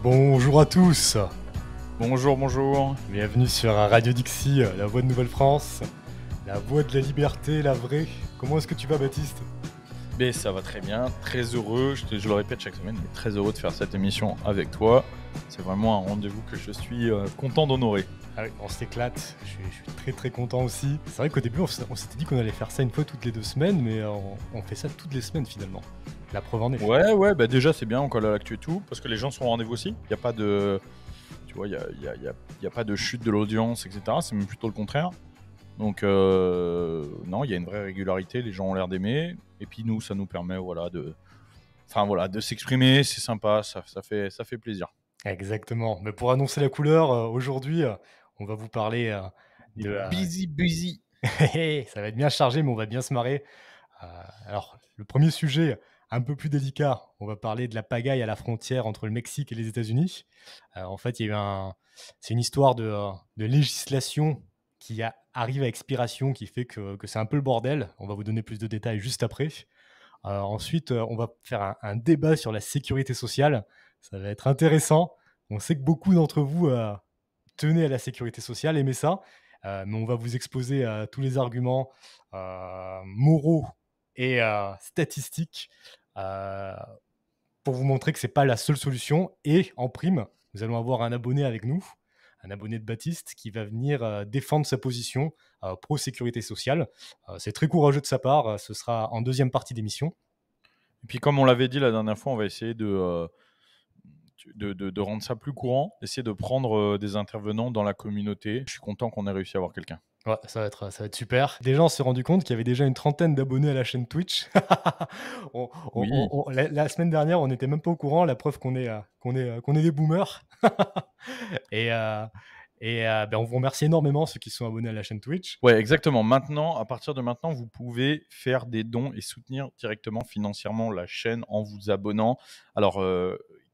Bonjour à tous Bonjour, bonjour Bienvenue sur Radio Dixie, la voix de Nouvelle-France, la voix de la liberté, la vraie. Comment est-ce que tu vas Baptiste mais ben, ça va très bien, très heureux, je, le répète chaque semaine, mais très heureux de faire cette émission avec toi. C'est vraiment un rendez-vous que je suis euh, content d'honorer. Ah on s'éclate, je, suis très très content aussi. C'est vrai qu'au début on, s'était dit qu'on allait faire ça une fois toutes les deux semaines, mais euh, on fait ça toutes les semaines finalement la preuve en est. Ouais, ouais, bah déjà c'est bien, on colle à l'actu et tout, parce que les gens sont au rendez-vous aussi. Il n'y a pas de. Tu vois, il a, y a, y a, pas de chute de l'audience, etc. C'est même plutôt le contraire. Donc, euh, non, il y a une vraie régularité, les gens ont l'air d'aimer. Et puis nous, ça nous permet voilà, de, enfin, voilà, de s'exprimer, c'est sympa, ça, ça, fait, ça fait plaisir. Exactement. Mais pour annoncer la couleur, euh, aujourd'hui, euh, on va vous parler de. Busy, busy. Eh, eh, ça va être bien chargé, mais on va bien se marrer. alors, le premier sujet, un peu plus délicat. On va parler de la pagaille à la frontière entre le Mexique et les États-Unis. Euh, en fait, c'est une histoire de, législation qui arrive à expiration, qui fait que, c'est un peu le bordel. On va vous donner plus de détails juste après. Euh, ensuite, euh, on va faire un, débat sur la sécurité sociale. Ça va être intéressant. On sait que beaucoup d'entre vous tenez à la sécurité sociale, aimez ça. mais on va vous exposer tous les arguments moraux et statistiques euh, pour vous montrer que ce n'est pas la seule solution. Et en prime, nous allons avoir un abonné avec nous, un abonné de Baptiste, qui va venir euh, défendre sa position euh, pro-sécurité sociale. c'est très courageux de sa part, ce sera en deuxième partie d'émission. Et puis comme on l'avait dit la dernière fois, on va essayer de, de rendre ça plus courant, essayer de prendre des intervenants dans la communauté. Je suis content qu'on ait réussi à avoir quelqu'un ça va être, ça va être super. Déjà, on s'est rendu compte qu'il y avait déjà une trentaine d'abonnés à la chaîne Twitch. la, semaine dernière, on n'était même pas au courant. La preuve qu'on est, euh, qu'on est, euh, qu'on est des boomers. et. Euh, et ben on vous remercie énormément ceux qui sont abonnés à la chaîne Twitch. Ouais, exactement. Maintenant, à partir de maintenant, vous pouvez faire des dons et soutenir directement financièrement la chaîne en vous abonnant. Alors,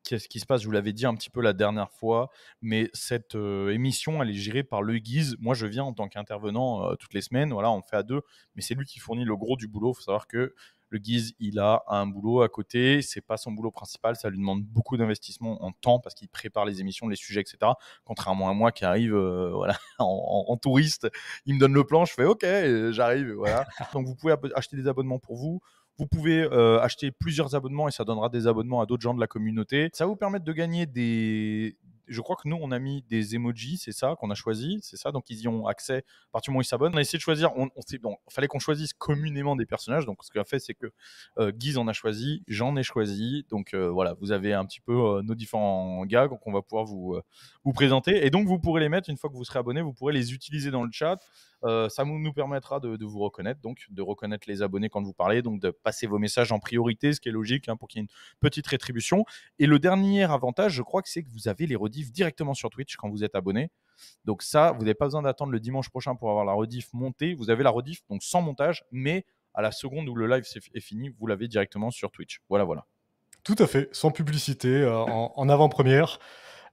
qu'est-ce qui se passe Je vous l'avais dit un petit peu la dernière fois, mais cette émission, elle est gérée par Le Guise. Moi, je viens en tant qu'intervenant toutes les semaines. Voilà, on fait à deux, mais c'est lui qui fournit le gros du boulot. Il faut savoir que Le Guise, il a un boulot à côté. C'est pas son boulot principal. Ça lui demande beaucoup d'investissement en temps parce qu'il prépare les émissions, les sujets, etc. Contrairement à moi qui arrive, voilà, en, en, touriste, il me donne le plan, je fais OK, j'arrive. Voilà. Donc vous pouvez acheter des abonnements pour vous. Vous pouvez euh, acheter plusieurs abonnements et ça donnera des abonnements à d'autres gens de la communauté. Ça vous permet de gagner des, je crois que nous, on a mis des emojis, c'est ça, qu'on a choisi, c'est ça. Donc, ils y ont accès à partir du moment où ils s'abonnent. On a essayé de choisir, on, on bon, fallait qu'on choisisse communément des personnages. Donc, ce qu'on a fait, c'est que euh, Guise en a choisi, j'en ai choisi. Donc, euh, voilà, vous avez un petit peu euh, nos différents gars qu'on va pouvoir vous, vous présenter. Et donc, vous pourrez les mettre une fois que vous serez abonné, vous pourrez les utiliser dans le chat. ça nous permettra de, vous reconnaître, donc de reconnaître les abonnés quand vous parlez, donc de passer vos messages en priorité, ce qui est logique hein, pour qu'il y ait une petite rétribution. Et le dernier avantage, je crois que c'est que vous avez les directement sur Twitch quand vous êtes abonné. Donc ça, vous n'avez pas besoin d'attendre le dimanche prochain pour avoir la rediff montée. Vous avez la rediff, donc sans montage, mais à la seconde où le live est fini, vous l'avez directement sur Twitch. Voilà, voilà. Tout à fait, sans publicité, euh, en, en avant-première.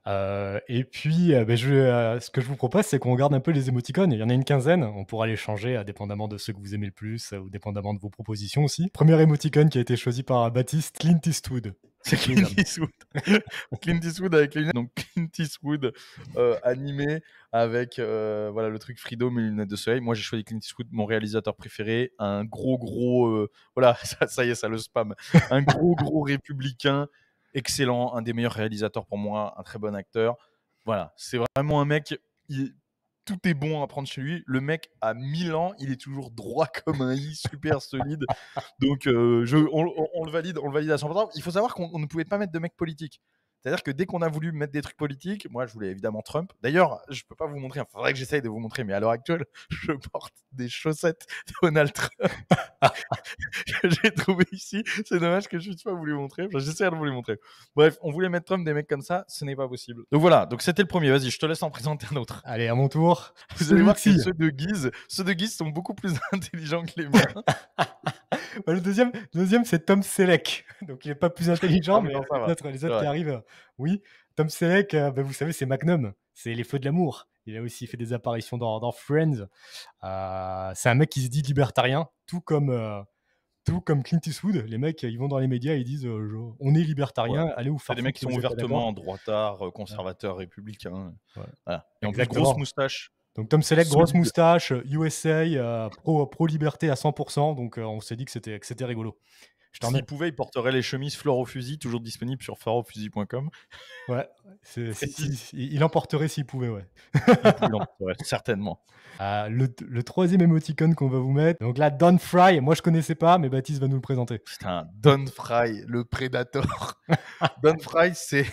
Euh, et puis, euh, ben, euh, ce que je vous propose, c'est qu'on regarde un peu les émoticônes. Il y en a une quinzaine. On pourra les changer, dépendamment de ceux que vous aimez le plus, ou dépendamment de vos propositions aussi. Premier émoticône qui a été choisi par Baptiste, Clint Eastwood. C'est Clint Eastwood. Clint Eastwood avec les Donc Clint Eastwood animé avec voilà le truc Freedom et les lunettes de soleil. Moi j'ai choisi Clint Eastwood, mon réalisateur préféré, un gros gros voilà ça, y est ça le spam, un gros gros républicain excellent, un des meilleurs réalisateurs pour moi, un très bon acteur. Voilà, c'est vraiment un mec. tout est bon à prendre chez lui. Le mec à 1000 ans, il est toujours droit comme un i, super solide. Donc euh, je, le valide, on le valide à 100%. Il faut savoir qu'on ne pouvait pas mettre de mec politique. C'est-à-dire que dès qu'on a voulu mettre des trucs politiques, moi je voulais évidemment Trump. D'ailleurs, je peux pas vous montrer, il faudrait que j'essaye de vous montrer, mais à l'heure actuelle, je porte des chaussettes de Donald Trump j'ai trouvé ici. C'est dommage que je ne pas vous les montrer. Enfin, j'essaie de vous les montrer. Bref, on voulait mettre Trump, des mecs comme ça, ce n'est pas possible. Donc voilà, donc c'était le premier. Vas-y, je te laisse en présenter un autre. Allez, à mon tour. Vous allez voir que ceux de Guise, ceux de Guise sont beaucoup plus intelligents que les miens. Bah, le deuxième, deuxième c'est Tom Selleck. Donc, il n'est pas plus intelligent, mais, non, les autres, les qui arrivent. Oui, Tom Selleck, euh, bah, vous savez, c'est Magnum. C'est Les Feux de l'amour. Il a aussi fait des apparitions dans, Friends. Euh, c'est un mec qui se dit libertarien, tout comme, euh, tout comme Clint Eastwood. Les mecs, ils vont dans les médias, et ils disent on est libertarien, allez vous faire. C'est des mecs qui sont ouvertement droitards, conservateurs, républicains. Et en plus, grosse moustache. Donc Tom Selleck, grosse moustache, USA, euh, euh, pro, pro liberté à 100%, donc euh, on s'est dit que c'était rigolo. S'il pouvait, il porterait les chemises fleur au fusil, toujours disponibles sur fleureaufusil.com. Ouais, il, en porterait s'il pouvait, ouais. il porterait, certainement. Ah, le, troisième émoticône qu'on va vous mettre, donc là, Don Fry, moi je connaissais pas, mais Baptiste va nous le présenter. Putain, Don Fry, le prédateur. Don Fry, c'est.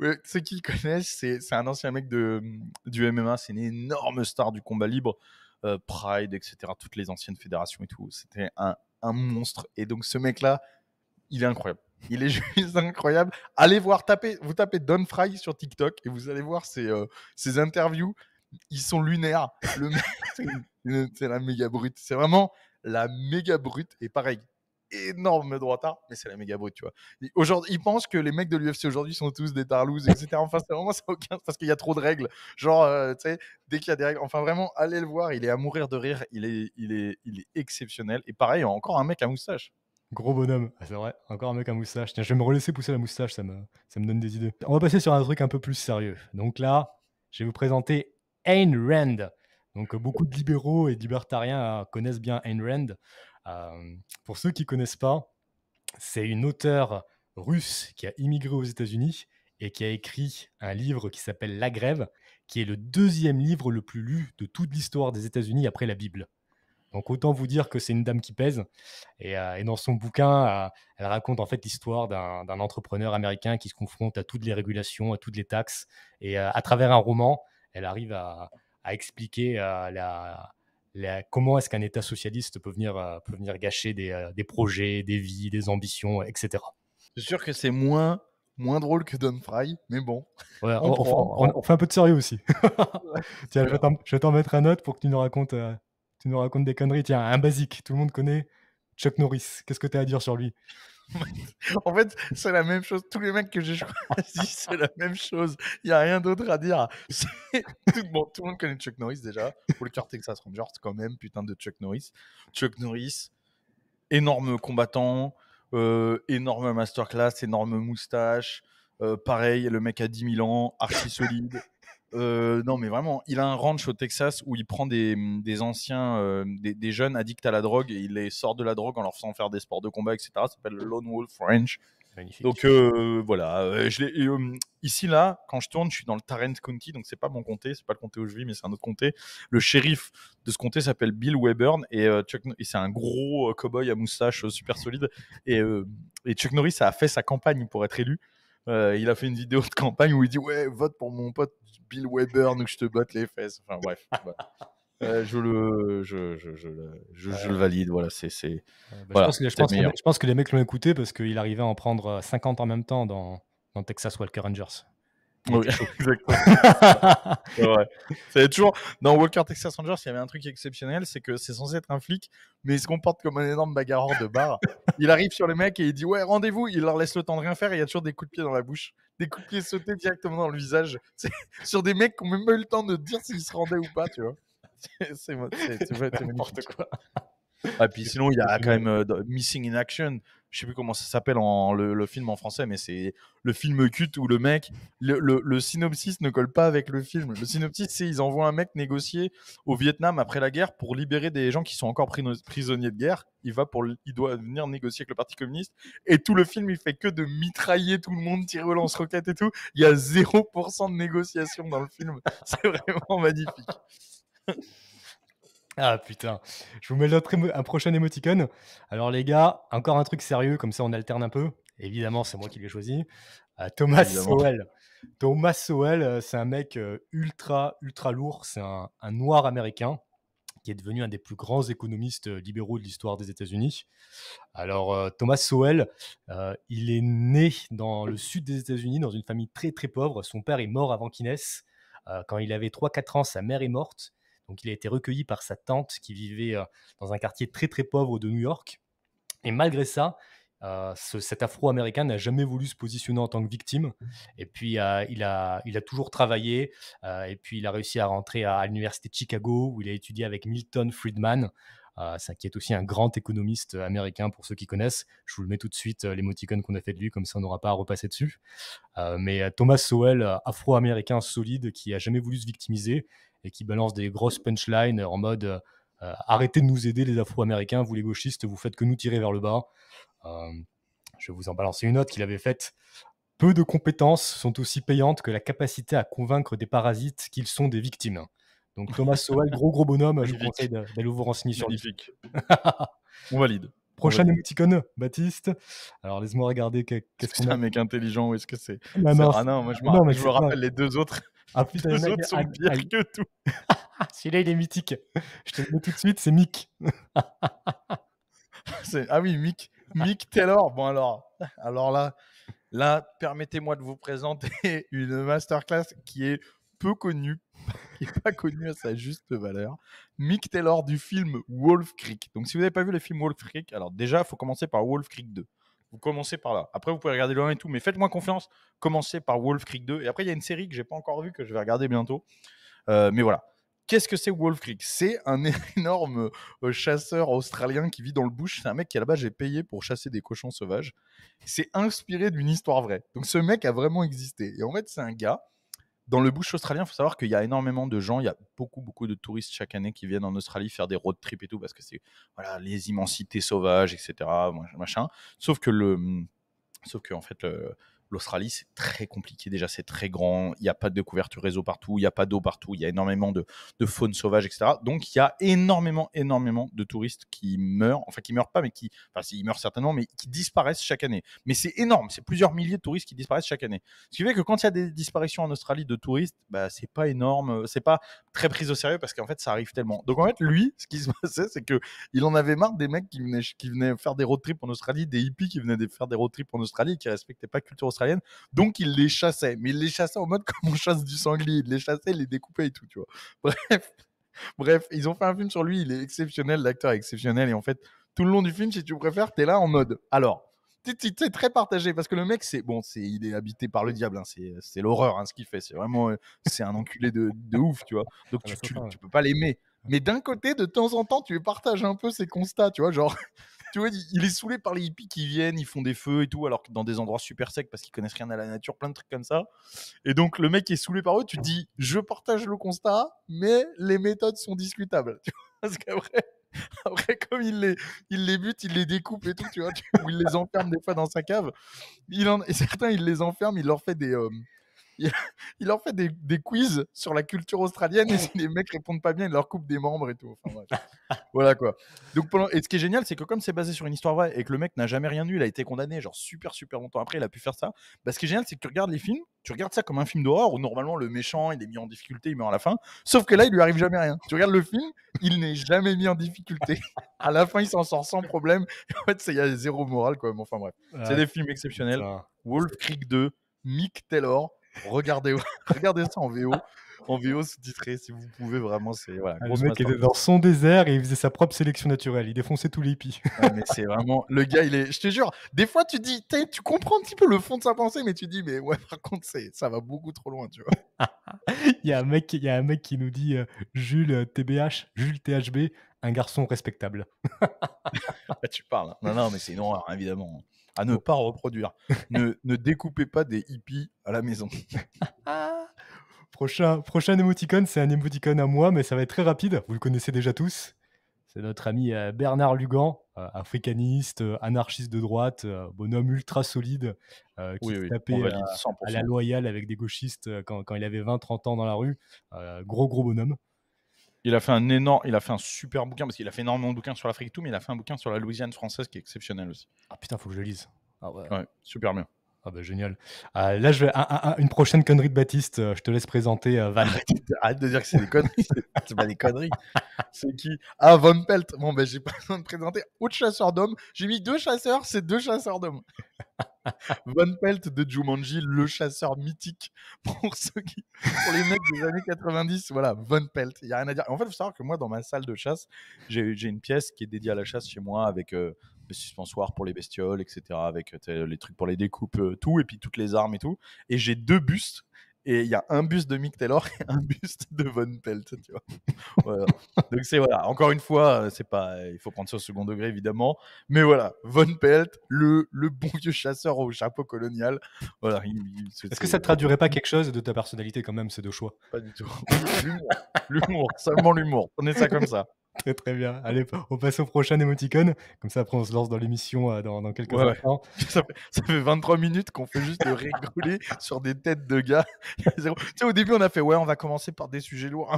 Ouais, ceux qui le connaissent, c'est un ancien mec de, du MMA, c'est une énorme star du combat libre. Euh, Pride, etc., toutes les anciennes fédérations et tout. C'était un un monstre. Et donc ce mec-là, il est incroyable. Il est juste incroyable. Allez voir, tapez, vous tapez Don Fry sur TikTok et vous allez voir ses, euh, interviews. Ils sont lunaires. Le c'est la méga brute. C'est vraiment la méga brute. Et pareil, énorme droitard, mais c'est la méga brute, tu vois. Aujourd'hui, ils pensent que les mecs de l'UFC aujourd'hui sont tous des tarlouzes, etc. Enfin, c'est vraiment ça aucun, parce qu'il y a trop de règles. Genre, euh, tu sais, dès qu'il y a des règles, enfin vraiment, allez le voir, il est à mourir de rire, il est, il est, il est exceptionnel. Et pareil, encore un mec à moustache. Gros bonhomme, ah, c'est vrai, encore un mec à moustache. Tiens, je vais me relaisser pousser la moustache, ça me, ça me donne des idées. On va passer sur un truc un peu plus sérieux. Donc là, je vais vous présenter Ayn Rand. Donc euh, beaucoup de libéraux et libertariens connaissent bien Ayn Rand. Euh, pour ceux qui connaissent pas, c'est une auteure russe qui a immigré aux États-Unis et qui a écrit un livre qui s'appelle La Grève, qui est le deuxième livre le plus lu de toute l'histoire des États-Unis après la Bible. Donc autant vous dire que c'est une dame qui pèse. Et, euh, dans son bouquin, euh, elle raconte en fait l'histoire d'un entrepreneur américain qui se confronte à toutes les régulations, à toutes les taxes. Et à travers un roman, elle arrive à, à expliquer la, comment est-ce qu'un État socialiste peut venir, euh, venir gâcher euh, des, projets, des vies, des ambitions, etc. C'est sûr que c'est moins, moins drôle que Don Fry, mais bon. on, fait un peu de sérieux aussi. Tiens, je vais t'en mettre un autre pour que tu nous racontes, euh, tu nous racontes des conneries. Tiens, un basique, tout le monde connaît Chuck Norris. Qu'est-ce que tu as à dire sur lui en fait, c'est la même chose. Tous les mecs que j'ai choisis, c'est la même chose. Il n'y a rien d'autre à dire. Bon, tout le monde connaît Chuck Norris déjà. Pour le cœur Texas Rangers, quand même, putain de Chuck Norris. Chuck Norris, énorme combattant, euh, énorme masterclass, énorme moustache. Euh, pareil, le mec à 10 000 ans, archi solide. Euh, non, mais vraiment, il a un ranch au Texas où il prend des, anciens, euh, des, jeunes addicts à la drogue et il les sort de la drogue en leur faisant faire des sports de combat, etc. Ça s'appelle Lone Wolf Ranch. Donc euh, voilà, je ici là, quand je tourne, je suis dans le Tarrant County, donc c'est pas mon comté, c'est pas le comté où je vis, mais c'est un autre comté. Le shérif de ce comté s'appelle Bill Webern et, et c'est un gros cowboy à moustache super solide. Et, et Chuck Norris a fait sa campagne pour être élu. Euh, il a fait une vidéo de campagne où il dit Ouais, vote pour mon pote Bill Weber, donc je te botte les fesses. Enfin bref. Euh, je, le, je, je, je, le euh. valide. Voilà, c'est. Bah, je, pense que, je pense que les mecs l'ont écouté parce qu'il arrivait à en prendre 50 en même temps dans, dans Texas Walker Rangers. Oui, exactement. c'est vrai. toujours dans Walker Texas Rangers, il y avait un truc exceptionnel, c'est que c'est censé être un flic, mais il se comporte comme un énorme bagarreur de bar. il arrive sur les mecs et il dit ouais rendez-vous, il leur laisse le temps de rien faire il y a toujours des coups de pied dans la bouche, des coups de pied sautés directement dans le visage, sur des mecs qui n'ont même pas eu le temps de dire s'ils se rendaient ou pas, tu vois. C'est n'importe quoi. Et ah, puis sinon, il y a quand même euh, Missing in Action. Je sais plus comment ça s'appelle en le, film en français, mais c'est le film culte où le mec, le, synopsis ne colle pas avec le film. Le synopsis, c'est ils envoient un mec négocier au Vietnam après la guerre pour libérer des gens qui sont encore prisonniers de guerre. Il va pour, il doit venir négocier avec le Parti communiste. Et tout le film, il fait que de mitrailler tout le monde, tirer au lance-roquettes et tout. Il y a 0% de négociation dans le film. C'est vraiment magnifique. Ah putain, je vous mets l'autre un prochain émoticône. Alors les gars, encore un truc sérieux, comme ça on alterne un peu. Évidemment, c'est moi qui l'ai choisi. Euh, Thomas Sowell. Thomas Sowell, euh, c'est un mec euh, ultra, ultra lourd. C'est un, un, noir américain qui est devenu un des plus grands économistes libéraux de l'histoire des États-Unis. Alors Thomas Sowell, il est né dans le sud des États-Unis, dans une famille très très pauvre. Son père est mort avant qu'il naisse. quand il avait 3-4 ans, sa mère est morte. Donc il a été recueilli par sa tante qui vivait euh, dans un quartier très très pauvre de New York. Et malgré ça, euh, cet Afro-Américain n'a jamais voulu se positionner en tant que victime. Et puis, euh, il, a, toujours travaillé. et puis, il a réussi à rentrer à, l'Université de Chicago, où il a étudié avec Milton Friedman, qui est aussi un grand économiste américain pour ceux qui connaissent. Je vous le mets tout de suite, l'émoticône qu'on a fait de lui, comme ça, on n'aura pas à repasser dessus. mais Thomas Sowell, Afro-Américain solide, qui a jamais voulu se victimiser et qui balance des grosses punchlines en mode euh, euh, arrêtez de nous aider les Afro-Américains, vous les gauchistes, vous faites que nous tirer vers le bas. Euh, je vais vous en balancer une autre qu'il avait faite. Peu de compétences sont aussi payantes que la capacité à convaincre des parasites qu'ils sont des victimes. Donc Thomas Sowell, gros gros bonhomme, je vous conseille d'aller vous renseigner sur lui. On valide. Prochain émoticône, Baptiste. Alors, laisse-moi regarder qu'est-ce qu'on C'est un mec intelligent, ou est-ce que c'est. Ah non, moi, je, me, ah, rappelle les deux autres. Ah putain, les, autres sont pires que tout. Celui-là, il est mythique. Je te le mets tout de suite, c'est Mick. ah oui, Mick. Mick Taylor. Bon alors, alors là, là, permettez-moi de vous présenter une masterclass qui est peu connue, qui n'est pas connue à sa juste valeur. Mick Taylor du film Wolf Creek. Donc si vous n'avez pas vu le film Wolf Creek, alors déjà, il faut commencer par Wolf Creek 2. Vous commencez par là. Après, vous pouvez regarder le 1 et tout, mais faites-moi confiance. Commencez par Wolf Creek 2. Et après, il y a une série que j'ai pas encore vue que je vais regarder bientôt. Euh, mais voilà. Qu'est-ce que c'est Wolf Creek C'est un énorme euh, chasseur australien qui vit dans le bush. C'est un mec qui, à la base, j'ai payé pour chasser des cochons sauvages. C'est inspiré d'une histoire vraie. Donc, ce mec a vraiment existé. Et en fait, c'est un gars dans le bush australien, il faut savoir qu'il y a énormément de gens, il y a beaucoup, beaucoup de touristes chaque année qui viennent en Australie faire des road trips et tout, parce que c'est voilà, les immensités sauvages, etc. Machin. Sauf que, le, sauf que en fait, le, L'Australie, c'est très compliqué. Déjà, c'est très grand. Il n'y a pas de couverture réseau partout. Il n'y a pas d'eau partout. Il y a énormément de, de, faune sauvage, etc. Donc, il y a énormément, énormément de touristes qui meurent. Enfin, qui meurent pas, mais qui. Enfin, ils meurent certainement, mais qui disparaissent chaque année. Mais c'est énorme. C'est plusieurs milliers de touristes qui disparaissent chaque année. Ce qui fait que quand il y a des disparitions en Australie de touristes, bah, c'est pas énorme. Euh, c'est pas très pris au sérieux parce qu'en fait, ça arrive tellement. Donc, en fait, lui, ce qui se passait, c'est qu'il en avait marre des mecs qui venaient, qui venaient faire des road trips en Australie, des hippies qui venaient faire des road trips en Australie qui respectaient pas culture australienne donc, il les chassait. Mais il les chassait en mode comme on chasse du sanglier. Il les chassait, il les découpait et tout, tu vois. Bref. Bref, ils ont fait un film sur lui, il est exceptionnel, l'acteur est exceptionnel. Et en fait, tout le long du film, si tu préfères, t'es là en mode. Alors, c'est très partagé parce que le mec, c'est bon, c'est il est habité par le diable, hein. c'est l'horreur hein, ce qu'il fait. C'est vraiment, euh, c'est un enculé de, de, ouf, tu vois. Donc ah tu, bah, tu, tu peux pas l'aimer. Mais d'un côté, de temps en temps, tu partages un peu ses constats, tu vois, genre tu vois, il est saoulé par les hippies qui viennent, ils font des feux et tout, alors que dans des endroits super secs parce qu'ils connaissent rien à la nature, plein de trucs comme ça. Et donc, le mec est saoulé par eux. Tu te dis, je partage le constat, mais les méthodes sont discutables. parce qu'après. comme il les, il les bute, il les découpe et tout, tu vois, ou il les enferme des fois dans sa cave. Il en, et certains, il les enferme, il leur fait des, euh, il, leur fait des, quiz sur la culture australienne et si les mecs répondent pas bien, Ils leur coupe des membres et tout. Enfin, voilà quoi. Donc, Et ce qui est génial, c'est que comme c'est basé sur une histoire vraie et que le mec n'a jamais rien eu, il a été condamné, genre super super longtemps après, il a pu faire ça. Bah, ce qui est génial, c'est que tu regardes les films, tu regardes ça comme un film d'horreur où normalement le méchant il est mis en difficulté, il meurt à la fin. Sauf que là, il lui arrive jamais rien. Tu regardes le film, il n'est jamais mis en difficulté. à la fin, il s'en sort sans problème. en fait, il y a zéro moral quoi. enfin bref, c'est des films exceptionnels. Wolf Creek 2, Mick Taylor regardez, regardez ça en VO. En VO sous-titré, si vous pouvez vraiment. C'est, voilà, ah, le mec était dans son désert et il faisait sa propre sélection naturelle. Il défonçait tous les hippies. mais c'est vraiment. Le gars, il est. Je te jure, des fois, tu dis. Tu comprends un petit peu le fond de sa pensée, mais tu dis, mais ouais, par contre, c'est... ça va beaucoup trop loin, tu vois. Il y, a un mec, il y a un mec qui nous dit euh, Jules TBH, euh, Jules THB, un garçon respectable. Ah, tu parles. Hein. Non, non, mais c'est noir, évidemment à ne pas reproduire. ne, découpez pas des hippies à la maison. Ah. prochain, prochain émoticône, c'est un émoticône à moi, mais ça va être très rapide. Vous le connaissez déjà tous. C'est notre ami euh, Bernard Lugan, euh, africaniste, euh, anarchiste de droite, bonhomme ultra solide, qui tapait à, la loyale avec des gauchistes quand, quand il avait 20-30 ans dans la rue. gros, gros bonhomme. Il a fait un énorme, il a fait un super bouquin parce qu'il a fait énormément de bouquins sur l'Afrique et tout, mais il a fait un bouquin sur la Louisiane française qui est exceptionnel aussi. Ah putain, faut que je le lise. Ah ouais. ouais super bien. Ah bah génial. Ah, là, je vais, une prochaine connerie de Baptiste, euh, je te laisse présenter euh, Van. Arrête, de dire que c'est des conneries, c'est pas des conneries. qui Ah, Von Pelt. Bon, ben j'ai pas besoin de présenter autre chasseur d'hommes. J'ai mis deux chasseurs, c'est deux chasseurs d'hommes. Von Pelt de Jumanji, le chasseur mythique pour ceux qui, pour les mecs des années 90. Voilà, Von Pelt. Il y a rien à dire. En fait, il faut savoir que moi, dans ma salle de chasse, j'ai une pièce qui est dédiée à la chasse chez moi avec euh, suspensoires pour les bestioles, etc. Avec euh, les trucs pour les découpes, euh, tout, et puis toutes les armes et tout. Et j'ai deux bustes. Et il y a un buste de Mick Taylor et un buste de Von Pelt, tu vois. Donc c'est voilà, encore une fois, euh, c'est pas, il faut prendre ça au second degré évidemment, mais voilà, Von Pelt, le, le bon vieux chasseur au chapeau colonial. Voilà. Est-ce que ça te traduirait pas quelque chose de ta personnalité quand même ces deux choix Pas du tout. l'humour, seulement l'humour. On est ça comme ça. Très très bien. Allez, on passe au prochain émoticône. Comme ça, après, on se lance dans l'émission euh, dans, quelques instants. Ça, fait, 23 minutes qu'on fait juste rigoler sur des têtes de gars. tu sais, au début, on a fait ouais, on va commencer par des sujets lourds.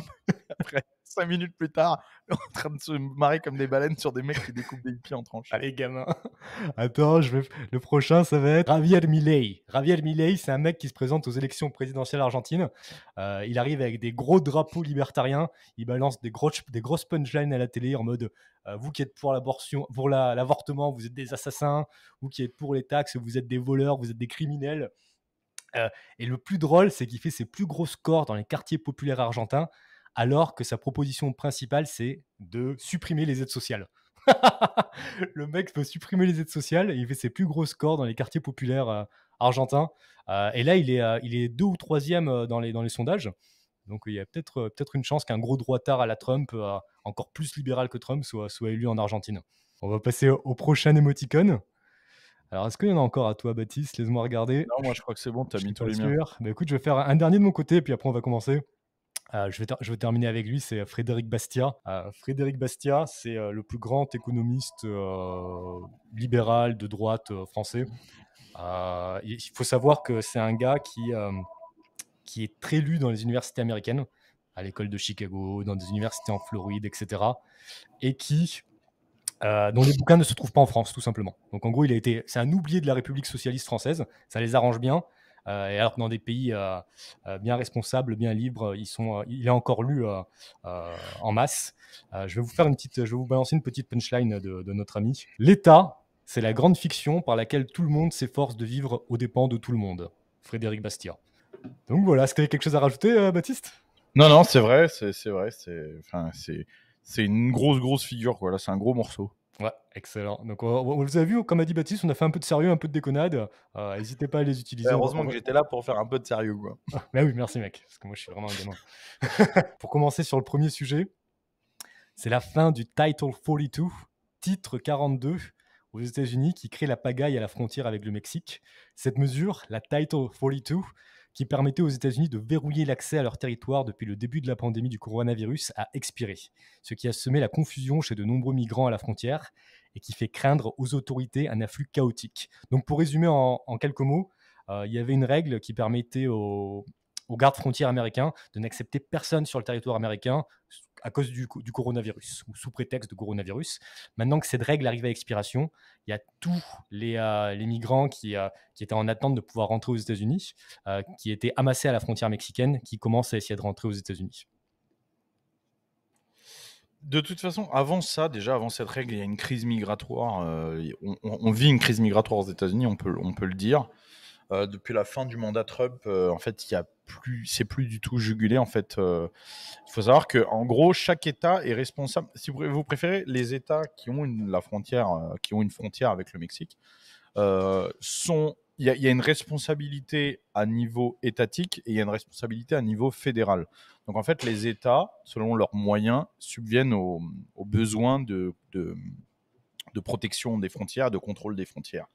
après, Cinq minutes plus tard, en train de se marrer comme des baleines sur des mecs qui découpent des hippies en tranches. Allez, gamin. Attends, je le prochain, ça va être Javier Milei. Javier Milei, c'est un mec qui se présente aux élections présidentielles argentines. Euh, il arrive avec des gros drapeaux libertariens. Il balance des, des grosses punchlines à la télé en mode euh, vous qui êtes pour l'avortement, vous êtes des assassins. Vous qui êtes pour les taxes, vous êtes des voleurs, vous êtes des criminels. Euh, et le plus drôle, c'est qu'il fait ses plus gros scores dans les quartiers populaires argentins alors que sa proposition principale, c'est de supprimer les aides sociales. le mec veut supprimer les aides sociales il fait ses plus gros scores dans les quartiers populaires euh, argentins. Euh, et là, il est, euh, il est deux ou troisième dans les, dans les sondages. Donc il y a peut-être peut une chance qu'un gros droitard à la Trump, encore plus libéral que Trump, soit, soit élu en Argentine. On va passer au, prochain émoticône. Alors, est-ce qu'il y en a encore à toi, Baptiste Laisse-moi regarder. Non, moi, je crois que c'est bon, tu as mis tous les miens. Bah, écoute, je vais faire un dernier de mon côté, puis après, on va commencer. Euh, je, vais terminer avec lui, c'est Frédéric Bastiat. Euh, Frédéric Bastiat, c'est euh, le plus grand économiste libéral de droite français. il faut savoir que c'est un gars qui, est très lu dans les universités américaines, à l'école de Chicago, dans des universités en Floride, etc. Et qui, dont les bouquins ne se trouvent pas en France, tout simplement. Donc en gros, c'est un oublié de la République socialiste française. Ça les arrange bien. Euh, et alors que dans des pays euh, euh, bien responsables, bien libres, ils sont, il est encore lu en masse. je vais vous faire une petite, je vous balancer une petite punchline de, notre ami. L'État, c'est la grande fiction par laquelle tout le monde s'efforce de vivre aux dépens de tout le monde. Frédéric Bastiat. Donc voilà, est-ce que tu quelque chose à rajouter, Baptiste Non, non, c'est vrai, c'est vrai, c'est enfin, une grosse, grosse figure, quoi. c'est un gros morceau. Ouais, excellent. Donc, on, vous a vu, comme a dit Baptiste, on a fait un peu de sérieux, un peu de déconnade. Euh, n'hésitez pas à les utiliser. heureusement que j'étais là pour faire un peu de sérieux. Quoi. Ah, mais oui, merci mec, parce que moi je suis vraiment un gamin. pour commencer sur le premier sujet, c'est la fin du Title 42, titre 42 aux États-Unis qui crée la pagaille à la frontière avec le Mexique. Cette mesure, la Title 42, qui permettait aux États-Unis de verrouiller l'accès à leur territoire depuis le début de la pandémie du coronavirus, a expiré, ce qui a semé la confusion chez de nombreux migrants à la frontière et qui fait craindre aux autorités un afflux chaotique. Donc pour résumer en, quelques mots, euh, il y avait une règle qui permettait aux, aux gardes frontières américains de n'accepter personne sur le territoire américain, à cause du, coronavirus, ou sous prétexte de coronavirus. Maintenant que cette règle arrive à expiration, il y a tous les, euh, migrants euh, qui, étaient en attente de pouvoir rentrer aux États-Unis, euh, qui étaient amassés à la frontière mexicaine, qui commencent à essayer de rentrer aux États-Unis. De toute façon, avant ça, déjà, avant cette règle, il y a une crise migratoire. On, vit une crise migratoire aux États-Unis, on peut le dire. Euh, depuis la fin du mandat Trump, euh, en fait, il y a plus, c'est plus du tout jugulé. En fait, euh. il faut savoir que, en gros, chaque État est responsable. Si vous préférez, les États qui ont une, la frontière, qui ont une frontière avec le Mexique, sont il y, a une responsabilité à niveau étatique et il y a une responsabilité à niveau fédéral. Donc en fait, les États, selon leurs moyens, subviennent aux, besoins de, de, protection des frontières, de contrôle des frontières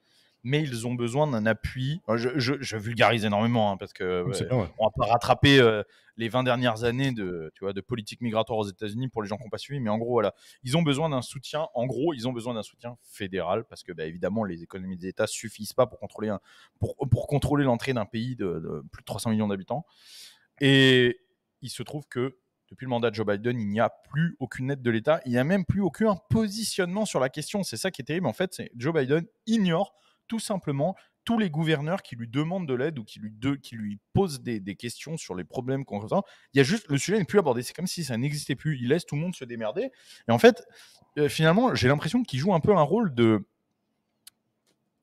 mais ils ont besoin d'un appui. Euh, je, vulgarise énormément hein, parce que on va pas rattraper euh, les 20 dernières années de, tu vois, de politique migratoire aux États-Unis pour les gens qui n'ont pas suivi, mais en gros, voilà, ils ont besoin d'un soutien. En gros, ils ont besoin d'un soutien fédéral parce que, bah, évidemment, les économies des États suffisent pas pour contrôler pour, contrôler l'entrée d'un pays de, de plus de 300 millions d'habitants. Et il se trouve que depuis le mandat de Joe Biden, il n'y a plus aucune aide de l'État. Il n'y a même plus aucun positionnement sur la question. C'est ça qui est terrible. En fait, Joe Biden ignore tout simplement tous les gouverneurs qui lui demandent de l'aide ou qui lui, qui lui posent des, questions sur les problèmes qu'on ressent. Il y a juste, le sujet n'est plus abordé. C'est comme si ça n'existait plus. Il laisse tout le monde se démerder. Et en fait, euh, finalement, j'ai l'impression qu'il joue un peu un rôle de.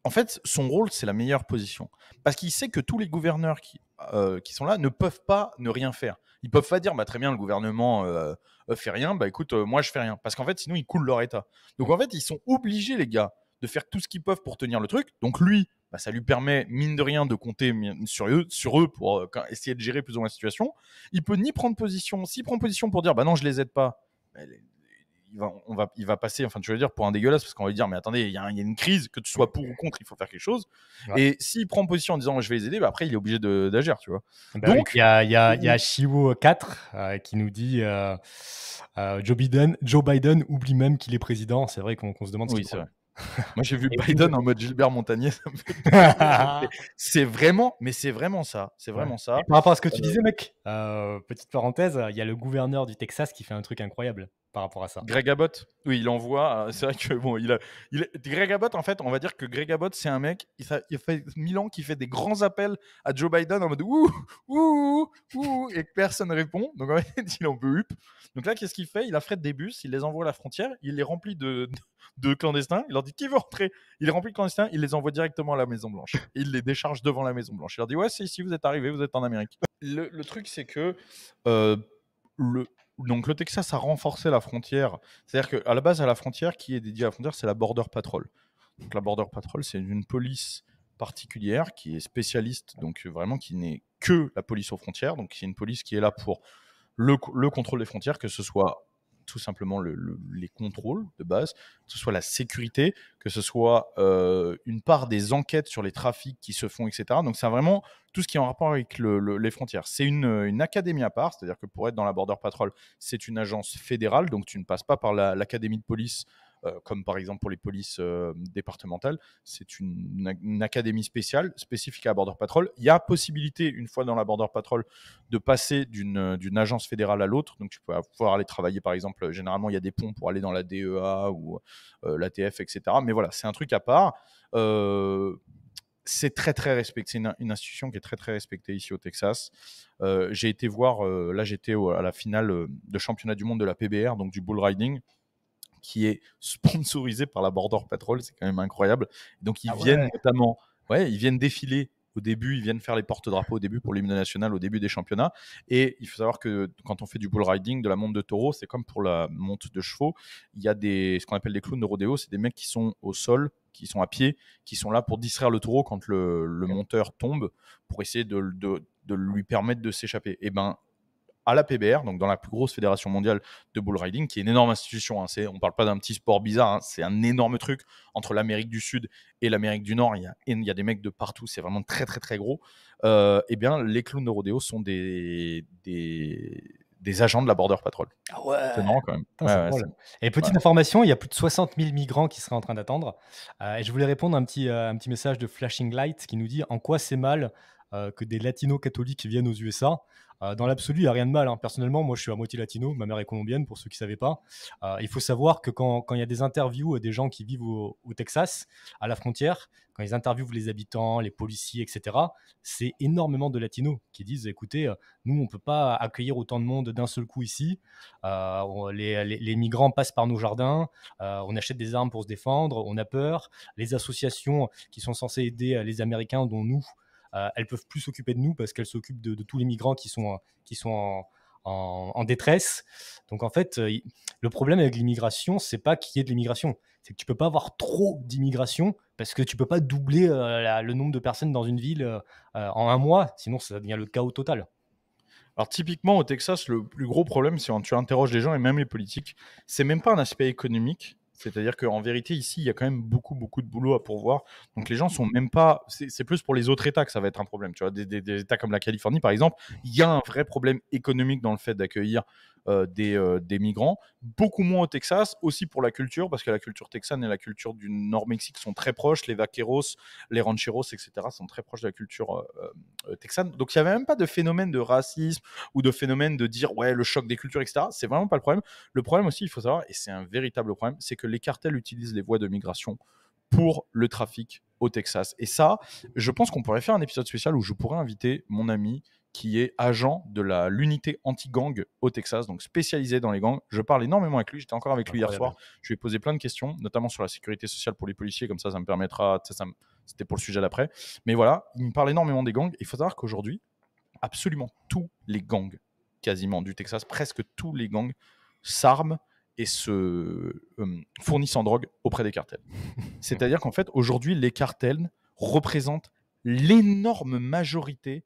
En fait, son rôle, c'est la meilleure position. Parce qu'il sait que tous les gouverneurs qui, euh, qui sont là ne peuvent pas ne rien faire. Ils peuvent pas dire, bah, très bien, le gouvernement ne euh, fait rien, bah écoute, moi je fais rien. Parce qu'en fait, sinon, ils coulent leur état. Donc en fait, ils sont obligés, les gars, de faire tout ce qu'ils peuvent pour tenir le truc. Donc lui, bah, ça lui permet, mine de rien, de compter sur eux, sur eux pour euh, essayer de gérer plus ou moins la situation. Il peut ni prendre position. S'il prend position pour dire, bah non, je les aide pas, bah, il, va, on va, il va passer, enfin, tu veux dire, pour un dégueulasse, parce qu'on va lui dire, mais attendez, il y, a une crise, que tu sois pour ou contre, il faut faire quelque chose. Et s'il prend position en disant, je vais les aider, bah, après, il est obligé d'agir, tu vois. Ah bah Donc, il y a, y, 4 euh, qui nous dit, euh, Joe, Biden, Joe Biden oublie même qu'il est président. C'est vrai qu'on se demande ce oui, qu'il moi, j'ai vu Biden en mode Gilbert Montagnier. c'est vraiment, mais c'est vraiment ça. C'est vraiment ça. par rapport à ce que tu euh, disais, mec, euh, petite parenthèse, il y a le gouverneur du Texas qui fait un truc incroyable par rapport à ça. Greg Abbott, oui, il envoie. Euh, c'est vrai que bon, il a, Greg Abbott, en fait, on va dire que Greg Abbott, c'est un mec, il, fait mille ans qu'il fait des grands appels à Joe Biden en mode ouh, ouh, ouh, et personne personne répond. Donc en fait, il en veut up. Donc là, qu'est-ce qu'il fait Il affrète des bus, il les envoie à la frontière, il les remplit de, clandestins, il leur dit qui veut rentrer Il les remplit de clandestins, il les envoie directement à la Maison Blanche. il les décharge devant la Maison Blanche. Il leur dit ouais, c'est ici, vous êtes arrivés, vous êtes en Amérique. Le, truc, c'est que euh, le donc le Texas a renforcé la frontière. C'est-à-dire qu'à la base, à la frontière, qui est dédiée à la frontière, c'est la Border Patrol. Donc la Border Patrol, c'est une police particulière qui est spécialiste, donc vraiment qui n'est que la police aux frontières. Donc c'est une police qui est là pour le, le contrôle des frontières, que ce soit tout simplement les contrôles de base, que ce soit la sécurité, que ce soit euh, une part des enquêtes sur les trafics qui se font, etc. Donc c'est vraiment tout ce qui est en rapport avec les frontières. C'est une, académie à part, c'est-à-dire que pour être dans la Border Patrol, c'est une agence fédérale, donc tu ne passes pas par l'académie de police euh, comme par exemple pour les polices euh, départementales. C'est une, académie spéciale, spécifique à la Border Patrol. Il y a possibilité, une fois dans la Border Patrol, de passer d'une euh, agence fédérale à l'autre. Donc tu peux pouvoir aller travailler, par exemple, généralement, il y a des ponts pour aller dans la DEA ou l'ATF, etc. Mais voilà, c'est un truc à part. c'est très très respecté. C'est une, institution qui est très très respectée ici au Texas. j'ai été voir, là j'étais à la finale de championnat du monde de la PBR, donc du bull riding qui est sponsorisé par la Border Patrol. C'est quand même incroyable. Donc, ils ah viennent notamment, ouais, ils viennent défiler au début, ils viennent faire les porte-drapeaux au début pour l'hymne national, au début des championnats. Et il faut savoir que quand on fait du bull riding, de la monte de taureau, c'est comme pour la monte de chevaux. Il y a des, ce qu'on appelle des clowns de rodéo, c'est des mecs qui sont au sol, qui sont à pied, qui sont là pour distraire le taureau quand le, monteur tombe, pour essayer de, de lui permettre de s'échapper. Et eh ben, à la PBR, donc dans la plus grosse fédération mondiale de bull riding, qui est une énorme institution. Hein. on ne parle pas d'un petit sport bizarre, hein. c'est un énorme truc entre l'Amérique du Sud et l'Amérique du Nord. Il y, a, des mecs de partout, c'est vraiment très très très gros. Euh, eh bien, les clowns de rodéo sont des, des agents de la Border Patrol. Ah ouais. quand même. et petite information, il y a plus de 60 000 migrants qui seraient en train d'attendre. Euh, et je voulais répondre à un petit, euh, un petit message de Flashing Light qui nous dit en quoi c'est mal euh, que des latinos catholiques viennent aux USA. Euh, dans l'absolu, il n'y a rien de mal. Hein. Personnellement, moi, je suis à moitié latino. Ma mère est colombienne, pour ceux qui ne savaient pas. Euh, il faut savoir que quand, quand il y a des interviews euh, des gens qui vivent au, Texas, à la frontière, quand ils interviewent les habitants, les policiers, etc., c'est énormément de latinos qui disent écoutez, nous, on ne peut pas accueillir autant de monde d'un seul coup ici. les, migrants passent par nos jardins. on achète des armes pour se défendre. On a peur. Les associations qui sont censées aider les Américains, dont nous, euh, elles peuvent plus s'occuper de nous parce qu'elles s'occupent de, tous les migrants qui sont, euh, qui sont en, détresse. Donc en fait, euh, le problème avec l'immigration, c'est pas qu'il y ait de l'immigration, c'est que tu peux pas avoir trop d'immigration parce que tu ne peux pas doubler le nombre de personnes dans une ville en un mois, sinon ça devient le chaos total. Alors typiquement au Texas, le plus gros problème, si quand tu interroges les gens et même les politiques, c'est même pas un aspect économique, c'est-à-dire qu'en vérité, ici, il y a quand même beaucoup, beaucoup de boulot à pourvoir. Donc les gens sont même pas. C'est plus pour les autres États que ça va être un problème. Tu vois, des États comme la Californie, par exemple, il y a un vrai problème économique dans le fait d'accueillir euh, des, euh, des, migrants. Beaucoup moins au Texas, aussi pour la culture, parce que la culture texane et la culture du Nord-Mexique sont très proches. Les vaqueros, les rancheros, etc., sont très proches de la culture euh, texane. Donc il n'y avait même pas de phénomène de racisme ou de phénomène de dire, ouais, le choc des cultures, etc. C'est vraiment pas le problème. Le problème aussi, il faut savoir, et c'est un véritable problème, c'est que les cartels utilisent les voies de migration pour le trafic au Texas. Et ça, je pense qu'on pourrait faire un épisode spécial où je pourrais inviter mon ami qui est agent de la l'unité anti-gang au Texas, donc spécialisé dans les gangs. Je parle énormément avec lui, j'étais encore avec lui hier soir. Je lui ai posé plein de questions, notamment sur la sécurité sociale pour les policiers, comme ça, ça me permettra. Ça c'était pour le sujet d'après. Mais voilà, il me parle énormément des gangs. Il faut savoir qu'aujourd'hui, absolument tous les gangs, quasiment du Texas, presque tous les gangs s'arment et se euh, fournissent en drogue auprès des cartels. C'est-à-dire qu'en fait, aujourd'hui, les cartels représentent l'énorme majorité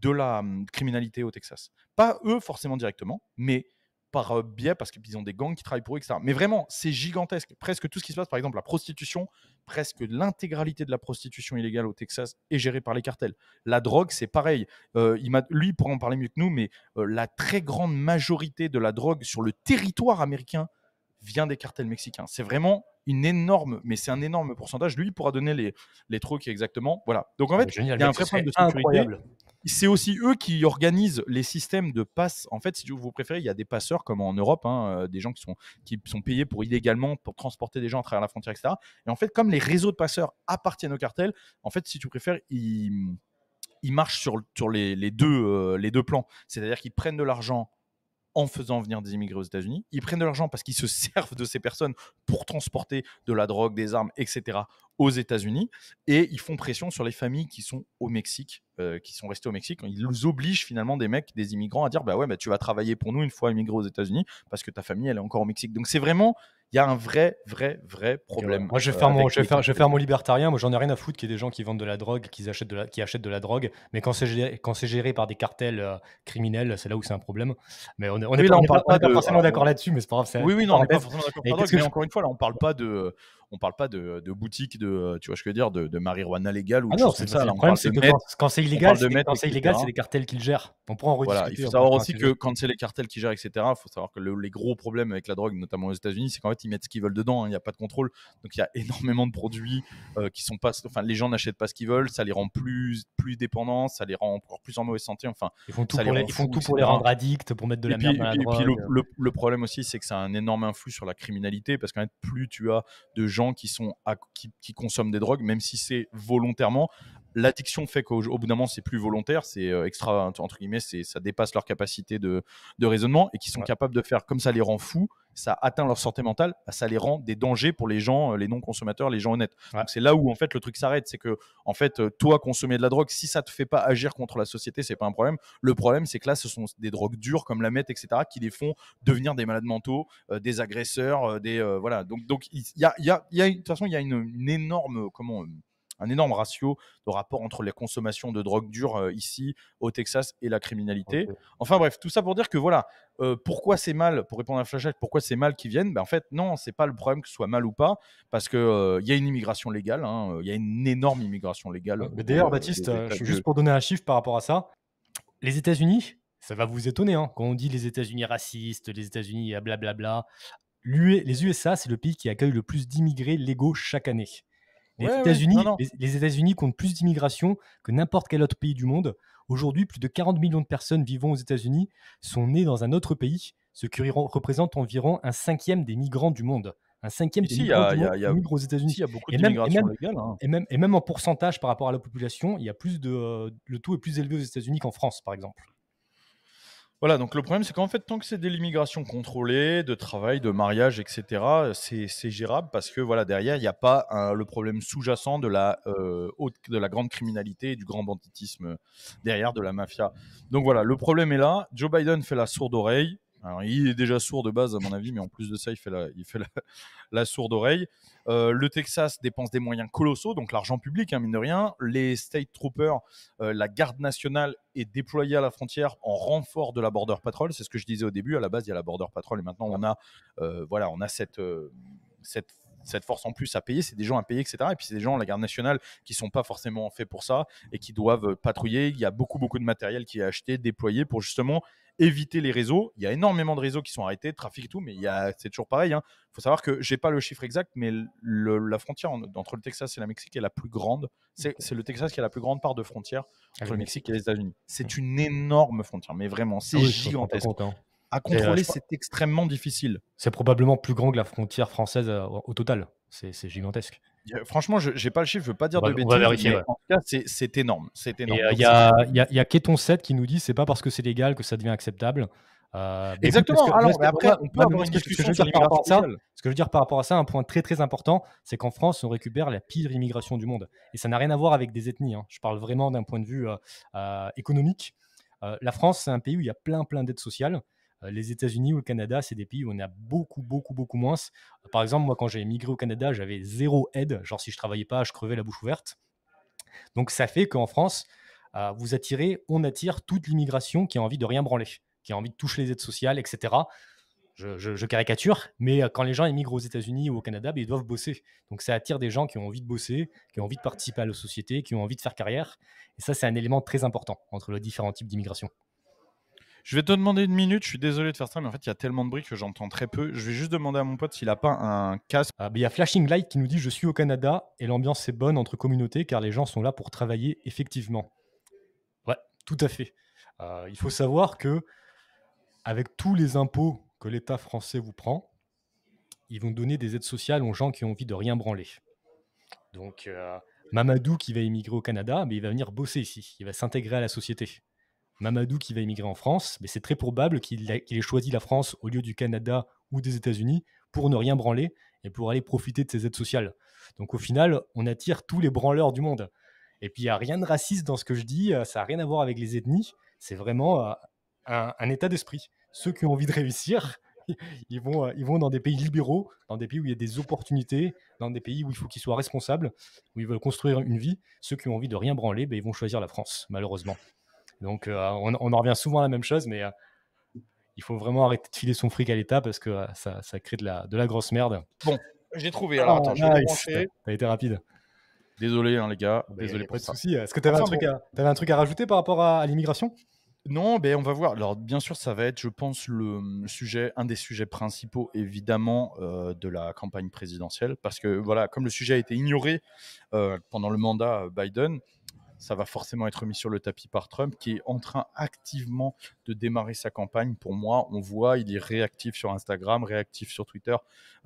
de la hum, criminalité au Texas. Pas eux forcément directement, mais par euh, biais, parce qu'ils ont des gangs qui travaillent pour eux, etc. Mais vraiment, c'est gigantesque. Presque tout ce qui se passe, par exemple, la prostitution, presque l'intégralité de la prostitution illégale au Texas est gérée par les cartels. La drogue, c'est pareil. Euh, lui pourra en parler mieux que nous, mais euh, la très grande majorité de la drogue sur le territoire américain vient des cartels mexicains. C'est vraiment une énorme, mais c'est un énorme pourcentage. Lui, il pourra donner les, les trucs exactement. Voilà. Donc en ah, fait, il y a un vrai problème de sécurité. C'est aussi eux qui organisent les systèmes de passe. En fait, si vous préférez, il y a des passeurs comme en Europe, hein, euh, des gens qui sont, qui sont payés pour illégalement pour transporter des gens à travers la frontière, etc. Et en fait, comme les réseaux de passeurs appartiennent au cartel, en fait, si tu préfères, ils, ils marchent sur, sur les, deux, euh, les deux plans. C'est-à-dire qu'ils prennent de l'argent en faisant venir des immigrés aux États-Unis. Ils prennent de l'argent parce qu'ils se servent de ces personnes pour transporter de la drogue, des armes, etc aux États-Unis et ils font pression sur les familles qui sont au Mexique, euh, qui sont restées au Mexique. Ils obligent finalement des mecs, des immigrants à dire bah ouais, bah tu vas travailler pour nous une fois immigré aux États-Unis parce que ta famille elle est encore au Mexique. Donc c'est vraiment il y a un vrai, vrai, vrai problème. moi, je vais, euh, faire mon, je, je vais mon libertarien. Moi, j'en ai rien à foutre qu'il y ait des gens qui vendent de la drogue, qui achètent de la, qui achètent de la drogue. Mais quand c'est géré, quand c'est géré par des cartels euh, criminels, c'est là où c'est un problème. Mais on n'est pas, forcément d'accord là-dessus, mais c'est pas grave. Oui, oui, non, on n'est pas forcément d'accord. Mais, mais encore une fois, là, on parle pas de on parle pas de, de, boutique de tu vois ce que je veux dire de, de marijuana légale ou ah c'est ça. Le problème, c'est de quand c'est illégal, c'est les cartels qui le gèrent. On prend en voilà, Il faut savoir aussi que quand c'est les cartels qui gèrent, etc. Il faut savoir que les gros problèmes avec la drogue, notamment aux États-Unis, c'est qu'en ils mettent ce qu'ils veulent dedans, hein, il n'y a pas de contrôle. Donc il y a énormément de produits euh, qui sont pas. Enfin, les gens n'achètent pas ce qu'ils veulent, ça les rend plus, plus dépendants, ça les rend encore plus en mauvaise santé. Enfin, ils font tout, pour les, rendre addicts, pour mettre de la merde Et puis le, problème aussi, c'est que ça a un énorme influx sur la criminalité parce qu'en fait, plus tu as de gens qui, sont qui, qui consomment des drogues, même si c'est volontairement, l'addiction fait qu'au bout d'un moment, c'est plus volontaire, c'est euh, extra, entre guillemets, ça dépasse leur capacité de, raisonnement et qui sont capables de faire comme ça les rend fous, ça atteint leur santé mentale, bah, ça les rend des dangers pour les gens, euh, les non-consommateurs, les gens honnêtes. c'est là où en fait le truc s'arrête, c'est que en fait, euh, toi, consommer de la drogue, si ça te fait pas agir contre la société, c'est pas un problème. Le problème, c'est que là, ce sont des drogues dures comme la meth, etc., qui les font devenir des malades mentaux, des agresseurs, des voilà. Donc, donc il y a, de toute façon, il y a une, une énorme comment un énorme ratio de rapport entre les consommations de drogue dure euh, ici au Texas et la criminalité. Enfin bref, tout ça pour dire que voilà, euh, pourquoi c'est mal, pour répondre à flashette pourquoi c'est mal qu'ils viennent ben, En fait, non, c'est pas le problème que ce soit mal ou pas, parce qu'il euh, y a une immigration légale, hein, il y a une énorme immigration légale. d'ailleurs, Baptiste, juste pour donner un chiffre par rapport à ça, les États-Unis, ça va vous étonner hein, quand on dit les États-Unis racistes, les États-Unis blablabla. E, les USA, c'est le pays qui accueille le plus d'immigrés légaux chaque année. Les États-Unis états comptent plus d'immigration que n'importe quel autre pays du monde. Aujourd'hui, plus de 40 millions de personnes vivant aux États-Unis sont nées dans un autre pays, ce qui représente environ un cinquième des migrants du monde. Un cinquième des migrants du monde aux États-Unis. Il y a beaucoup d'immigration légale. Hein. Et, même, en pourcentage par rapport à la population, il y a plus de, le taux est plus élevé aux États-Unis qu'en France, par exemple. Voilà, donc le problème, c'est qu'en fait, tant que c'est de l'immigration contrôlée, de travail, de mariage, etc., c'est gérable parce que voilà, derrière, il n'y a pas le problème sous-jacent de, la euh, de la grande criminalité et du grand banditisme derrière de la mafia. Donc voilà, le problème est là. Joe Biden fait la sourde oreille il est déjà sourd de base, à mon avis, mais en plus de ça, il fait la, il fait la, sourde oreille. Euh, le Texas dépense des moyens colossaux, donc l'argent public, hein, mine de rien. Les State Troopers, euh, la garde nationale est déployée à la frontière en renfort de la Border Patrol. C'est ce que je disais au début. À la base, il y a la Border Patrol et maintenant, on a, euh, voilà, on a cette, cette cette force en plus à payer, c'est des gens à payer, etc. Et puis c'est des gens, la garde nationale, qui sont pas forcément faits pour ça et qui doivent patrouiller. Il y a beaucoup, beaucoup de matériel qui est acheté, déployé pour justement éviter les réseaux. Il y a énormément de réseaux qui sont arrêtés, trafic et tout, mais il c'est toujours pareil. Il hein. faut savoir que j'ai pas le chiffre exact, mais la frontière entre le Texas et le Mexique est la plus grande. C'est, le Texas qui a la plus grande part de frontière ah, entre le Mexique et les États-Unis. C'est une énorme frontière, mais vraiment, c'est ah gigantesque. Hein. À euh, contrôler, c'est extrêmement difficile. C'est probablement plus grand que la frontière française euh, au total. C'est, gigantesque franchement, je n'ai pas le chiffre, je ne veux pas dire de bêtises. En tout cas, c'est énorme. Il euh, y, a, y, 7 qui nous dit c'est pas parce que c'est légal que ça devient acceptable. Euh, Exactement. ce que, je veux dire par rapport à ça, un point très très important, c'est qu'en France, on récupère la pire immigration du monde. Et ça n'a rien à voir avec des ethnies. Hein. Je parle vraiment d'un point de vue euh, économique. la France, c'est un pays où il y a plein plein d'aides sociales. Euh, les États-Unis ou le Canada, c'est des pays où on a beaucoup, beaucoup, beaucoup moins. Par exemple, moi, quand j'ai émigré au Canada, j'avais zéro aide. Genre, si je travaillais pas, je crevais la bouche ouverte. Donc, ça fait qu'en France, euh, vous attirez, on attire toute l'immigration qui a envie de rien branler, qui a envie de toucher les aides sociales, etc. Je, caricature, mais euh, quand les gens émigrent aux États-Unis ou au Canada, ben, ils doivent bosser. Donc, ça attire des gens qui ont envie de bosser, qui ont envie de participer à la société, qui ont envie de faire carrière. Et ça, c'est un élément très important entre les différents types d'immigration. Je vais te demander une minute, je suis désolé de faire ça, mais en fait, il y a tellement de bruit que j'entends très peu. Je vais juste demander à mon pote s'il a pas un casque. Ah, il y a Flashing Light qui nous dit Je suis au Canada et l'ambiance est bonne entre communautés car les gens sont là pour travailler effectivement. Ouais, tout à fait. Euh, il faut savoir que, avec tous les impôts que l'État français vous prend, ils vont donner des aides sociales aux gens qui ont envie de rien branler. Donc, euh, Mamadou qui va émigrer au Canada, mais il va venir bosser ici, il va s'intégrer à la société. Mamadou qui va émigrer en France, mais c'est très probable qu'il ait choisi la France au lieu du Canada ou des États-Unis pour ne rien branler et pour aller profiter de ses aides sociales. Donc au final, on attire tous les branleurs du monde. Et puis il n'y a rien de raciste dans ce que je dis, euh, ça n'a rien à voir avec les ethnies, c'est vraiment euh, un, état d'esprit. Ceux qui ont envie de réussir, ils vont, euh, ils vont dans des pays libéraux, dans des pays où il y a des opportunités, dans des pays où il faut qu'ils soient responsables, où ils veulent construire une vie. Ceux qui ont envie de rien branler, ben, ils vont choisir la France, malheureusement. Donc, euh, on, en revient souvent à la même chose, mais euh, il faut vraiment arrêter de filer son fric à l'État parce que euh, ça, crée de la, grosse merde. Bon, j'ai trouvé. Alors, attends, j'ai je vais ah, nice. été rapide. Désolé, hein, les gars. Bah, Désolé pour souci. Est-ce que tu avais, un truc à rajouter par rapport à, l'immigration non, ben on va voir. Alors, bien sûr, ça va être, je pense, le hum, sujet, un des sujets principaux, évidemment, de la campagne présidentielle, parce que voilà, comme le sujet a été ignoré pendant le mandat Biden, ça va forcément être mis sur le tapis par Trump, qui est en train activement de démarrer sa campagne. Pour moi, on voit, il est réactif sur Instagram, réactif sur Twitter.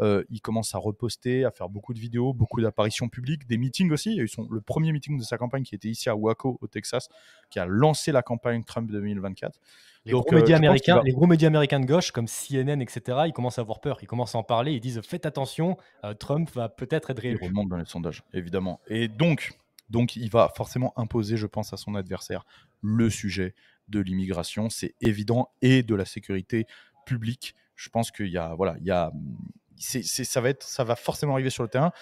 Euh, il commence à reposter, à faire beaucoup de vidéos, beaucoup d'apparitions publiques, des meetings aussi. Il y eu son le premier meeting de sa campagne qui était ici à Waco, au Texas, qui a lancé la campagne Trump 2024. Les, gros, euh, médias américains, les gros médias américains de gauche, comme CNN, etc., ils commencent à avoir peur, ils commencent à en parler, ils disent faites attention, euh, Trump va peut-être être réélu. Il dans les sondages, évidemment. Et donc, donc il va forcément imposer, je pense, à son adversaire le sujet de l'immigration, c'est évident, et de la sécurité publique. Je pense que y voilà, il ça va être, ça va forcément arriver sur le terrain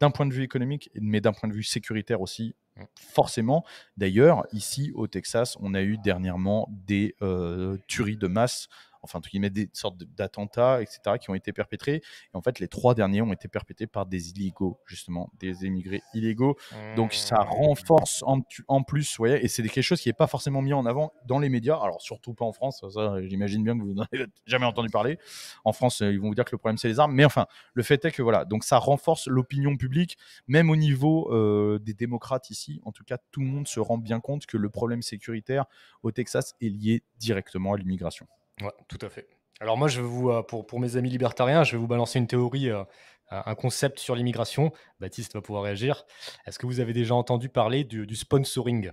d'un point de vue économique, mais d'un point de vue sécuritaire aussi, forcément. D'ailleurs, ici au Texas, on a eu dernièrement des euh, tueries de masse enfin, entre guillemets, des sortes d'attentats, etc., qui ont été perpétrés. Et en fait, les trois derniers ont été perpétrés par des illégaux, justement, des émigrés illégaux. Donc, mmh. ça renforce en, plus, vous voyez, et c'est quelque chose qui n'est pas forcément mis en avant dans les médias. Alors, surtout pas en France, j'imagine bien que vous n'en avez jamais entendu parler. En France, euh, ils vont vous dire que le problème, c'est les armes. Mais enfin, le fait est que voilà, donc ça renforce l'opinion publique, même au niveau euh, des démocrates ici. En tout cas, tout le monde se rend bien compte que le problème sécuritaire au Texas est lié directement à l'immigration. Ouais, tout à fait. Alors moi, je vous, euh, pour, pour mes amis libertariens, je vais vous balancer une théorie, euh, un concept sur l'immigration. Baptiste va pouvoir réagir. Est-ce que vous avez déjà entendu parler du, sponsoring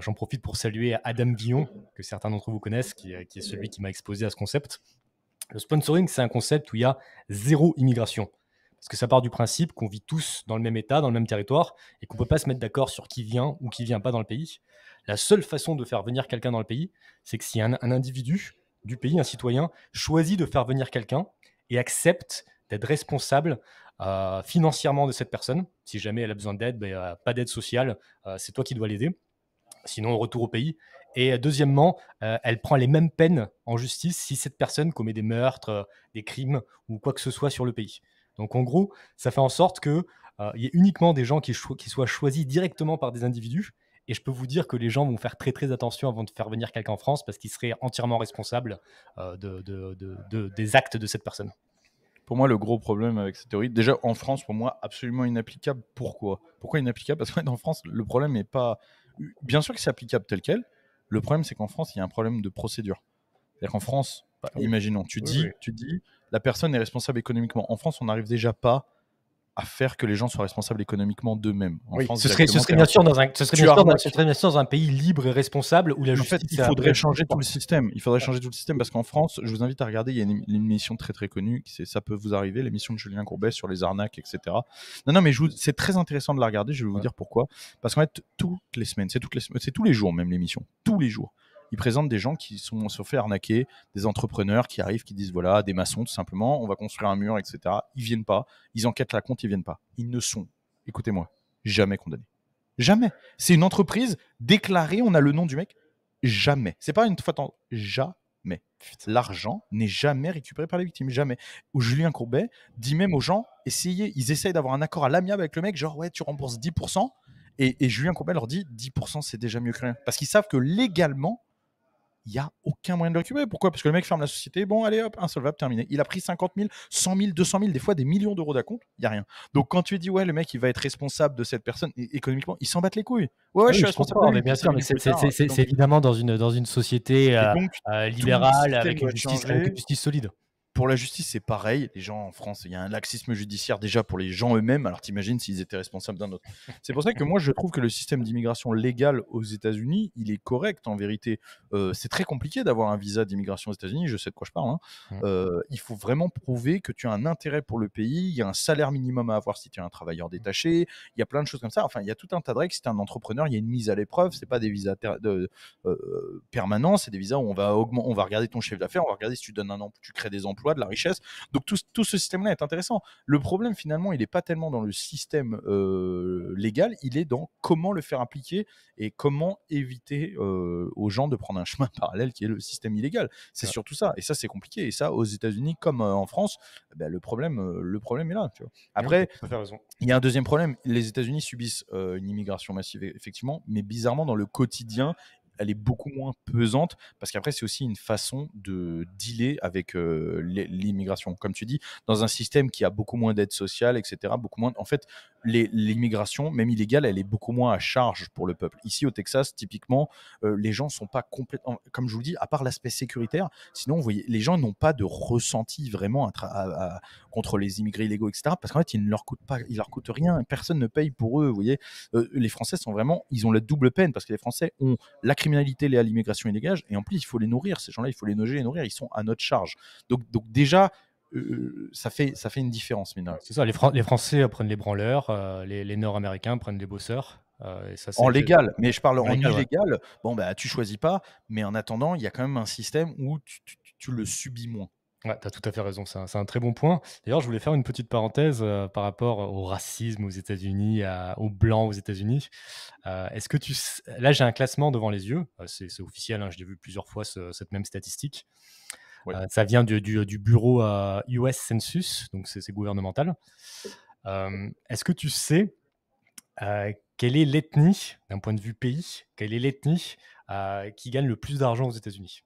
J'en profite pour saluer Adam Guillon, que certains d'entre vous connaissent, qui, est celui qui m'a exposé à ce concept. Le sponsoring, c'est un concept où il y a zéro immigration. Parce que ça part du principe qu'on vit tous dans le même État, dans le même territoire, et qu'on ne peut pas se mettre d'accord sur qui vient ou qui vient pas dans le pays. La seule façon de faire venir quelqu'un dans le pays, c'est que si un, un individu du pays, un citoyen, choisit de faire venir quelqu'un et accepte d'être responsable euh, financièrement de cette personne. Si jamais elle a besoin d'aide, ben, euh, pas d'aide sociale, euh, c'est toi qui dois l'aider. Sinon, retour au pays. Et deuxièmement, elle prend les mêmes peines en justice si cette personne commet des meurtres, des crimes ou quoi que ce soit sur le pays. Donc en gros, ça fait en sorte qu'il il y ait uniquement des gens qui soient choisis directement par des individus et je peux vous dire que les gens vont faire très très attention avant de faire venir quelqu'un en France parce qu'il serait entièrement responsable euh, de, des actes de cette personne. Pour moi, le gros problème avec cette théorie, déjà en France, pour moi, absolument inapplicable. Pourquoi Pourquoi inapplicable Parce qu'en France, le problème n'est pas. Bien sûr que c'est applicable tel quel. Le problème, c'est qu'en France, il y a un problème de procédure. C'est-à-dire qu'en France, bah, ah imaginons, tu dis, tu dis, la personne est responsable économiquement. En France, on n'arrive déjà pas à faire que les gens soient responsables économiquement d'eux-mêmes. ce, serait, bien sûr dans un, pays libre et responsable où la justice. En fait, il faudrait changer tout le système. Il faudrait changer tout le système parce qu'en France, je vous invite à regarder, il y a une, émission très très connue, c'est ça peut vous arriver, l'émission de Julien Courbet sur les arnaques, etc. Non non, mais c'est très intéressant de la regarder. Je vais vous dire pourquoi. Parce qu'en fait, toutes les semaines, c'est toutes les c'est tous les jours même l'émission, tous les jours. Ils présentent des gens qui sont, se fait arnaquer, des entrepreneurs qui arrivent, qui disent voilà, des maçons tout simplement, on va construire un mur, etc. Ils viennent pas, ils enquêtent la compte, ils viennent pas. Ils ne sont, écoutez-moi, jamais condamnés. Jamais. C'est une entreprise déclarée, on a le nom du mec. Jamais. C'est pas une fois en jamais. L'argent n'est jamais récupéré par les victimes, jamais. Ou Julien Courbet dit même aux gens, essayez, ils essayent d'avoir un accord à l'amiable avec le mec, genre ouais, tu rembourses 10%. Et, et Julien Courbet leur dit 10% c'est déjà mieux que rien. Parce qu'ils savent que légalement, il n'y a aucun moyen de le récupérer. Pourquoi Parce que le mec ferme la société, bon, allez hop, insolvable, terminé. Il a pris 50 000, 100 000, 200 000, des fois des millions d'euros d'acompte, il n'y a rien. Donc quand tu dis, ouais, le mec, il va être responsable de cette personne, économiquement, il s'en bat les couilles. Ouais, je suis responsable. mais bien sûr, c'est évidemment dans une, dans une société euh, euh, libérale, avec une justice solide. Pour la justice, c'est pareil. Les gens en France, il y a un laxisme judiciaire déjà pour les gens eux-mêmes. Alors t'imagines s'ils étaient responsables d'un autre. C'est pour ça que moi, je trouve que le système d'immigration légale aux États-Unis, il est correct en vérité. Euh, c'est très compliqué d'avoir un visa d'immigration aux États-Unis. Je sais de quoi je parle. Hein. Mmh. Euh, il faut vraiment prouver que tu as un intérêt pour le pays. Il y a un salaire minimum à avoir si tu es un travailleur mmh. détaché. Il y a plein de choses comme ça. Enfin, il y a tout un tas de règles. Si tu es un entrepreneur, il y a une mise à l'épreuve. C'est pas des visas de, euh, permanents. C'est des visas où on va, on va regarder ton chef d'affaires. On va regarder si tu donnes un emploi, tu crées des emplois de la richesse. Donc tout, ce système-là est intéressant. Le problème finalement, il n'est pas tellement dans le système euh, légal, il est dans comment le faire appliquer et comment éviter euh, aux gens de prendre un chemin parallèle qui est le système illégal. C'est surtout ça. Et ça, c'est compliqué. Et ça, aux États-Unis comme euh, en France, eh ben, le, problème, le problème est là. Après, il y a un deuxième problème. Les États-Unis subissent une immigration massive, effectivement, mais bizarrement, dans le quotidien, elle est beaucoup moins pesante parce qu'après, c'est aussi une façon de dealer avec euh, l'immigration. Comme tu dis, dans un système qui a beaucoup moins d'aide sociale, etc., beaucoup moins. En fait, l'immigration, même illégale, elle est beaucoup moins à charge pour le peuple. Ici, au Texas, typiquement, euh, les gens ne sont pas complètement. Comme je vous dis, à part l'aspect sécuritaire, sinon, vous voyez, les gens n'ont pas de ressenti vraiment à, contre les immigrés illégaux, etc. Parce qu'en fait, ils ne leur coûtent pas, ils leur coûtent rien. Personne ne paye pour eux. Vous voyez, euh, les Français sont vraiment, ils ont la double peine parce que les Français ont la criminalité liée à l'immigration illégale et en plus, il faut les nourrir. Ces gens-là, il faut les et les nourrir. Ils sont à notre charge. Donc, donc déjà, euh, ça fait, ça fait une différence, C'est ça, les, Français euh, prennent les branleurs, les, Nord-Américains prennent les bosseurs. et ça, en légal, mais je parle en, illégal. Bon, bah, tu choisis pas, mais en attendant, il y a quand même un système où tu le subis moins. Ouais, tu as tout à fait raison, c'est un, très bon point. D'ailleurs, je voulais faire une petite parenthèse euh, par rapport au racisme aux États-Unis, aux Blancs aux États-Unis. Euh, est-ce que tu... Là, j'ai un classement devant les yeux, euh, c'est officiel, hein, je l'ai vu plusieurs fois cette même statistique. ça vient du, bureau US Census, donc c'est gouvernemental. Est-ce que tu sais quelle est l'ethnie, d'un point de vue pays, quelle est l'ethnie qui gagne le plus d'argent aux États-Unis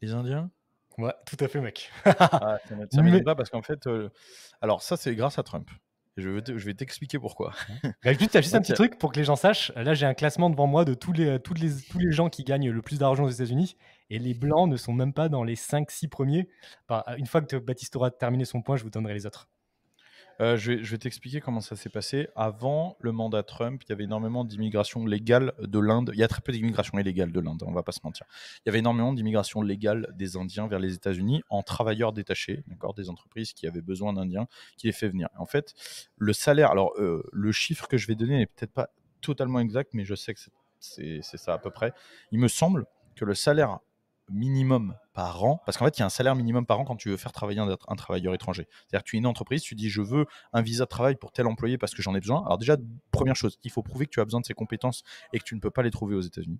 Les Indiens Ouais, tout à fait, mec. Ah, ça ne pas parce qu'en fait, euh, alors ça, c'est grâce à Trump. je, vais t'expliquer pourquoi. Bah, juste, un petit truc pour que les gens sachent. Là, j'ai un classement devant moi de tous les, tous les, tous les gens qui gagnent le plus d'argent aux États-Unis. Et les Blancs ne sont même pas dans les 5-6 premiers. une fois que Baptiste aura terminé son point, je vous donnerai les autres. Euh, je vais, t'expliquer comment ça s'est passé. Avant le mandat Trump, il y avait énormément d'immigration légale de l'Inde. Il y a très peu d'immigration illégale de l'Inde, on va pas se mentir. Il y avait énormément d'immigration légale des Indiens vers les États-Unis en travailleurs détachés, d'accord, des entreprises qui avaient besoin d'Indiens, qui les fait venir. En fait, le salaire, alors euh, le chiffre que je vais donner n'est peut-être pas totalement exact, mais je sais que c'est ça à peu près. Il me semble que le salaire minimum par an, parce qu'en fait, il y a un salaire minimum par an quand tu veux faire travailler un, travailleur étranger. C'est-à-dire, tu es une entreprise, tu dis, je veux un visa de travail pour tel employé parce que j'en ai besoin. Alors déjà, première chose, il faut prouver que tu as besoin de ses compétences et que tu ne peux pas les trouver aux États-Unis.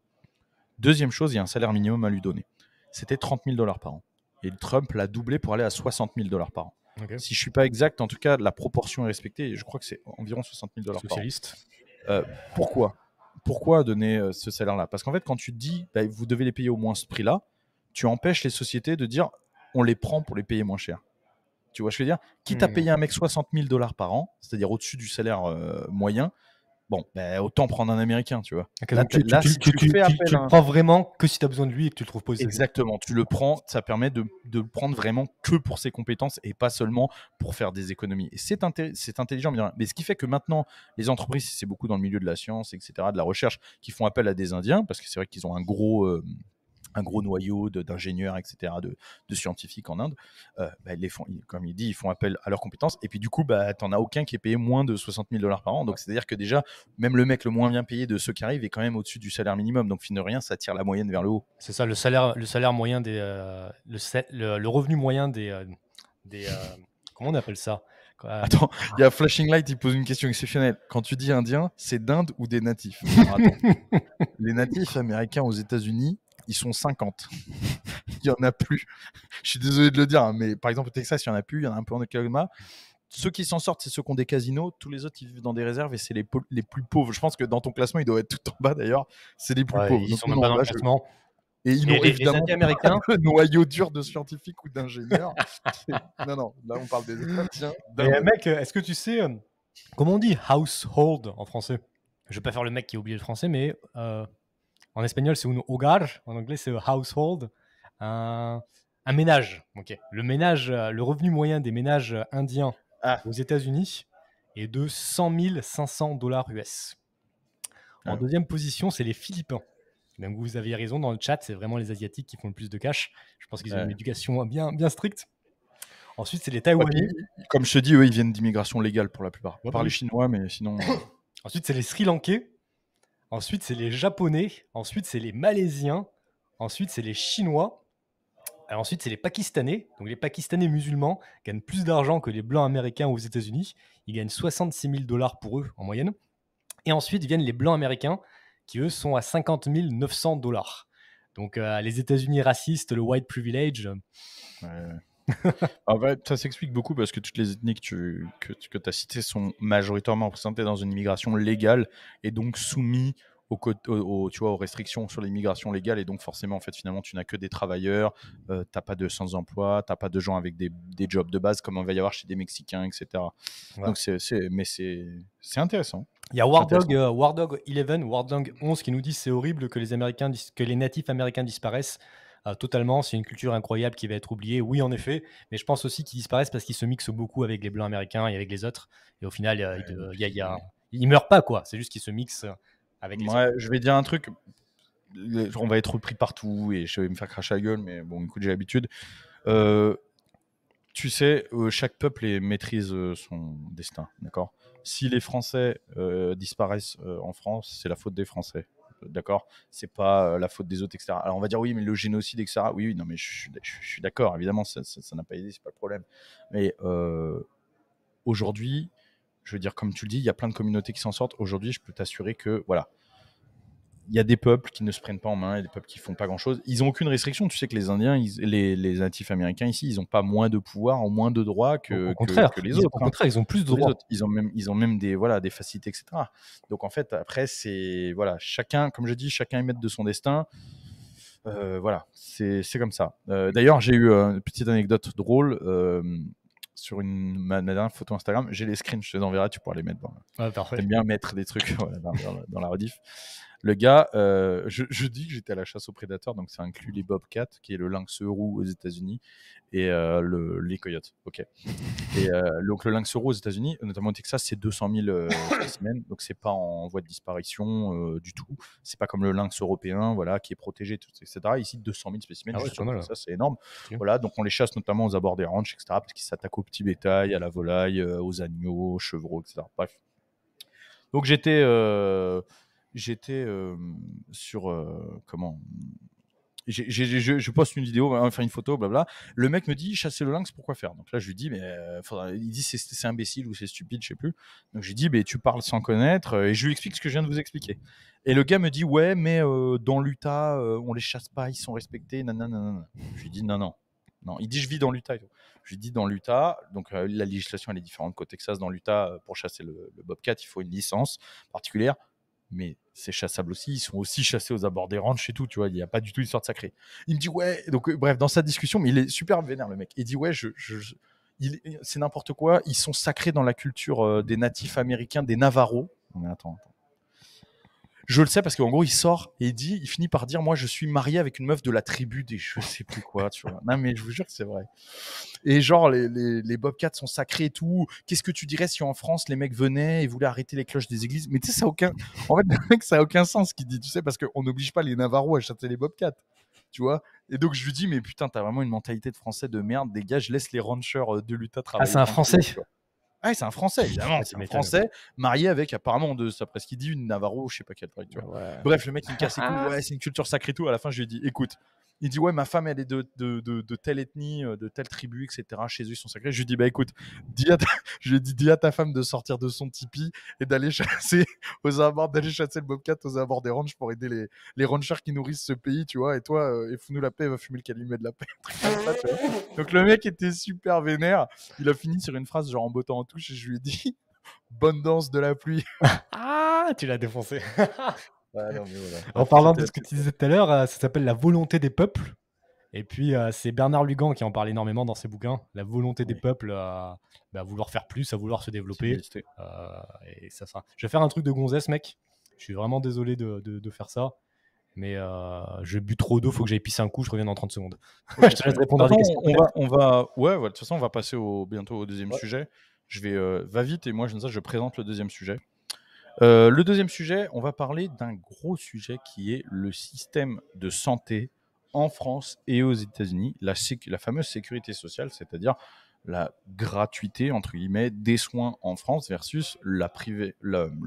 Deuxième chose, il y a un salaire minimum à lui donner. C'était 30 000 dollars par an. Et Trump l'a doublé pour aller à 60 000 dollars par an. Si je ne suis pas exact, en tout cas, la proportion est respectée. Et je crois que c'est environ 60 000 dollars par an. Euh, pourquoi Pourquoi donner euh, ce salaire-là Parce qu'en fait, quand tu dis, bah, vous devez les payer au moins ce prix-là, tu empêches les sociétés de dire on les prend pour les payer moins cher. Tu vois ce que je veux dire Quitte à hmm. payer un mec 60 000 dollars par an, c'est-à-dire au-dessus du salaire euh, moyen, bon, ben, autant prendre un Américain, tu vois. Ah, là, tu, le prends vraiment que si tu as besoin de lui et que tu le trouves positif. Exactement, tu le prends, ça permet de, le prendre vraiment que pour ses compétences et pas seulement pour faire des économies. Et c'est intelligent, mais ce qui fait que maintenant, les entreprises, c'est beaucoup dans le milieu de la science, etc., de la recherche, qui font appel à des Indiens, parce que c'est vrai qu'ils ont un gros... Euh, un gros noyau d'ingénieurs, etc., de, de, scientifiques en Inde, euh, bah, les font, comme il dit, ils font appel à leurs compétences. Et puis du coup, bah, tu n'en as aucun qui est payé moins de 60 000 dollars par an. Donc c'est-à-dire que déjà, même le mec le moins bien payé de ceux qui arrivent est quand même au-dessus du salaire minimum. Donc fin de rien, ça tire la moyenne vers le haut. C'est ça, le salaire, le salaire moyen des... Euh, le, revenu moyen des... Euh, des comment on appelle ça Attends, il y a Flashing Light, il pose une question exceptionnelle. Quand tu dis indien, c'est d'Inde ou des natifs Les natifs américains aux États-Unis, ils sont 50. il y en a plus. Je suis désolé de le dire, hein, mais par exemple au Texas, il y en a plus, il y en a un peu en Oklahoma. Ceux qui s'en sortent, c'est ceux qui ont des casinos. Tous les autres, ils vivent dans des réserves et c'est les, les, plus pauvres. Je pense que dans ton classement, ils doivent être tout en bas d'ailleurs. C'est les plus pauvres. Ils sont même pas dans le classement. Et ils ont évidemment les noyau dur de scientifiques ou d'ingénieurs. non, non, là on parle des États. Mais euh, mec, euh, est-ce que tu sais euh, comment on dit household en français Je vais pas faire le mec qui a oublié le français, mais en espagnol, c'est un hogar. En anglais, c'est household. Un, ménage. Le ménage, euh, le revenu moyen des ménages euh, indiens ah. aux États-Unis est de 100 500 dollars US. En ah. deuxième position, c'est les Philippins. Donc vous aviez raison, dans le chat, c'est vraiment les Asiatiques qui font le plus de cash. Je pense qu'ils ont une éducation bien, bien stricte. Ensuite, c'est les bah, Taïwanais. comme je te dis, eux, ils viennent d'immigration légale pour la plupart. On bah par les Chinois, mais sinon. Ensuite, c'est les Sri Lankais. Ensuite, c'est les Japonais. Ensuite, c'est les Malaisiens. Ensuite, c'est les Chinois. Euh, ensuite, c'est les Pakistanais. Donc, les Pakistanais musulmans gagnent plus d'argent que les Blancs américains aux États-Unis. Ils gagnent 66 000 dollars pour eux en moyenne. Et ensuite viennent les Blancs américains qui, eux, sont à 50 900 dollars. Donc, euh, les États-Unis racistes, le white privilege. en ça s'explique beaucoup parce que toutes les ethnies que tu que, que as citées sont majoritairement représentées dans une immigration légale et donc soumises aux, tu vois, aux restrictions sur l'immigration légale. Et donc, forcément, en fait, finalement, tu n'as que des travailleurs, euh, tu n'as pas de sans-emploi, tu n'as pas de gens avec des, des, jobs de base comme on va y avoir chez des Mexicains, etc. Donc, c'est, mais c'est, c'est intéressant. Il y a Wardog, Wardog 11, Wardog 11 qui nous dit c'est horrible que les, Américains que les natifs américains disparaissent. Euh, totalement. C'est une culture incroyable qui va être oubliée, oui, en effet, mais je pense aussi qu'ils disparaissent parce qu'ils se mixent beaucoup avec les blancs américains et avec les autres. Et au final, il ne meurent pas, quoi. C'est juste qu'ils se mixent euh, avec les autres. Je vais dire un truc. On va être repris partout et je vais me faire cracher la gueule, mais bon, écoute, j'ai l'habitude. Euh, tu sais, chaque peuple maîtrise son destin, d'accord Si les Français disparaissent en France, c'est la faute des Français d'accord, c'est pas euh, la faute des autres, etc. Alors on va dire oui, mais le génocide, etc. Oui, oui, non, mais je, suis d'accord, évidemment, ça n'a pas aidé, c'est pas le problème. Mais euh, aujourd'hui, je veux dire, comme tu le dis, il y a plein de communautés qui s'en sortent. Aujourd'hui, je peux t'assurer que, voilà, il y a des peuples qui ne se prennent pas en main, il y a des peuples qui font pas grand-chose. Ils n'ont aucune restriction. Tu sais que les Indiens, les, les, natifs américains ici, ils n'ont pas moins de pouvoir, moins de droits que, que, les autres. Au hein. contraire, ils ont plus de droits. Ils ont même, ils ont même des, voilà, des facilités, etc. Donc en fait, après, c'est voilà, chacun, comme je dis, chacun est maître de son destin. Euh, voilà, c'est comme ça. Euh, d'ailleurs, j'ai eu euh, une petite anecdote drôle. sur une, ma, dernière photo Instagram, j'ai les screens, je te les enverrai, tu pourras les mettre J'aime ah, bien mettre des trucs dans, dans, la rediff. Le gars, euh, je, dis que j'étais à la chasse aux prédateurs, donc ça inclut les bobcats, qui est le lynx roux aux États-Unis, et euh, les coyotes. Ok. Et euh, donc le lynx roux aux États-Unis, notamment au Texas, c'est 200 000 spécimens, donc c'est pas en voie de disparition du tout. C'est pas comme le lynx européen, voilà, qui est protégé, etc. Ici, 200 000 spécimens. Ah hein. ça, c'est énorme. Voilà, donc on les chasse notamment aux abords des ranchs, etc. Parce qu'ils s'attaquent au petit bétail, à la volaille, aux agneaux, aux chevreaux, etc. Bref. Donc j'étais j'étais sur comment je, poste une vidéo, on hein, va faire une photo, blabla. Le mec me dit chasser le lynx, pourquoi faire Donc là, je lui dis, mais il dit c'est imbécile ou c'est stupide, je sais plus. Donc j'ai dit mais tu parles sans connaître, et je lui explique ce que je viens de vous expliquer. Et le gars me dit, ouais, mais dans l'Utah, on les chasse pas, ils sont respectés, nanana. Je lui dis, non, non, non. Il dit, je vis dans l'Utah. Je lui dis, dans l'Utah, donc la législation elle est différente qu'au Texas. Dans l'Utah, pour chasser le, le, bobcat, il faut une licence particulière. Mais c'est chassable aussi. Ils sont aussi chassés aux abords des ranchs et tout, tu vois. Il n'y a pas du tout une sorte sacrée. Il me dit, ouais, donc euh, bref, dans sa discussion, mais il est super vénère, le mec. Il dit, ouais, je, c'est n'importe quoi. Ils sont sacrés dans la culture euh, des natifs américains, des Navarros. Mais attends, attends. Je le sais parce qu'en gros, il sort et il dit, il finit par dire, moi, je suis marié avec une meuf de la tribu des je sais plus quoi, tu vois. Non, mais je vous jure que c'est vrai. Et genre, les, les, Bobcats sont sacrés et tout. Qu'est-ce que tu dirais si en France, les mecs venaient et voulaient arrêter les cloches des églises Mais tu sais, ça aucun, en fait, mec, ça a aucun sens ce qu'il dit, tu sais, parce qu'on n'oblige pas les Navarro à chanter les Bobcats, tu vois. Et donc, je lui dis, mais putain, t'as vraiment une mentalité de français de merde, des gars, laisse les ranchers euh, de l'Utah travailler. Ah, c'est un français ah, c'est un Français, évidemment. c'est un Français marié avec, apparemment, de ça, presque, il dit une Navarro, je sais pas quelle. Tu Bref, le mec, il me casse les couilles. Ah. Ouais, c'est une culture sacrée, tout. À la fin, je lui ai dit, écoute, il dit ouais ma femme elle est de, telle ethnie euh, de telle tribu etc chez eux ils sont sacrés je lui dis bah écoute dis à ta, je lui dis, dis à ta femme de sortir de son tipi et d'aller chasser aux abords d'aller chasser le bobcat aux abords des ranchs pour aider les, les ranchers qui nourrissent ce pays tu vois et toi et euh, fous nous la paix va fumer le calumet de la paix donc le mec était super vénère il a fini sur une phrase genre en bottant en touche et je lui ai dit bonne danse de la pluie ah tu l'as défoncé en parlant de ce que tu disais tout à l'heure, euh, ça s'appelle la volonté des peuples. Et puis, euh, c'est Bernard Lugan qui en parle énormément dans ses bouquins, la volonté des peuples à, euh, bah, vouloir faire plus, à vouloir se développer. et ça, Je vais faire un truc de gonzesse, mec. Je suis vraiment désolé de, faire ça. Mais je bu trop d'eau, faut que j'aille pisser un coup, je reviens dans 30 secondes. je te On va, Ouais, de toute façon, on va passer bientôt au deuxième sujet. Je vais. va vite, et moi, je présente le deuxième sujet. Euh, le deuxième sujet, on va parler d'un gros sujet qui est le système de santé en France et aux États-Unis, la, fameuse sécurité sociale, c'est-à-dire la gratuité, entre guillemets, des soins en France versus le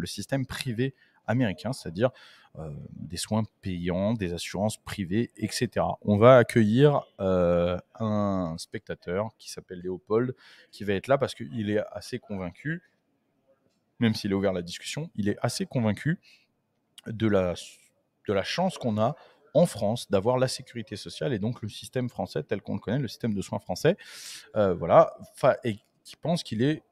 système privé américain, c'est-à-dire euh, des soins payants, des assurances privées, etc. On va accueillir euh, un spectateur qui s'appelle Léopold, qui va être là parce qu'il est assez convaincu même s'il a ouvert la discussion, il est assez convaincu de la, chance qu'on a en France d'avoir la sécurité sociale et donc le système français tel qu'on le connaît, le système de soins français, euh, voilà, et qui pense qu'il est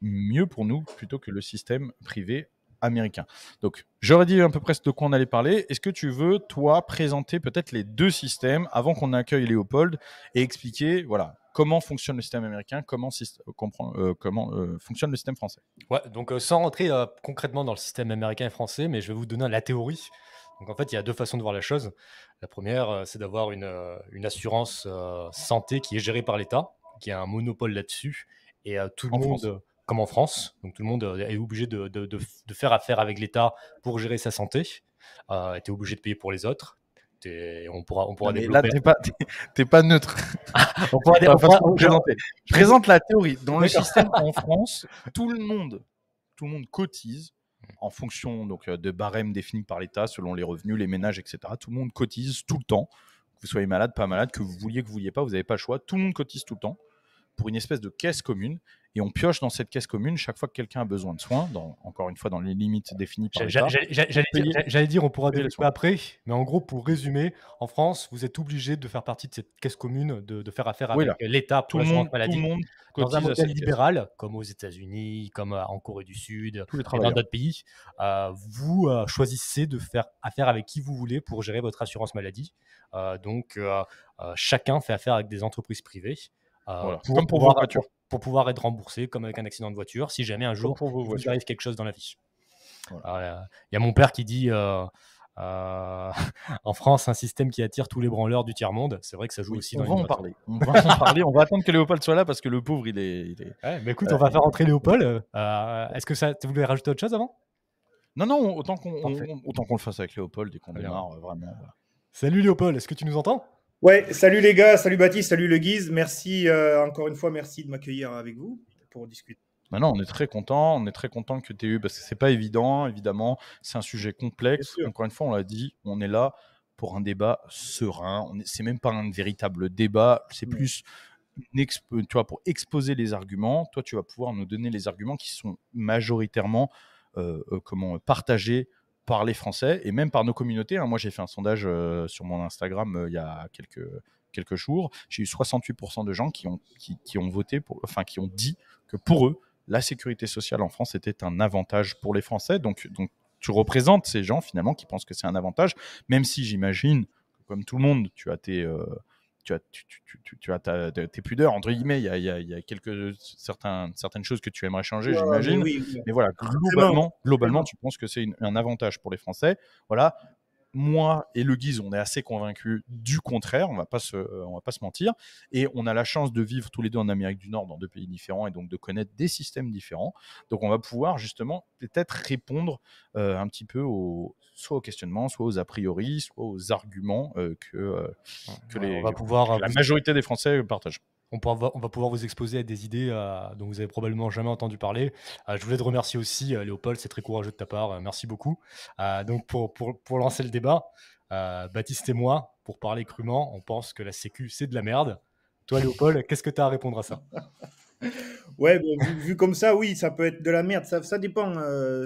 mieux pour nous plutôt que le système privé américain. Donc, j'aurais dit à peu près de quoi on allait parler. Est-ce que tu veux, toi, présenter peut-être les deux systèmes avant qu'on accueille Léopold et expliquer, voilà, comment fonctionne le système américain, comment, euh, euh, euh, fonctionne le système français. Ouais, donc sans rentrer concrètement dans le système américain et français, mais je vais vous donner la théorie. Donc en fait, il y a deux façons de voir la chose. La première, c'est d'avoir une, assurance santé qui est gérée par l'État, qui a un monopole là-dessus, et tout le monde, comme en France, donc tout le monde est obligé de, faire affaire avec l'État pour gérer sa santé. Euh, obligé de payer pour les autres, on pourra, on pourra développer. Là, t'es pas, pas neutre. Je présente la théorie. Dans le système en France, tout le monde, tout le monde cotise en fonction donc euh, de barèmes définis par l'État selon les revenus, les ménages, etc. Tout le monde cotise tout le temps. Que vous soyez malade, pas malade, que vous vouliez, que vous vouliez pas, vous n'avez pas le choix. Tout le monde cotise tout le temps pour une espèce de caisse commune et on pioche dans cette caisse commune chaque fois que quelqu'un a besoin de soins, encore une fois dans les limites définies par J'allais dire, on pourra développer après, mais en gros, pour résumer, en France, vous êtes obligé de faire partie de cette caisse commune, de, faire affaire avec l'État pour tout la monde, maladie. Tout le monde dans un modèle libéral, comme aux États-Unis, comme euh, en Corée du Sud, et dans d'autres pays, euh, vous euh, choisissez de faire affaire avec qui vous voulez pour gérer votre assurance maladie. donc, chacun fait affaire avec des entreprises privées. Pour, comme pour, votre voiture pour pouvoir être remboursé, comme avec un accident de voiture, si jamais un jour vous il arrive quelque chose dans la vie. Il y a mon père qui dit euh, euh, en France, un système qui attire tous les branleurs du tiers-monde. C'est vrai que ça joue aussi on va en parler. On va en parler. On va attendre que Léopold soit là parce que le pauvre, il est. mais écoute, on euh, va faire rentrer Léopold. Est-ce que ça. Tu voulais rajouter autre chose avant Non, non, autant qu'on qu'on le fasse avec Léopold et qu'on démarre vraiment. Salut Léopold, est-ce que tu nous entends Ouais, salut les gars, salut Baptiste, salut le Guise. Merci euh, encore une fois, merci de m'accueillir avec vous pour discuter. Maintenant, bah on est très content, on est très content que tu aies eu parce que c'est pas évident, évidemment, c'est un sujet complexe. Encore une fois, on l'a dit, on est là pour un débat serein. C'est même pas un véritable débat, c'est plus tu vois, pour exposer les arguments. Toi, tu vas pouvoir nous donner les arguments qui sont majoritairement euh, euh, comment partagés les français et même par nos communautés. Hein. Moi, j'ai fait un sondage euh, sur mon Instagram euh, il y a quelques, quelques jours. J'ai eu 68% de gens qui ont, qui, ont voté, pour, enfin, qui ont dit que pour eux, la sécurité sociale en France était un avantage pour les Français. Donc, donc tu représentes ces gens finalement qui pensent que c'est un avantage, même si j'imagine, que, comme tout le monde, tu as tes. Euh, tu as, tu, as tes pudeurs, entre guillemets. Il y a, y a, quelques, certains, certaines choses que tu aimerais changer, j'imagine. Mais voilà, globalement, globalement, tu penses que c'est un avantage pour les Français. Voilà, moi et le Guise, on est assez convaincus du contraire, on va pas euh, va pas se mentir, et on a la chance de vivre tous les deux en Amérique du Nord, dans deux pays différents, et donc de connaître des systèmes différents. Donc on va pouvoir justement peut-être répondre euh, un petit peu au, soit aux questionnements, soit aux a priori, soit aux arguments euh, que, les, que la majorité des Français partagent on, va, pouvoir vous exposer à des idées euh, dont vous avez probablement jamais entendu parler. Euh, je voulais te remercier aussi, euh, Léopold, c'est très courageux de ta part. merci beaucoup. donc, pour, lancer le débat, Baptiste et moi, pour parler crûment, on pense que la Sécu, c'est de la merde. Toi, Léopold, qu'est-ce que tu as à répondre à ça Ouais, vu, comme ça, oui, ça peut être de la merde. Ça, dépend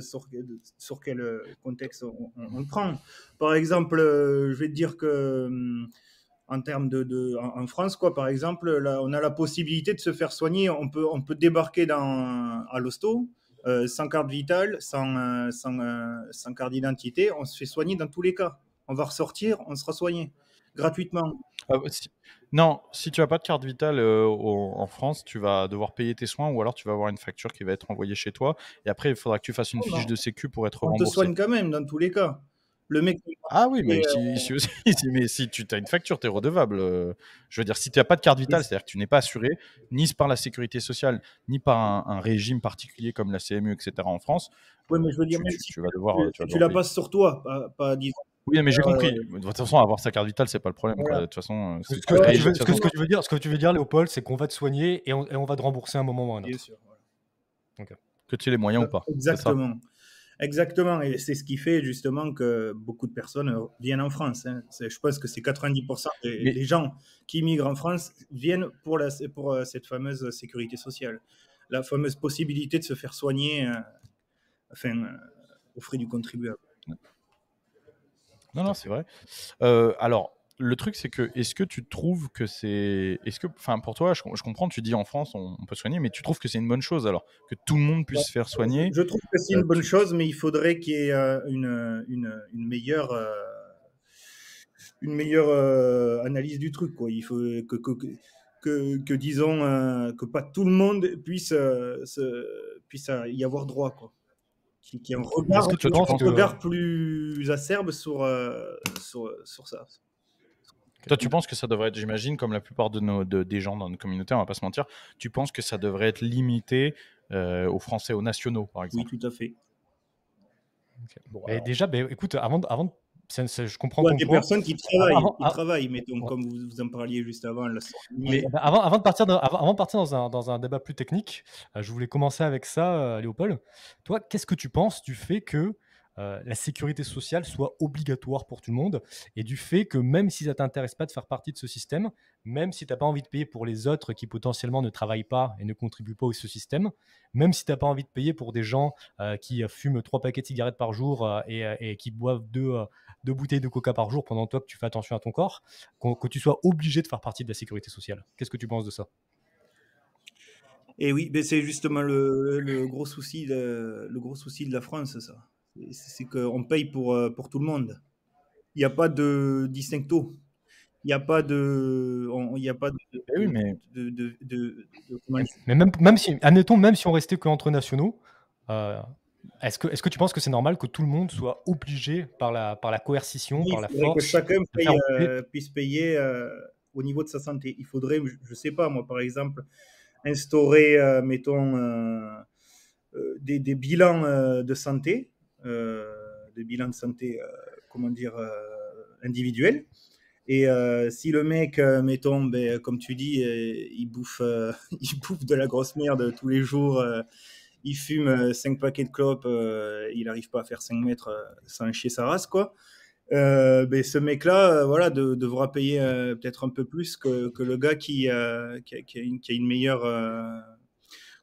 sur, quel contexte on, on, prend. Par exemple, je vais te dire que. Hum, en termes de, en France quoi par exemple là, on a la possibilité de se faire soigner on peut on peut débarquer dans à l'hosto euh, sans carte vitale sans euh, sans, euh, sans carte d'identité on se fait soigner dans tous les cas on va ressortir on sera soigné gratuitement ah, bah, non si tu as pas de carte vitale en France tu vas devoir payer tes soins ou alors tu vas avoir une facture qui va être envoyée chez toi et après il faudra que tu fasses une oh, fiche bah, de sécu pour être remboursé on te soigne quand même dans tous les cas mec. Ah oui, euh, mais, si, tu as une facture, tu es redevable. Euh. Je veux dire, si tu n'as pas de carte vitale, c'est-à-dire que tu n'es pas assuré, ni par la sécurité sociale, ni par un, régime particulier comme la CMU, etc. en France. Oui, mais euh, je veux dire, tu, la passes sur toi, pas, pas disons. Oui, mais j'ai compris. De toute façon, avoir sa carte vitale, c'est pas le problème. De toute façon, ce que, tu veux dire, ce que tu veux dire, Léopold, c'est qu'on va te soigner et on, va te rembourser un moment ou un autre. Bien sûr. Que tu aies les moyens ou pas. Exactement. Exactement, et c'est ce qui fait justement que beaucoup de personnes euh, viennent en France. Hein. Je pense que c'est 90% des, gens qui migrent en France viennent pour, la, pour euh, cette fameuse sécurité sociale, la fameuse possibilité de se faire soigner au euh, enfin, frais du contribuable. Non, non, c'est vrai. alors, le truc, c'est que est-ce que tu trouves que c'est. Est-ce que. Enfin, pour toi, je, comprends, tu dis en France, on, peut soigner, mais tu trouves que c'est une bonne chose alors Que tout le monde puisse se faire soigner Je trouve que c'est une euh, bonne chose, mais il faudrait qu'il y ait euh, une, meilleure. Euh, une meilleure analyse du truc, quoi. Il faut que, que, que, disons, que pas tout le monde puisse, puisse y avoir droit, quoi qui, ait un regard, plus acerbe sur, sur, sur ça. Toi, tu penses que ça devrait être, j'imagine, comme la plupart de nos, des gens dans notre communauté, on va pas se mentir, tu penses que ça devrait être limité euh, aux Français, aux nationaux, par exemple Oui, tout à fait. Et déjà, ben, écoute, avant, avant de je comprends des personnes qui travaillent, qui travaillent mais comme vous, vous, en parliez juste avant. mais... Ben, avant, avant, de partir, avant, de partir dans, un, dans un débat plus technique, euh, je voulais commencer avec ça, euh, Léopold. Toi, qu'est-ce que tu penses du fait que euh, la sécurité sociale soit obligatoire pour tout le monde et du fait que même si ça t'intéresse pas de faire partie de ce système, même si tu t'as pas envie de payer pour les autres qui potentiellement ne travaillent pas et ne contribuent pas au ce système, même si tu t'as pas envie de payer pour des gens euh, qui euh, fument trois paquets de cigarettes par jour et, qui boivent deux, deux, bouteilles de coca par jour pendant toi que tu fais attention à ton corps, que tu sois obligé de faire partie de la sécurité sociale. Qu'est-ce que tu penses de ça et eh oui, ben c'est justement le, gros souci le gros souci de la France, ça c'est qu'on paye pour, euh, pour tout le monde. Il n'y a pas de distincto. Il n'y a pas de. Il n'y a pas de. Eh mais. même, même si, admettons, même si on restait qu'entre nationaux, euh, est-ce que, est que tu penses que c'est normal que tout le monde soit obligé par la, par la coercition, par la force Que chacun euh, puisse payer au niveau de sa santé. Il faudrait, je ne sais pas, moi, par exemple, instaurer, mettons, des, bilans de santé euh, de bilan de santé, euh, comment dire, euh, individuel. Et si le mec, mettons, ben, comme tu dis, il, bouffe, il bouffe de la grosse merde tous les jours, il fume 5 paquets de clopes, il n'arrive pas à faire 5 mètres sans chier sa race, quoi. Ben, ce mec-là, voilà, devra payer peut-être un peu plus que, que le gars qui, qui, une, qui a une meilleure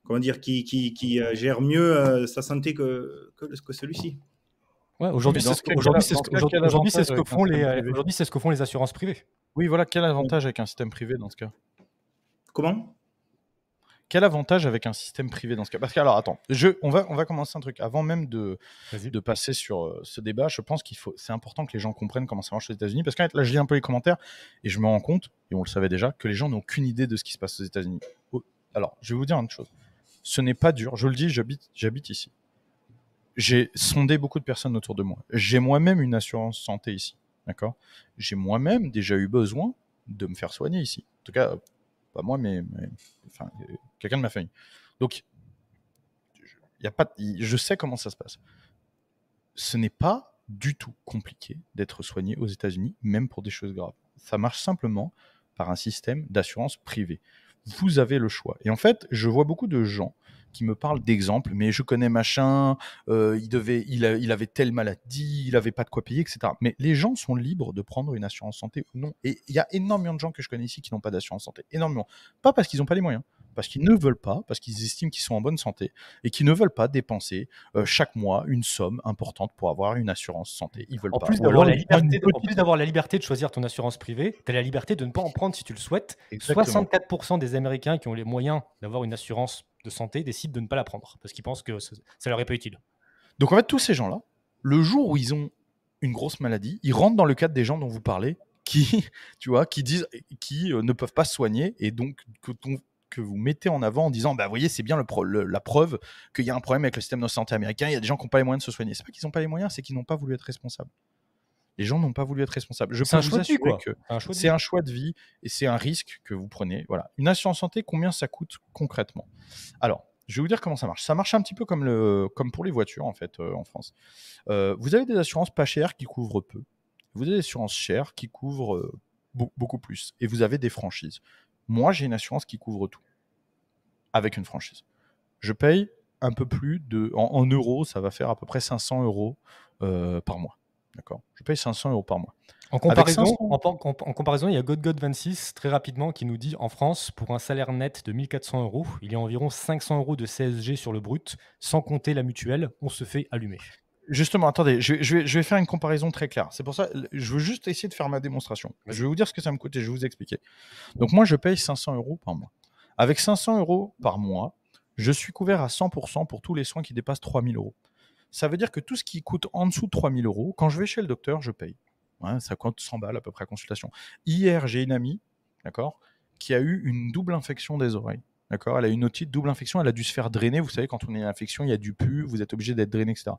comment dire, qui, euh, gère mieux euh, sa santé que, celui-ci. aujourd'hui, c'est ce, que, font les ce que font les assurances privées. Oui, voilà, quel avantage avec un système privé dans ce cas Comment Quel avantage avec un système privé dans ce cas Parce que alors attends, on va commencer un truc avant même de de passer sur euh, ce débat. Je pense qu'il faut c'est important que les gens comprennent comment ça marche aux États-Unis parce qu'en fait là je lis un peu les commentaires et je me rends compte et on le savait déjà que les gens n'ont aucune idée de ce qui se passe aux États-Unis. Alors je vais vous dire une chose. Ce n'est pas dur. Je le dis, j'habite, ici. J'ai sondé beaucoup de personnes autour de moi. J'ai moi-même une assurance santé ici. D'accord J'ai moi-même déjà eu besoin de me faire soigner ici. En tout cas, pas moi, mais, quelqu'un de ma famille. Donc, y a pas, je sais comment ça se passe. Ce n'est pas du tout compliqué d'être soigné aux États-Unis, même pour des choses graves. Ça marche simplement par un système d'assurance privée vous avez le choix. Et en fait, je vois beaucoup de gens qui me parlent d'exemples, mais je connais machin, euh, il, devait, il, il, avait telle maladie, il n'avait pas de quoi payer, etc. Mais les gens sont libres de prendre une assurance santé ou non. Et il y a énormément de gens que je connais ici qui n'ont pas d'assurance santé. Énormément. Pas parce qu'ils n'ont pas les moyens, parce qu'ils ne veulent pas, parce qu'ils estiment qu'ils sont en bonne santé et qu'ils ne veulent pas dépenser euh, chaque mois une somme importante pour avoir une assurance santé. Ils veulent en pas. Plus d'avoir la, liberté de choisir ton assurance privée, tu as la liberté de ne pas en prendre si tu le souhaites. 64% des Américains qui ont les moyens d'avoir une assurance de santé décident de ne pas la prendre parce qu'ils pensent que ça leur est pas utile. Donc en fait, tous ces gens-là, le jour où ils ont une grosse maladie, ils rentrent dans le cadre des gens dont vous parlez qui, tu vois, qui disent, qui euh, ne peuvent pas se soigner et donc que, ton que vous mettez en avant en disant, bah, vous voyez, c'est bien le, la preuve qu'il y a un problème avec le système de santé américain, il y a des gens qui n'ont pas les moyens de se soigner. C'est pas qu'ils n'ont pas les moyens, c'est qu'ils n'ont pas voulu être responsables. Les gens n'ont pas voulu être responsables. Je peux vous assurer que c'est un choix de vie et c'est un risque que vous prenez. Voilà. Une assurance santé, combien ça coûte concrètement Alors, je vais vous dire comment ça marche. Ça marche un petit peu comme, le, comme pour les voitures, en fait, euh, en France. Euh, vous avez des assurances pas chères qui couvrent peu. Vous avez des assurances chères qui couvrent euh, beaucoup plus. Et vous avez des franchises. Moi, j'ai une assurance qui couvre tout avec une franchise. Je paye un peu plus de. En, euros, ça va faire à peu près 500 euros euh, par mois. D'accord Je paye 500 euros par mois. En comparaison, en, comparaison, il y a GodGod26 très rapidement qui nous dit en France, pour un salaire net de 1400 euros, il y a environ 500 euros de CSG sur le brut, sans compter la mutuelle, on se fait allumer. Justement, attendez, je, vais, faire une comparaison très claire. C'est pour ça, je veux juste essayer de faire ma démonstration. Je vais vous dire ce que ça me coûte et je vais vous expliquer. Donc moi, je paye 500 euros par mois. Avec 500 euros par mois, je suis couvert à 100% pour tous les soins qui dépassent 3000 euros. Ça veut dire que tout ce qui coûte en dessous de 3000 euros, quand je vais chez le docteur, je paye. Hein, ça coûte 100 balles à peu près à consultation. Hier, j'ai une amie, d'accord, qui a eu une double infection des oreilles. Elle a une otite, double infection, elle a dû se faire drainer. Vous savez, quand on a une infection, il y a du pu, vous êtes obligé d'être drainé, etc.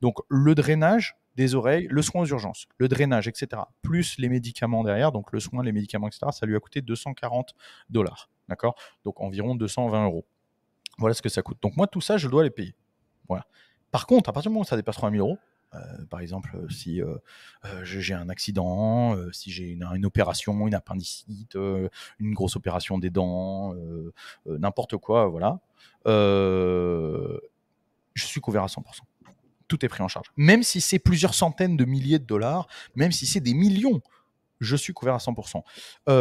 Donc, le drainage des oreilles, le soin aux urgences, le drainage, etc. Plus les médicaments derrière, donc le soin, les médicaments, etc. Ça lui a coûté 240 dollars. D'accord Donc, environ 220 euros. Voilà ce que ça coûte. Donc, moi, tout ça, je dois les payer. Voilà. Par contre, à partir du moment où ça dépasse 3000 euros, euh, par exemple, euh, si euh, j'ai un accident, si j'ai une, opération, une appendicite, une grosse opération des dents, n'importe quoi, voilà, je suis couvert à 100% tout est pris en charge. Même si c'est plusieurs centaines de milliers de dollars, même si c'est des millions, je suis couvert à 100%.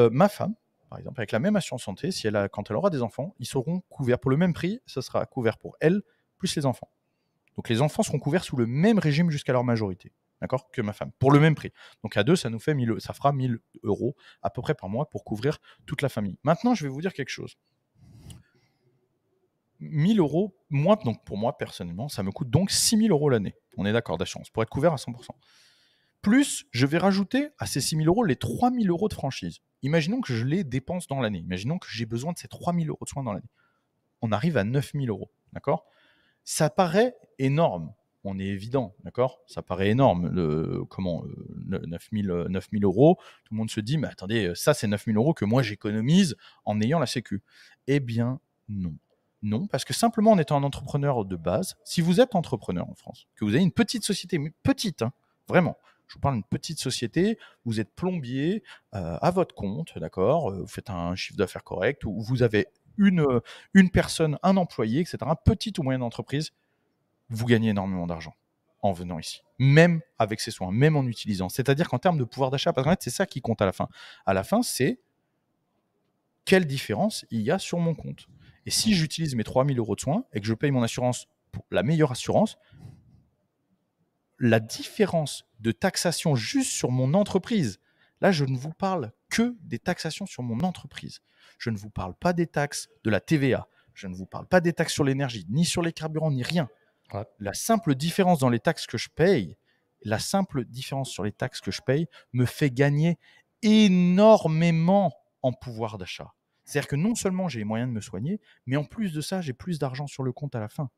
ma femme, par exemple, avec la même assurance santé, si elle a, quand elle aura des enfants, ils seront couverts pour le même prix, ce sera couvert pour elle plus les enfants. Donc les enfants seront couverts sous le même régime jusqu'à leur majorité, d'accord, que ma femme, pour le même prix. Donc à deux, ça nous fait 1000, ça fera 1000 euros à peu près par mois pour couvrir toute la famille. Maintenant, je vais vous dire quelque chose. 1000 euros, moins donc pour moi personnellement, ça me coûte donc 6000 euros l'année. On est d'accord d'assurance pour être couvert à 100%. Plus, je vais rajouter à ces 6000 euros les 3000 euros de franchise. Imaginons que je les dépense dans l'année. Imaginons que j'ai besoin de ces 3000 euros de soins dans l'année. On arrive à 9000 euros. D'accord ça paraît énorme. On est évident, d'accord Ça paraît énorme, le, comment, 9000 euh, euh, euros. Tout le monde se dit, mais attendez, euh, ça c'est 9000 euros que moi j'économise en ayant la Sécu. Eh bien, non. Non, parce que simplement en étant un entrepreneur de base, si vous êtes entrepreneur en France, que vous avez une petite société, mais petite, hein, vraiment, je vous parle d'une petite société, vous êtes plombier à votre compte, d'accord Vous faites un chiffre d'affaires correct, ou vous avez une, euh, une personne, un employé, etc., petite ou moyenne entreprise, vous gagnez énormément d'argent en venant ici, même avec ces soins, même en utilisant. C'est-à-dire qu'en termes de pouvoir d'achat, parce c'est ça qui compte à la fin. À la fin, c'est quelle différence il y a sur mon compte. Et si j'utilise mes 3000 euros de soins et que je paye mon assurance pour la meilleure assurance, la différence de taxation juste sur mon entreprise, là je ne vous parle que des taxations sur mon entreprise. Je ne vous parle pas des taxes de la TVA. Je ne vous parle pas des taxes sur l'énergie, ni sur les carburants, ni rien. La simple différence dans les taxes que je paye, la simple différence sur les taxes que je paye me fait gagner énormément en pouvoir d'achat. C'est-à-dire que non seulement j'ai les moyens de me soigner, mais en plus de ça, j'ai plus d'argent sur le compte à la fin.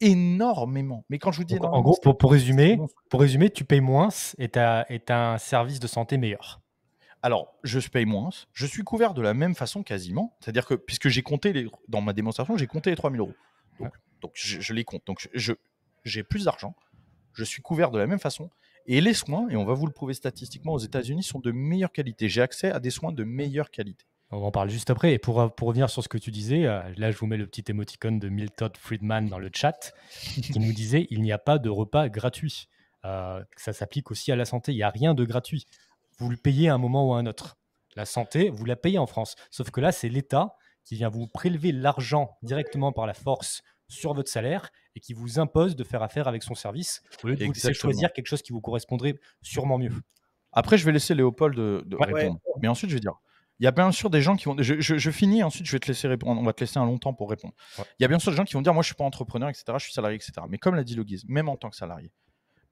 Énormément. Mais quand je vous dis. en gros, pour, résumer, pour résumer, tu payes moins et tu as, un service de santé meilleur alors, je paye moins, je suis couvert de la même façon quasiment. C'est-à-dire que, puisque j'ai compté, dans ma démonstration, j'ai compté les 3000 euros. Donc, je, les compte. Donc, je, j'ai plus d'argent, je suis couvert de la même façon. Et les soins, et on va vous le prouver statistiquement aux États-Unis, sont de meilleure qualité. J'ai accès à des soins de meilleure qualité. On en parle juste après. Et pour, euh, pour, revenir sur ce que tu disais, euh, là, je vous mets le petit émoticône de Milton Friedman dans le chat qui nous disait il n'y a pas de repas gratuit. Euh, ça s'applique aussi à la santé. Il n'y a rien de gratuit vous le payez à un moment ou à un autre. La santé, vous la payez en France. Sauf que là, c'est l'État qui vient vous prélever l'argent directement par la force sur votre salaire et qui vous impose de faire affaire avec son service vous laisser choisir quelque chose qui vous correspondrait sûrement mieux. Après, je vais laisser Léopold euh, de, répondre. Mais ensuite, je vais dire. Il y a bien sûr des gens qui vont. Je, finis, ensuite je vais te laisser répondre. On va te laisser un long temps pour répondre. Il y a bien sûr des gens qui vont dire Moi, je suis pas entrepreneur, etc. Je suis salarié, etc. Mais comme l'a dit Logis, même en tant que salarié,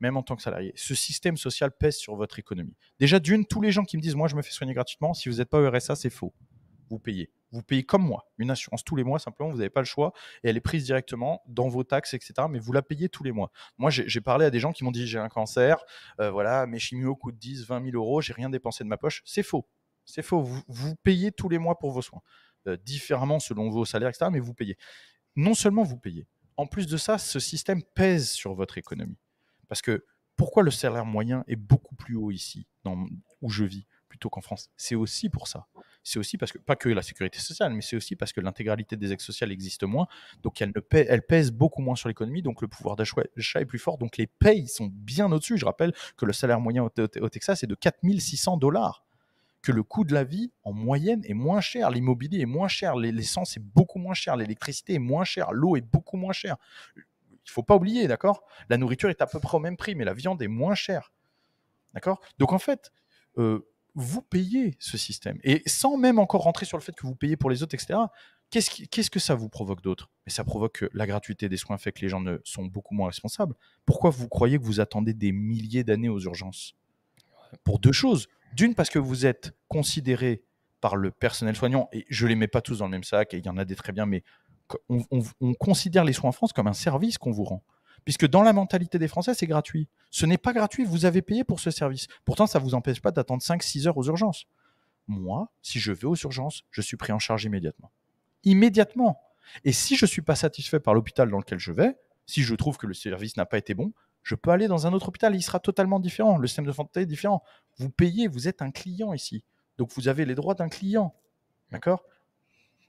même en tant que salarié. Ce système social pèse sur votre économie. Déjà, d'une, tous les gens qui me disent, moi, je me fais soigner gratuitement, si vous n'êtes pas au RSA, c'est faux. Vous payez. Vous payez comme moi, une assurance tous les mois, simplement, vous n'avez pas le choix, et elle est prise directement dans vos taxes, etc. Mais vous la payez tous les mois. Moi, j'ai parlé à des gens qui m'ont dit, j'ai un cancer, euh, voilà, mes chimios coûtent 10, 20 000 euros, j'ai rien dépensé de ma poche. C'est faux. C'est faux. Vous, payez tous les mois pour vos soins, euh, différemment selon vos salaires, etc. Mais vous payez. Non seulement vous payez, en plus de ça, ce système pèse sur votre économie. Parce que pourquoi le salaire moyen est beaucoup plus haut ici, dans, où je vis, plutôt qu'en France C'est aussi pour ça. C'est aussi parce que, pas que la sécurité sociale, mais c'est aussi parce que l'intégralité des aides sociales existe moins, donc elle, ne pèse, beaucoup moins sur l'économie, donc le pouvoir d'achat est plus fort, donc les payes sont bien au-dessus. Je rappelle que le salaire moyen au, Texas est de 4600 dollars que le coût de la vie en moyenne est moins cher, l'immobilier est moins cher, l'essence est beaucoup moins cher, l'électricité est moins chère, l'eau est beaucoup moins chère. Il faut pas oublier, d'accord La nourriture est à peu près au même prix, mais la viande est moins chère. D'accord Donc en fait, euh, vous payez ce système. Et sans même encore rentrer sur le fait que vous payez pour les autres, etc., qu'est-ce, que ça vous provoque d'autre Mais ça provoque la gratuité des soins fait que les gens ne sont beaucoup moins responsables. Pourquoi vous croyez que vous attendez des milliers d'années aux urgences Pour deux choses. D'une, parce que vous êtes considéré par le personnel soignant, et je les mets pas tous dans le même sac, et il y en a des très bien, mais on, considère les soins en France comme un service qu'on vous rend puisque dans la mentalité des Français, c'est gratuit. Ce n'est pas gratuit, vous avez payé pour ce service. Pourtant, ça ne vous empêche pas d'attendre 5-6 heures aux urgences. Moi, si je vais aux urgences, je suis pris en charge immédiatement. Immédiatement. Et si je ne suis pas satisfait par l'hôpital dans lequel je vais, si je trouve que le service n'a pas été bon, je peux aller dans un autre hôpital, il sera totalement différent, le système de santé est différent. Vous payez, vous êtes un client ici. Donc vous avez les droits d'un client. D'accord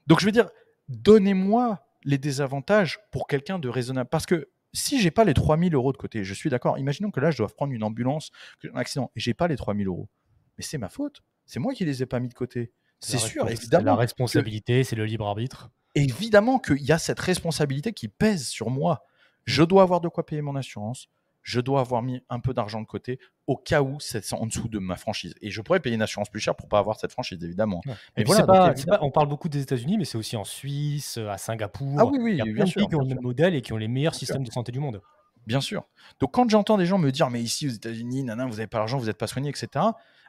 Donc je veux dire, donnez-moi les désavantages pour quelqu'un de raisonnable. Parce que si j'ai pas les 3000 euros de côté, je suis d'accord, imaginons que là, je dois prendre une ambulance, un accident, et j'ai pas les 3000 euros. Mais c'est ma faute. C'est moi qui les ai pas mis de côté. C'est sûr, évidemment. La responsabilité, c'est le libre arbitre. Évidemment qu'il y a cette responsabilité qui pèse sur moi. Je dois avoir de quoi payer mon assurance je dois avoir mis un peu d'argent de côté au cas où c'est en dessous de ma franchise. Et je pourrais payer une assurance plus chère pour pas avoir cette franchise, évidemment. Mais on parle beaucoup des États-Unis, mais c'est aussi en Suisse, euh, à Singapour. Ah oui, oui, il y a plein qui ont le même modèle et qui ont les meilleurs systèmes de santé du monde. Bien sûr. Donc quand j'entends des gens me dire, mais ici aux États-Unis, nanan, vous n'avez pas l'argent, vous n'êtes pas soigné, etc.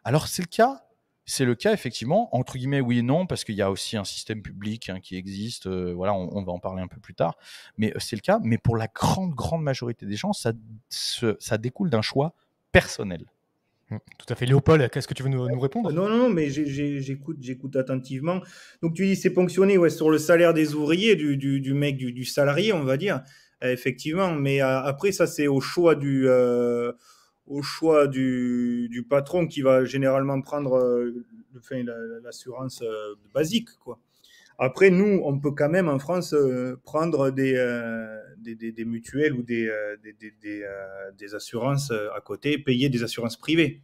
Alors c'est le cas, c'est le cas, effectivement, entre guillemets, oui et non, parce qu'il y a aussi un système public hein, qui existe. Euh, voilà, on, va en parler un peu plus tard. Mais euh, c'est le cas. Mais pour la grande, grande majorité des gens, ça, ça découle d'un choix personnel. Mmh, tout à fait. Léopold, qu'est-ce que tu veux nous, répondre euh, Non, non, mais j'écoute, j'écoute attentivement. Donc tu dis c'est ponctionné ouais, sur le salaire des ouvriers, du, mec, du, salarié, on va dire, effectivement. Mais après, ça c'est au choix du, au choix du, patron qui va généralement prendre euh, enfin, l'assurance euh, basique. Quoi. Après, nous, on peut quand même en France euh, prendre des, des, mutuelles ou des, des, des, assurances à côté, payer des assurances privées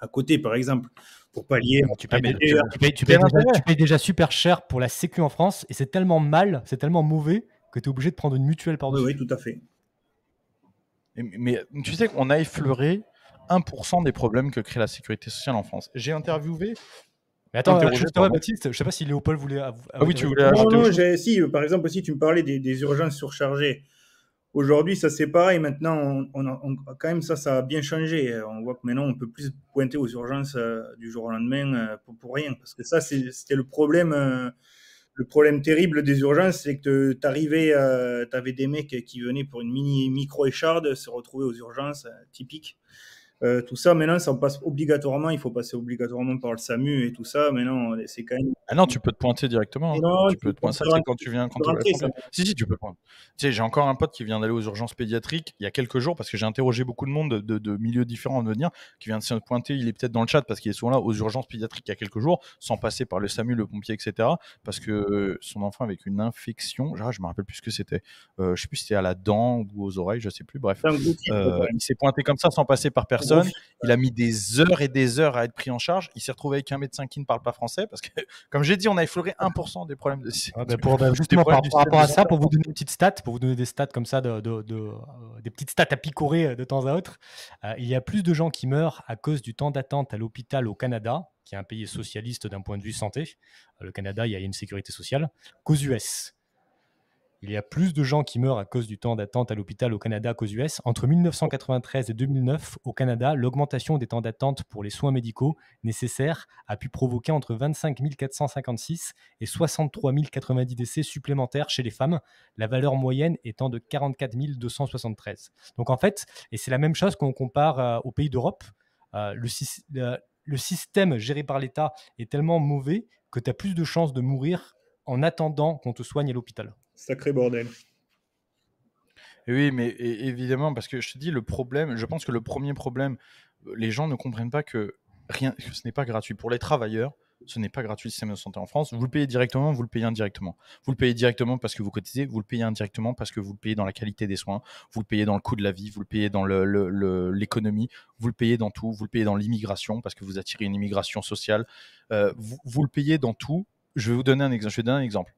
à côté, par exemple, pour pallier. Tu payes, déjà, super cher pour la Sécu en France et c'est tellement mal, c'est tellement mauvais que tu es obligé de prendre une mutuelle par-dessus. oui, tout à fait mais tu sais qu'on a effleuré 1% des problèmes que crée la sécurité sociale en France. J'ai interviewé mais attends, ah, je Baptiste, je sais pas si Léopold voulait. Ah oui, euh, tu voulais Non, non, si, par exemple, aussi, tu me parlais des, urgences surchargées. Aujourd'hui, ça c'est pareil. Maintenant, on, quand même, ça, ça a bien changé. Euh, on voit que maintenant, on peut plus pointer aux urgences euh, du jour au lendemain pour, rien. Parce que ça, c'était le problème le problème terrible des urgences, c'est que tu arrivais, euh, tu avais des mecs qui venaient pour une mini micro écharde, se retrouver aux urgences, euh, typiques. Euh, tout ça, maintenant, ça passe obligatoirement. Il faut passer obligatoirement par le SAMU et tout ça. mais non c'est quand même. Ah non, tu peux te pointer directement. Hein. tu, peux te pointer. quand tu viens. Quand Si, si, tu peux pointer. j'ai encore un pote qui vient d'aller aux urgences pédiatriques il y a quelques jours parce que j'ai interrogé beaucoup de monde de, milieux différents de venir qui vient de se pointer. Il est peut-être dans le chat parce qu'il est souvent là aux urgences pédiatriques il y a quelques jours sans passer par le SAMU, le pompier, etc. Parce que euh, son enfant avec une infection, genre, ah, je me rappelle plus ce que c'était. Euh, je sais plus si c'était à la dent ou aux oreilles, je sais plus. Bref, euh, il s'est pointé comme ça sans passer par personne il a mis des heures et des heures à être pris en charge. Il s'est retrouvé avec un médecin qui ne parle pas français parce que, comme j'ai dit, on a effleuré 1% des problèmes de ah pour, Justement, par, à ça, pour vous donner une petite pour vous donner des stats comme ça, de, euh, des petites stats à picorer euh, de temps à autre, euh, il y a plus de gens qui meurent à cause du temps d'attente à l'hôpital au Canada, qui est un pays socialiste d'un point de vue santé. Le Canada, il y a une sécurité sociale, qu'aux US. Il y a plus de gens qui meurent à cause du temps d'attente à l'hôpital au Canada qu'aux US. Entre 1993 et 2009, au Canada, l'augmentation des temps d'attente pour les soins médicaux nécessaires a pu provoquer entre 25 456 et 63 090 décès supplémentaires chez les femmes, la valeur moyenne étant de 44 273. Donc en fait, et c'est la même chose qu'on compare euh, aux pays d'Europe, euh, le, le système géré par l'État est tellement mauvais que tu as plus de chances de mourir en attendant qu'on te soigne à l'hôpital. Sacré bordel. Oui, mais évidemment, parce que je te dis, le problème, je pense que le premier problème, les gens ne comprennent pas que, rien, que ce n'est pas gratuit. Pour les travailleurs, ce n'est pas gratuit le système de santé en France. Vous le payez directement, vous le payez indirectement. Vous le payez directement parce que vous cotisez, vous le payez indirectement parce que vous le payez dans la qualité des soins, vous le payez dans le coût de la vie, vous le payez dans l'économie, le, l'économie. vous le payez dans tout, vous le payez dans l'immigration parce que vous attirez une immigration sociale. vous, vous, le payez dans tout. Je vais vous donner un exemple. Je vais donner un exemple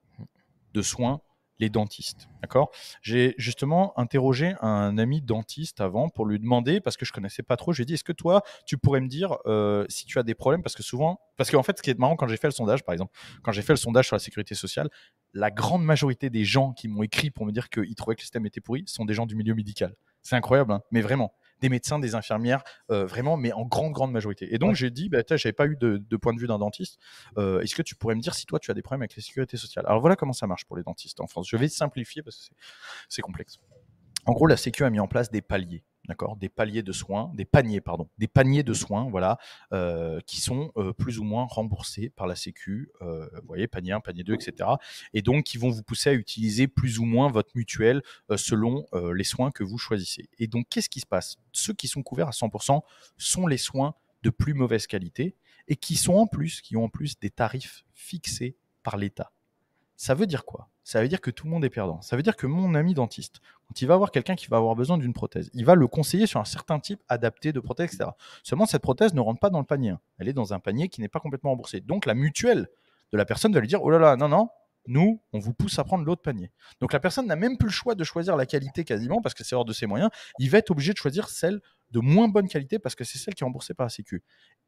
de soins les dentistes. D'accord J'ai justement interrogé un ami dentiste avant pour lui demander, parce que je connaissais pas trop, j'ai dit, est-ce que toi, tu pourrais me dire euh, si tu as des problèmes Parce que souvent, parce qu'en fait, ce qui est marrant, quand j'ai fait le sondage, par exemple, quand j'ai fait le sondage sur la sécurité sociale, la grande majorité des gens qui m'ont écrit pour me dire qu'ils trouvaient que le système était pourri sont des gens du milieu médical. C'est incroyable, hein, mais vraiment des médecins, des infirmières, euh, vraiment, mais en grande, grande majorité. Et donc, j'ai dit, bah, j'avais pas eu de, point de vue d'un dentiste. Euh, est-ce que tu pourrais me dire si toi, tu as des problèmes avec la sécurité sociale Alors, voilà comment ça marche pour les dentistes en France. Je vais simplifier parce que c'est complexe. En gros, la Sécu a mis en place des paliers d'accord, des paliers de soins, des paniers, pardon, des paniers de soins, voilà, euh, qui sont euh, plus ou moins remboursés par la Sécu, euh, vous voyez, panier 1, panier 2, etc. Et donc, qui vont vous pousser à utiliser plus ou moins votre mutuelle selon les soins que vous choisissez. Et donc, qu'est-ce qui se passe Ceux qui sont couverts à 100% sont les soins de plus mauvaise qualité et qui sont en plus, qui ont en plus des tarifs fixés par l'État. Ça veut dire quoi ça veut dire que tout le monde est perdant. Ça veut dire que mon ami dentiste, quand il va avoir quelqu'un qui va avoir besoin d'une prothèse, il va le conseiller sur un certain type adapté de prothèse, etc. Seulement, cette prothèse ne rentre pas dans le panier. Elle est dans un panier qui n'est pas complètement remboursé. Donc, la mutuelle de la personne va lui dire, oh là là, non, non, nous, on vous pousse à prendre l'autre panier. Donc la personne n'a même plus le choix de choisir la qualité quasiment parce que c'est hors de ses moyens. Il va être obligé de choisir celle de moins bonne qualité parce que c'est celle qui est remboursée par la Sécu.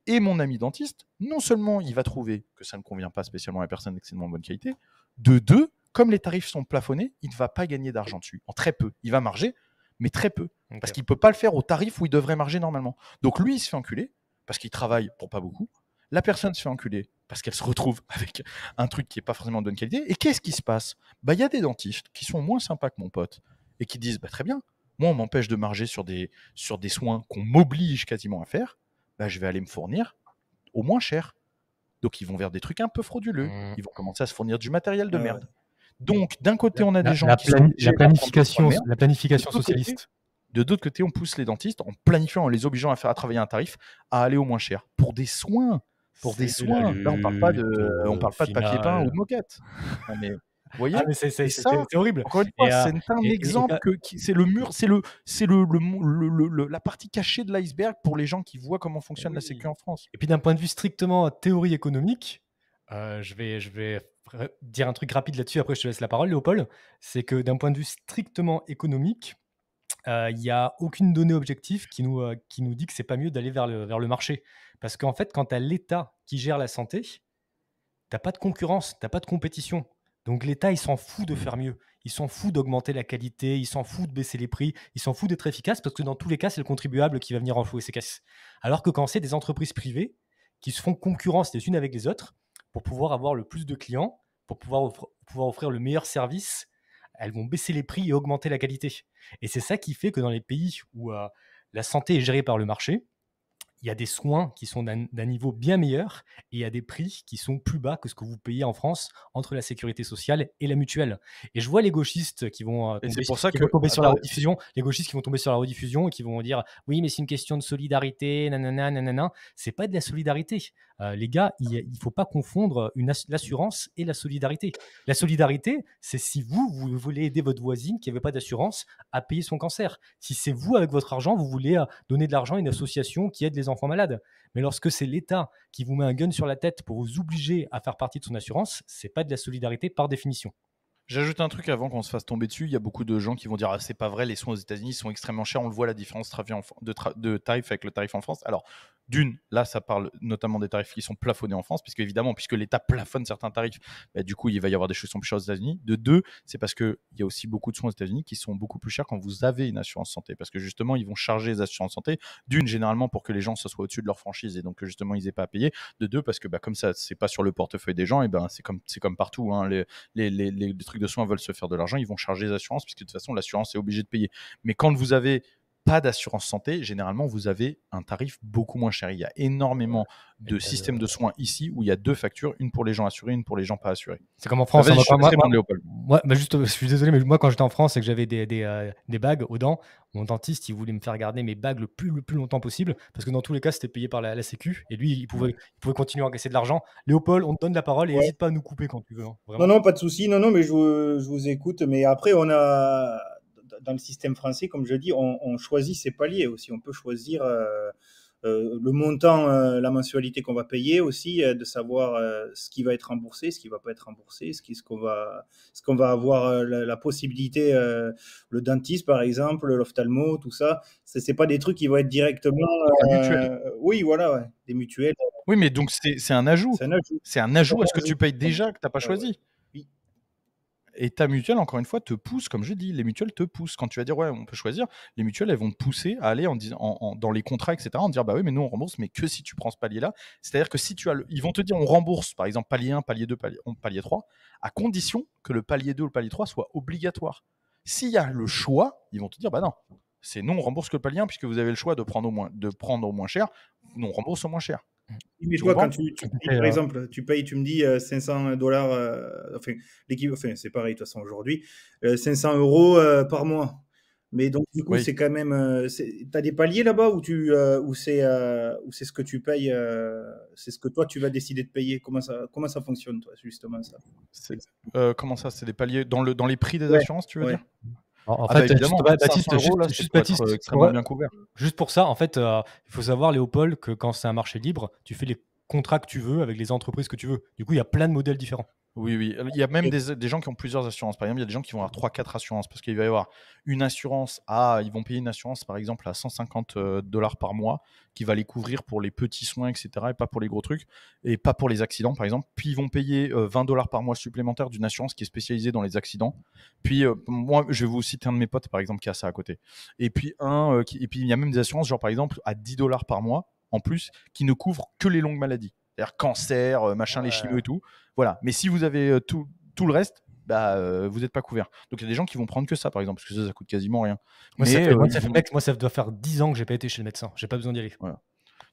Et mon ami dentiste, non seulement il va trouver que ça ne convient pas spécialement à la personne et moins bonne qualité, de deux, comme les tarifs sont plafonnés, il ne va pas gagner d'argent dessus. En très peu. Il va marger, mais très peu. Parce qu'il ne peut pas le faire au tarif où il devrait marger normalement. Donc lui, il se fait enculer parce qu'il travaille pour pas beaucoup. La personne se fait enculer parce qu'elle se retrouve avec un truc qui n'est pas forcément de bonne qualité. Et qu'est-ce qui se passe bah, Il y a des dentistes qui sont moins sympas que mon pote et qui disent bah, Très bien, moi, on m'empêche de marger sur des, sur des soins qu'on m'oblige quasiment à faire. Bah, je vais aller me fournir au moins cher. Donc ils vont vers des trucs un peu frauduleux. Mmh. Ils vont commencer à se fournir du matériel de bah merde. Donc, d'un côté, on a des gens la qui sont la planification, la planification socialiste. de l'autre côté, on pousse les dentistes en planifiant, en les obligeant à faire à travailler un tarif, à aller au moins cher pour des soins, pour des soins. Là, on parle pas de, on parle pas de papier peint ou de moquette. mais, vous voyez ah, c'est horrible. Euh, c'est un exemple euh, que c'est le mur, c'est le, c'est le, la partie cachée de l'iceberg pour les gens qui voient comment eh fonctionne la sécurité en France. Et puis d'un point de vue strictement théorie économique, euh, je vais, je vais dire un truc rapide là-dessus, après je te laisse la parole, Léopold, c'est que d'un point de vue strictement économique, euh, il n'y a aucune donnée objective qui nous, euh, qui nous dit que c'est pas mieux d'aller vers le, vers le marché. Parce qu'en fait, quand tu as l'État qui gère la santé, tu n'as pas de concurrence, tu n'as pas de compétition. Donc l'État, il s'en fout de mmh. faire mieux. Il s'en fout d'augmenter la qualité, il s'en fout de baisser les prix, il s'en fout d'être efficace parce que dans tous les cas, c'est le contribuable qui va venir renflouer ses caisses. Alors que quand c'est des entreprises privées qui se font concurrence les unes avec les autres pour pouvoir avoir le plus de clients pour pouvoir, offrir le meilleur service, elles vont baisser les prix et augmenter la qualité. Et c'est ça qui fait que dans les pays où euh, la santé est gérée par le marché, il y a des soins qui sont d'un niveau bien meilleur et il y a des prix qui sont plus bas que ce que vous payez en France entre la sécurité sociale et la mutuelle. Et je vois les gauchistes qui vont euh, tomber, pour ça que... sur la rediffusion, les gauchistes qui vont tomber sur la rediffusion et qui vont dire oui mais c'est une question de solidarité, nanana, nanana. C'est pas de la solidarité. Euh, les gars, il ne faut pas confondre l'assurance et la solidarité. La solidarité, c'est si vous, vous voulez aider votre voisine qui n'avait pas d'assurance à payer son cancer. Si c'est vous, avec votre argent, vous voulez euh, donner de l'argent à une association qui aide les enfants malades. Mais lorsque c'est l'État qui vous met un gun sur la tête pour vous obliger à faire partie de son assurance, ce n'est pas de la solidarité par définition. J'ajoute un truc avant qu'on se fasse tomber dessus. Il y a beaucoup de gens qui vont dire ah, c'est pas vrai, les soins aux États-Unis sont extrêmement chers. On le voit la différence de, de tarif avec le tarif en France. Alors, d'une, là, ça parle notamment des tarifs qui sont plafonnés en France, puisque évidemment, puisque l'État plafonne certains tarifs, bah, du coup, il va y avoir des choses qui sont plus chères aux États-Unis. De deux, c'est parce qu'il y a aussi beaucoup de soins aux États-Unis qui sont beaucoup plus chers quand vous avez une assurance santé, parce que justement, ils vont charger les assurances santé. D'une, généralement, pour que les gens se soient au-dessus de leur franchise et donc justement, ils n'aient pas à payer. De deux, parce que bah, comme ça, c'est pas sur le portefeuille des gens, et ben c'est comme, comme partout. Hein. les trucs de soins veulent se faire de l'argent, ils vont charger les assurances, puisque de toute façon, l'assurance est obligée de payer. Mais quand vous avez pas d'assurance santé, généralement, vous avez un tarif beaucoup moins cher. Il y a énormément de systèmes de soins ici où il y a deux factures, une pour les gens assurés, une pour les gens pas assurés. C'est comme en France. je hein, moi, bah, juste, je suis désolé, mais moi, quand j'étais en France et que j'avais des, des, euh, des, bagues aux dents, mon dentiste, il voulait me faire garder mes bagues le plus, le plus longtemps possible parce que dans tous les cas, c'était payé par la, la, Sécu et lui, il pouvait, il pouvait continuer à encaisser de l'argent. Léopold, on te donne la parole et n'hésite pas à nous couper quand tu veux. Hein, non, non, pas de souci. Non, non, mais je, je vous écoute. Mais après, on a dans le système français, comme je dis, on, choisit ses paliers aussi. On peut choisir euh, euh, le montant, euh, la mensualité qu'on va payer aussi, de savoir ce qui va être remboursé, ce qui ne va pas être remboursé, ce qu'on ce va, va avoir la, possibilité, le dentiste par exemple, l'ophtalmo, tout ça. C'est pas des trucs qui vont être directement. oui, voilà, des mutuelles. Oui, mais donc c'est un ajout. C'est un ajout. C'est un ajout à ce que tu payes déjà que tu n'as pas choisi et ta mutuelle, encore une fois, te pousse, comme je dis, les mutuelles te poussent. Quand tu vas dire, ouais, on peut choisir, les mutuelles, elles vont te pousser à aller en, disant dans les contrats, etc., en dire, bah oui, mais nous, on rembourse, mais que si tu prends ce palier-là. C'est-à-dire que si tu as ils vont te dire, on rembourse, par exemple, palier 1, palier 2, palier, palier 3, à condition que le palier 2 ou le palier 3 soit obligatoire. S'il y a le choix, ils vont te dire, bah non, c'est non, on rembourse que le palier 1, puisque vous avez le choix de prendre au moins, de prendre moins cher, nous, on rembourse au moins cher. Mais vois quand tu, par euh, exemple, tu payes, tu me dis 500 euh, euh, dollars, enfin, l'équipe, enfin, c'est pareil de toute façon aujourd'hui, 500 euros par mois. Mais donc, du coup, c'est quand même. Tu as des paliers là-bas où, tu, où c'est ce que tu payes, c'est ce que toi, tu vas décider de payer Comment ça, comment ça fonctionne, toi, justement ça Comment ça C'est des paliers dans, le, dans les prix des assurances, tu veux dire en, ah fait, bah, juste, bien couvert. juste pour ça, en fait, euh, il faut savoir, Léopold, que quand c'est un marché libre, tu fais les contrats que tu veux avec les entreprises que tu veux. Du coup, il y a plein de modèles différents. Oui, oui. Il y a même des, gens qui ont plusieurs assurances. Par exemple, il y a des gens qui vont avoir 3-4 assurances parce qu'il va y avoir une assurance à. Ils vont payer une assurance, par exemple, à 150 euh, dollars par mois qui va les couvrir pour les petits soins, etc. et pas pour les gros trucs et pas pour les accidents, par exemple. Puis ils vont payer 20 euh, dollars par mois supplémentaire d'une assurance qui est spécialisée dans les accidents. Puis euh, moi, je vais vous citer un de mes potes, par exemple, qui a ça à côté. Et puis, un, et puis il y a même des assurances, genre par exemple, à 10 dollars par mois en plus, qui ne couvrent que les longues maladies cest cancer, euh, machin, les chimio et tout. Voilà. Mais si vous avez euh, tout, le reste, bah, euh, vous n'êtes pas couvert. Donc il y a des gens qui vont prendre que ça, par exemple, parce que ça, ça coûte quasiment rien. Moi, ça, doit faire 10 ans que j'ai pas été chez le médecin. J'ai pas besoin d'y aller.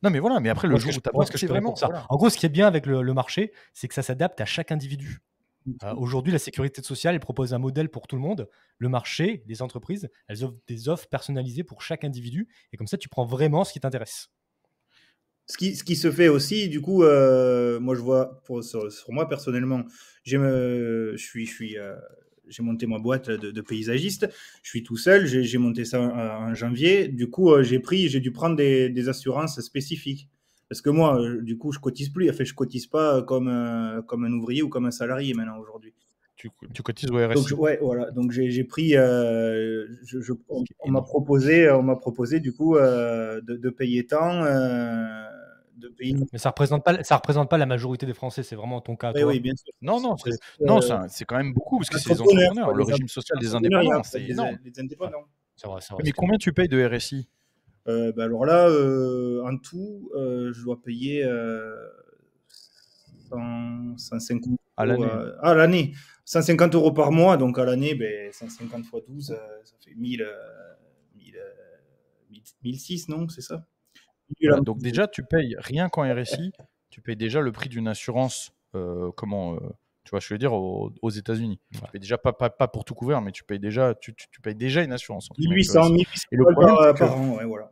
Non, mais voilà, mais après, le jour où tu apprends, c'est vraiment ça. En gros, ce qui est bien avec le, marché, c'est que ça s'adapte à chaque individu. Mm. Aujourd'hui, la sécurité sociale elle propose un modèle pour tout le monde. Le marché, les entreprises, elles offrent des offres personnalisées pour chaque individu. Et comme ça, tu prends vraiment ce qui t'intéresse. Ce qui, se fait aussi, du coup, euh, moi je vois, pour, moi personnellement, j'ai je suis, je suis, euh, monté ma boîte de, paysagiste, je suis tout seul, j'ai monté ça en, janvier, du coup euh, j'ai pris, j'ai dû prendre des, assurances spécifiques. Parce que moi, du coup, je cotise plus, fait, je cotise pas comme, comme un ouvrier ou comme un salarié maintenant aujourd'hui. Tu, cotises au RSI. Donc, ouais, voilà. Donc j'ai pris, je, on, m'a proposé, on m'a proposé du coup de, payer tant. Mais ça représente représente pas la majorité des Français. C'est vraiment ton cas. Non, non, c'est, euh, c'est quand même beaucoup parce que c'est les entrepreneurs, le régime social des indépendants, mais combien tu payes de RSI euh, bah, Alors là, euh, en tout, je dois payer 150 à l'année. à l'année. 150 euros par mois, donc à l'année, 150 x 12, ça fait 1000, 1006, non C'est ça euh, donc déjà, tu payes rien qu'en RSI, tu payes déjà le prix d'une assurance, euh, comment, euh, tu vois, je veux dire, aux, États-Unis. Tu payes déjà pas, pas, pour tout couvert, mais tu payes déjà, tu, tu, payes déjà une assurance. 1800, 1800 le problème,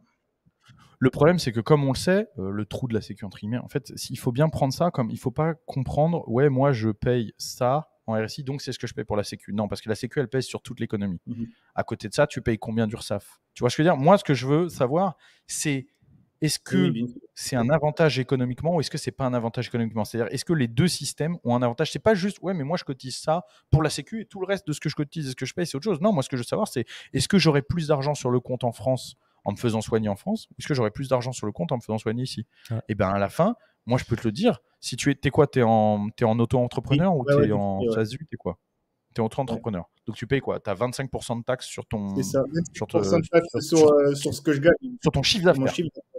Le problème, c'est que comme on le sait, le trou de la sécu entre en fait, il faut bien prendre ça comme il faut pas comprendre, ouais, moi je paye ça en RSI, donc c'est ce que je paye pour la Sécu. Non, parce que la Sécu, elle pèse sur toute l'économie. Mhm. À côté de ça, tu payes combien d'URSAF Tu vois, je veux dire, moi, ce que je veux savoir, c'est est-ce que c'est un avantage économiquement ou est-ce que c'est pas un avantage économiquement C'est-à-dire, est-ce que les deux systèmes ont un avantage C'est pas juste, ouais, mais moi je cotise ça pour la Sécu et tout le reste de ce que je cotise et ce que je paye, c'est autre chose. Non, moi ce que je veux savoir, c'est est-ce que j'aurai plus d'argent sur le compte en France en me faisant soigner en France Est-ce que j'aurai plus d'argent sur le compte en me faisant soigner ici Et eh bien à la fin, moi je peux te le dire, si tu es, quoi Tu es en, en auto-entrepreneur ou tu es, en SASU Tu es quoi Tu es auto-entrepreneur. Donc tu payes quoi Tu as 25% de taxes sur ton. sur, ton, euh, sur, ce que je gagne. Sur ton chiffre d'affaires.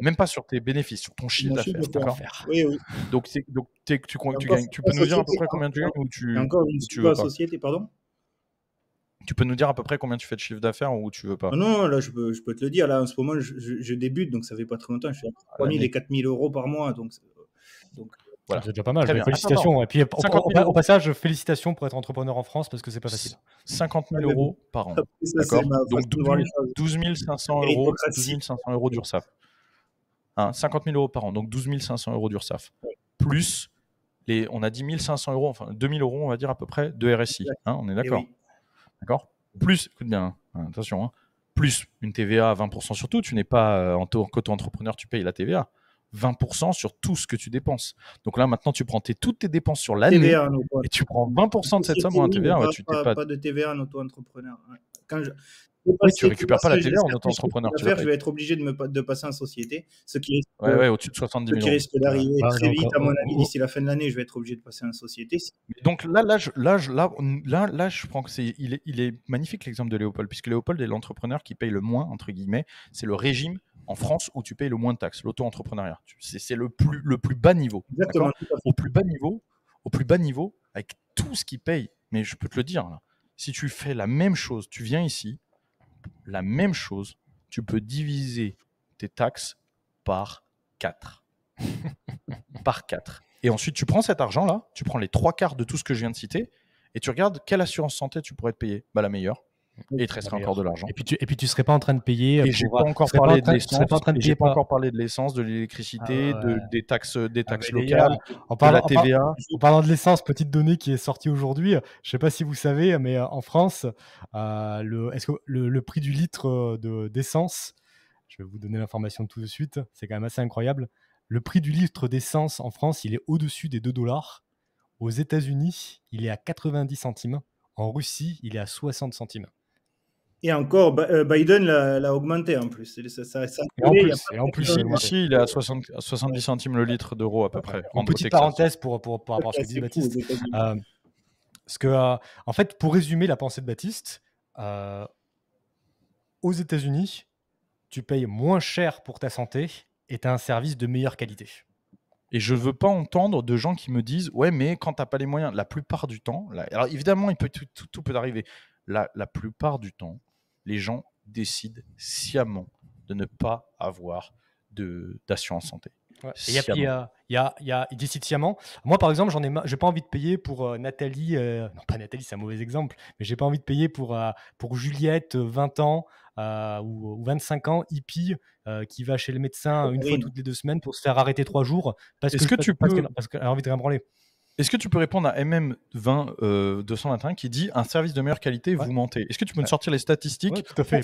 Même pas sur tes bénéfices, sur ton chiffre d'affaires. Oui, oui. Donc, donc tu, tu, gagnes, tu peux nous dire à peu près combien tu hein. gagnes ou tu. encore une tu veux société, pas. pardon tu peux nous dire à peu près combien tu fais de chiffre d'affaires ou tu veux pas ah Non, là, je peux, je peux, te le dire. Là, en ce moment, je, je, débute, donc ça fait pas très longtemps. Je fais 3 ah, 000 et 4 000 euros par mois. Donc, euh, donc voilà. C'est déjà pas mal. Félicitations. Ah, Et puis au, passage, félicitations pour être entrepreneur en France parce que c'est pas facile. 50 000 euros par an. D'accord. Donc 12 500 euros, 12 500 euros d'URSSAF. 50 hein, 000 euros par an, donc 12 500 euros d'URSSAF. Plus les, on a 10 500 euros, enfin 2 000 euros, on va dire à peu près de RSI. Hein, on est eh d'accord. D'accord. Plus, écoute bien, hein, attention. plus une TVA à 20% sur tout. Tu n'es pas euh, en, tant qu'entrepreneur, entrepreneur, tu payes la TVA. 20% sur tout ce que tu dépenses. Donc là, maintenant, tu prends toutes tes dépenses sur l'année et tu prends 20% de cette somme en TVA. Pas, pas, de TVA en auto-entrepreneur. Quand je, tu récupères pas la télé en tant qu'entrepreneur. Je vais être obligé de, me, de passer en société, ce qui risque, au-dessus de 70 d'arriver très vite, à mon avis, d'ici la fin de l'année, je vais être obligé de passer en société. Donc là, là, je, là, là, je que c'est, il est, magnifique l'exemple de Léopold, puisque Léopold est l'entrepreneur qui paye le moins, entre guillemets, c'est le régime en France où tu payes le moins de taxes, l'auto-entrepreneuriat. C'est le plus, le plus bas niveau. Au plus bas niveau, au plus bas niveau, avec tout ce qu'il paye, mais je peux te le dire, si tu fais la même chose, tu viens ici, la même chose, tu peux diviser tes taxes par 4. par 4. Et ensuite, tu prends cet argent-là, tu prends les trois quarts de tout ce que je viens de citer, et tu regardes quelle assurance santé tu pourrais te payer. Bah, la meilleure. Et te encore de l'argent. Et puis tu, ne serais pas en train de payer. Et n'ai euh, pas encore parlé de l'essence. pas de encore parlé de l'essence, de l'électricité, ah des taxes, ah, locales, en parlant, de la TVA. En, parlant de l'essence, petite donnée qui est sortie aujourd'hui. Euh, je sais pas si vous savez, mais euh, en France, le, prix du litre d'essence, je vais vous donner l'information tout de suite. C'est quand même assez incroyable. Le prix du litre d'essence en France, il est au-dessus des 2 dollars. Aux États-Unis, il est à 90 centimes. En Russie, il est à 60 centimes. Et encore, euh, Biden l'a augmenté en plus. et, en plus, il est à 70 centimes le litre d'euro à peu près. En petite parenthèse pour, pour, pour euh, ce que dit Baptiste. parce que, en fait, pour résumer la pensée de Baptiste, euh, aux États-Unis, tu payes moins cher pour ta santé et tu as un service de meilleure qualité. Et je ne veux pas entendre de gens qui me disent Ouais, mais quand tu n'as pas les moyens, la plupart du temps, alors évidemment, il peut, tout, peut arriver. La, la plupart du temps, les gens décident sciemment de ne pas avoir d'assurance santé. Ouais. y a, y il décide sciemment. Moi, par exemple, j'en ai, j'ai pas envie de payer pour euh, Nathalie. Euh, non, pas Nathalie, c'est un mauvais exemple, mais j'ai pas envie de payer pour, euh, pour Juliette, 20 ans ou, 25 ans, hippie, qui va chez le médecin une fois toutes les deux semaines pour se faire arrêter trois jours parce que, que, tu parce peux... qu'elle, a envie de rien branler. Est-ce que tu peux répondre à mm 2021 euh, qui dit un service de meilleure qualité, vous mentez Est-ce que tu peux nous sortir les statistiques Tout à fait.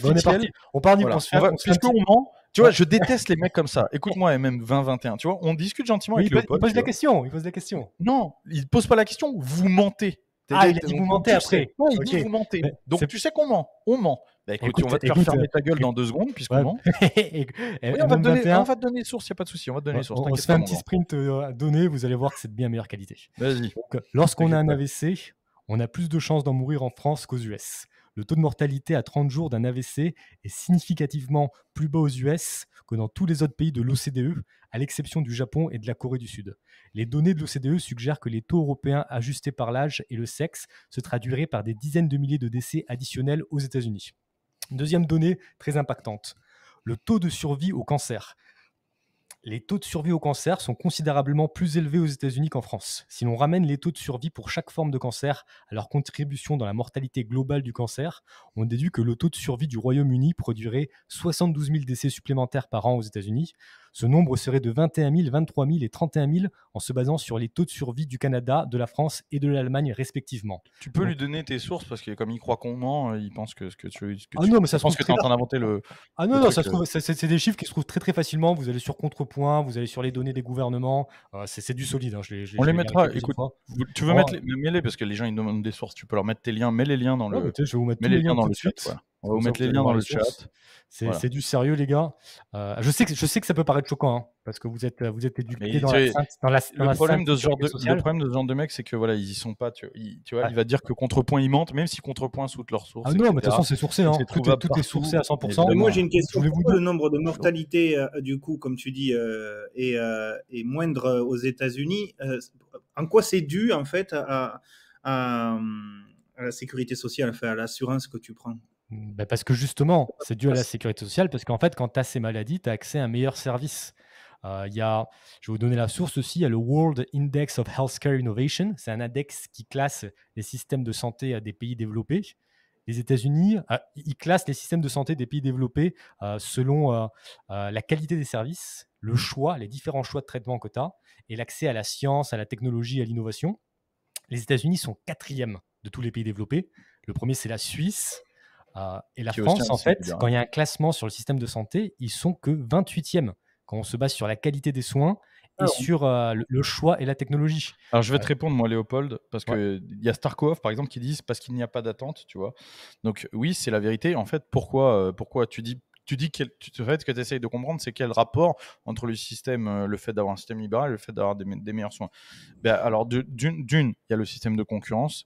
on, part du principe. Puisqu'on ment, tu vois, je déteste les mecs comme ça. Écoute-moi, MM2021, tu vois, on discute gentiment avec il, le il pose la question. Il pose la question. Non, il pose pas la question. Vous mentez. Ah, il a dit vous mentez après. Non, il dit vous Donc tu sais qu'on ment. On ment. Bah écoute, on va te faire fermer ta gueule dans deux secondes, puisqu'on ment. on, va te donner, on va source, il n'y a pas de souci. On va te donner source. On se fait un petit sprint euh, à donner, vous allez voir que c'est de bien meilleure qualité. Vas-y. Lorsqu'on a un AVC, on a plus de chances d'en mourir en France qu'aux US. Le taux de mortalité à 30 jours d'un AVC est significativement plus bas aux US que dans tous les autres pays de l'OCDE, à l'exception du Japon et de la Corée du Sud. Les données de l'OCDE suggèrent que les taux européens ajustés par l'âge et le sexe se traduiraient par des dizaines de milliers de décès additionnels aux États-Unis. Deuxième donnée très impactante, le taux de survie au cancer les taux de survie au cancer sont considérablement plus élevés aux États-Unis qu'en France. Si l'on ramène les taux de survie pour chaque forme de cancer à leur contribution dans la mortalité globale du cancer, on déduit que le taux de survie du Royaume-Uni produirait 72 000 décès supplémentaires par an aux États-Unis, ce nombre serait de 21 000, 23 000 et 31 000 en se basant sur les taux de survie du Canada, de la France et de l'Allemagne respectivement. Tu peux lui donner tes sources parce que comme il croit qu'on ment, euh, il pense que ce que tu. veux ah non, mais ça se pense que tu es en train d'inventer le. Ah non, non, ça euh. c'est des chiffres qui se trouvent très très facilement. Vous allez sur Contrepoint, vous allez sur les données des gouvernements. Euh, c'est du solide. Hein. Je On les mettra. Écoute, tu veux mettre les, mets-les parce que les gens ils demandent des sources. Tu peux leur mettre tes liens, mets les liens dans le. je vais vous mettre les, liens dans le suite. On va vous mettre les liens dans le chat. C'est du sérieux, les gars. Euh, je, sais que, je sais que ça peut paraître choquant, hein, parce que vous êtes, euh, vous êtes éduqués dans, la, dans le, problème de ce genre de, mec, c'est que voilà, ils y sont pas. Tu, il, vois, va dire que contrepoint, ils mentent, même si contrepoint saute leur source. Ah non, mais de toute façon, c'est sourcé. Hein. tout, est, sourcé à 100%. Ben, moi, j'ai une question. Vous le nombre de mortalités, euh, du coup, comme tu dis, est, moindre aux États-Unis. en quoi c'est dû, en fait, à, la sécurité sociale, enfin, à l'assurance que tu prends bah, parce que justement, c'est dû à la sécurité sociale, parce qu'en fait, quand tu as ces maladies, tu as accès à un meilleur service. Euh, y a, je vais vous donner la source aussi, il y a le World Index of Healthcare Innovation. C'est un index qui classe les systèmes de santé à des pays développés. Les États-Unis, ah, ils classent les systèmes de santé des pays développés euh, selon euh, la qualité des services, le mmh. choix, les différents choix de traitement que tu as, et l'accès à la science, à la technologie, à l'innovation. Les États-Unis sont quatrième de tous les pays développés. Le premier, c'est la Suisse. Euh, et la France, en fait, quand hein. il y a un classement sur le système de santé, ils sont que 28e quand on se base sur la qualité des soins ah et sur euh, le, choix et la technologie. Alors je vais te répondre moi Léopold parce qu'il que il y a Starkov par exemple qui disent parce qu'il n'y a pas d'attente, tu vois. Donc oui, c'est la vérité en fait pourquoi euh, pourquoi tu dis tu dis que tu fait, que tu essayes de comprendre, c'est quel rapport entre le système, le fait d'avoir un système libéral et le fait d'avoir des, meilleurs soins. Ben, alors, d'une, il y a le système de concurrence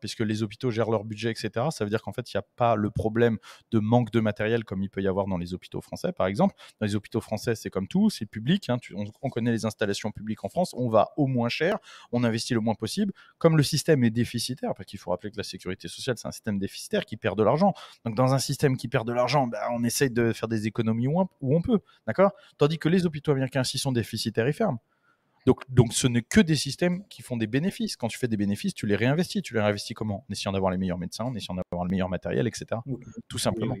puisque les hôpitaux gèrent leur budget, etc. Ça veut dire qu'en fait, il n'y a pas le problème de manque de matériel comme il peut y avoir dans les hôpitaux français, par exemple. Dans les hôpitaux français, c'est comme tout, c'est public. Hein, on, connaît les installations publiques en France, on va au moins cher, on investit le moins possible. Comme le système est déficitaire, parce qu'il faut rappeler que la sécurité sociale, c'est un système déficitaire qui perd de l'argent. Donc, dans un système qui perd de l'argent, bah, on essaye de faire des économies où on, peut, d'accord Tandis que les hôpitaux américains, s'ils sont déficitaires, ils ferment. Donc, ce n'est que des systèmes qui font des bénéfices. Quand tu fais des bénéfices, tu les réinvestis. Tu les réinvestis comment En essayant d'avoir les meilleurs médecins, en essayant d'avoir le meilleur matériel, etc. Tout simplement.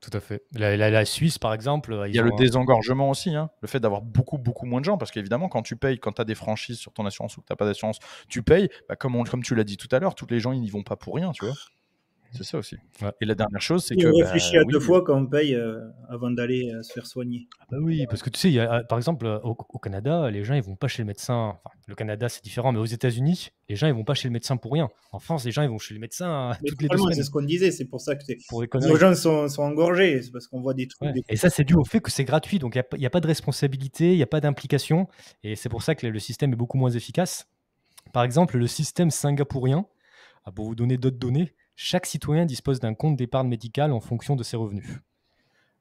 tout à fait. La, Suisse, par exemple. Euh, Il y a le désengorgement aussi, hein. le fait d'avoir beaucoup, beaucoup moins de gens. Parce qu'évidemment, quand tu payes, quand tu as des franchises sur ton assurance ou que tu n'as pas d'assurance, tu payes. Bah, comme, comme tu l'as dit tout à l'heure, tous les gens, ils n'y vont pas pour rien. Tu vois c'est ça aussi. Et la dernière chose, c'est que. On bah, réfléchit à deux fois quand on paye euh, avant d'aller euh, se faire soigner. Ah bah oui, parce que tu sais, euh, par exemple, au, Canada, les gens, ils vont pas chez le médecin. Enfin, le Canada, c'est différent, mais aux États-Unis, les gens, ils vont pas chez le médecin pour rien. En France, les gens, ils vont chez le médecin toutes les deux semaines. C'est ce qu'on disait, c'est pour ça que pour les, gens sont, engorgés, c'est parce qu'on voit des trucs. Et ça, c'est dû au fait que c'est gratuit, donc il n'y a, a, pas de responsabilité, il n'y a pas d'implication, et c'est pour ça que le système est beaucoup moins efficace. Par exemple, le système singapourien, ah, pour vous donner d'autres données, chaque citoyen dispose d'un compte d'épargne médicale en fonction de ses revenus.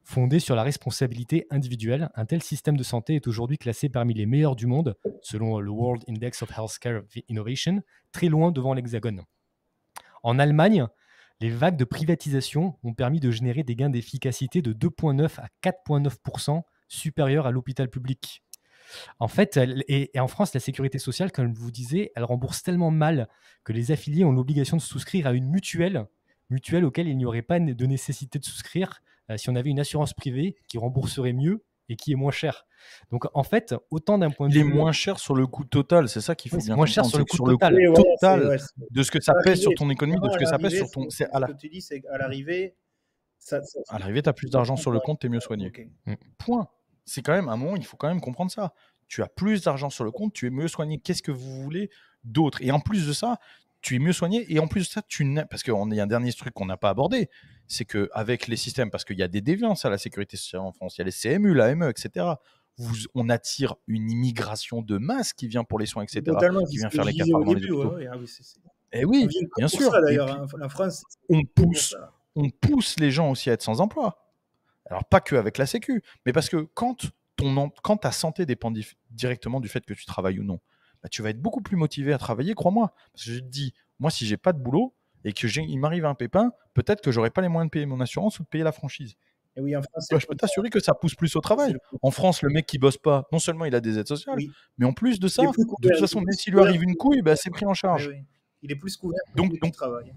Fondé sur la responsabilité individuelle, un tel système de santé est aujourd'hui classé parmi les meilleurs du monde, selon le World Index of Healthcare Innovation, très loin devant l'Hexagone. En Allemagne, les vagues de privatisation ont permis de générer des gains d'efficacité de 2,9 à 4,9 supérieurs à l'hôpital public. En fait, et, en France, la sécurité sociale, comme vous disiez, elle rembourse tellement mal que les affiliés ont l'obligation de souscrire à une mutuelle, mutuelle auquel il n'y aurait pas de nécessité de souscrire euh, si on avait une assurance privée qui rembourserait mieux et qui est moins chère. Donc en fait, autant d'un point de vue. Il est moins cher sur le coût total, c'est ça qu'il faut bien moins cher sur le coût total, total de ce que ça pèse sur ton économie, de ce que ça pèse sur ton. Ce tu dis, c'est qu'à l'arrivée. Ça, à l'arrivée, tu as plus d'argent sur le compte, tu es mieux soigné. Point c'est quand même un moment, il faut quand même comprendre ça. Tu as plus d'argent sur le compte, tu es mieux soigné. Qu'est-ce que vous voulez d'autre Et en plus de ça, tu es mieux soigné. Et en plus de ça, tu n'as. Parce qu'il y a un dernier truc qu'on n'a pas abordé, c'est qu'avec les systèmes, parce qu'il y a des déviances à la sécurité sociale en France, il y a les CMU, ME, etc. Vous, on attire une immigration de masse qui vient pour les soins, etc. Totalement, qui vient faire les cas ah eh et oui, bien hein, sûr. la France, on pousse, on pousse les gens aussi à être sans emploi. Alors, pas que avec la Sécu, mais parce que quand, ton, quand ta santé dépend directement du fait que tu travailles ou non, bah, tu vas être beaucoup plus motivé à travailler, crois-moi. Parce que je te dis, moi, si j'ai pas de boulot et qu'il m'arrive un pépin, peut-être que j'aurai pas les moyens de payer mon assurance ou de payer la franchise. Et oui, je peux t'assurer que ça pousse plus au travail. En France, le mec qui bosse pas, non seulement il a des aides sociales, mais en plus de ça, de toute façon, même s'il lui arrive une couille, bah, c'est pris en charge. Il est plus couvert donc, donc, travail.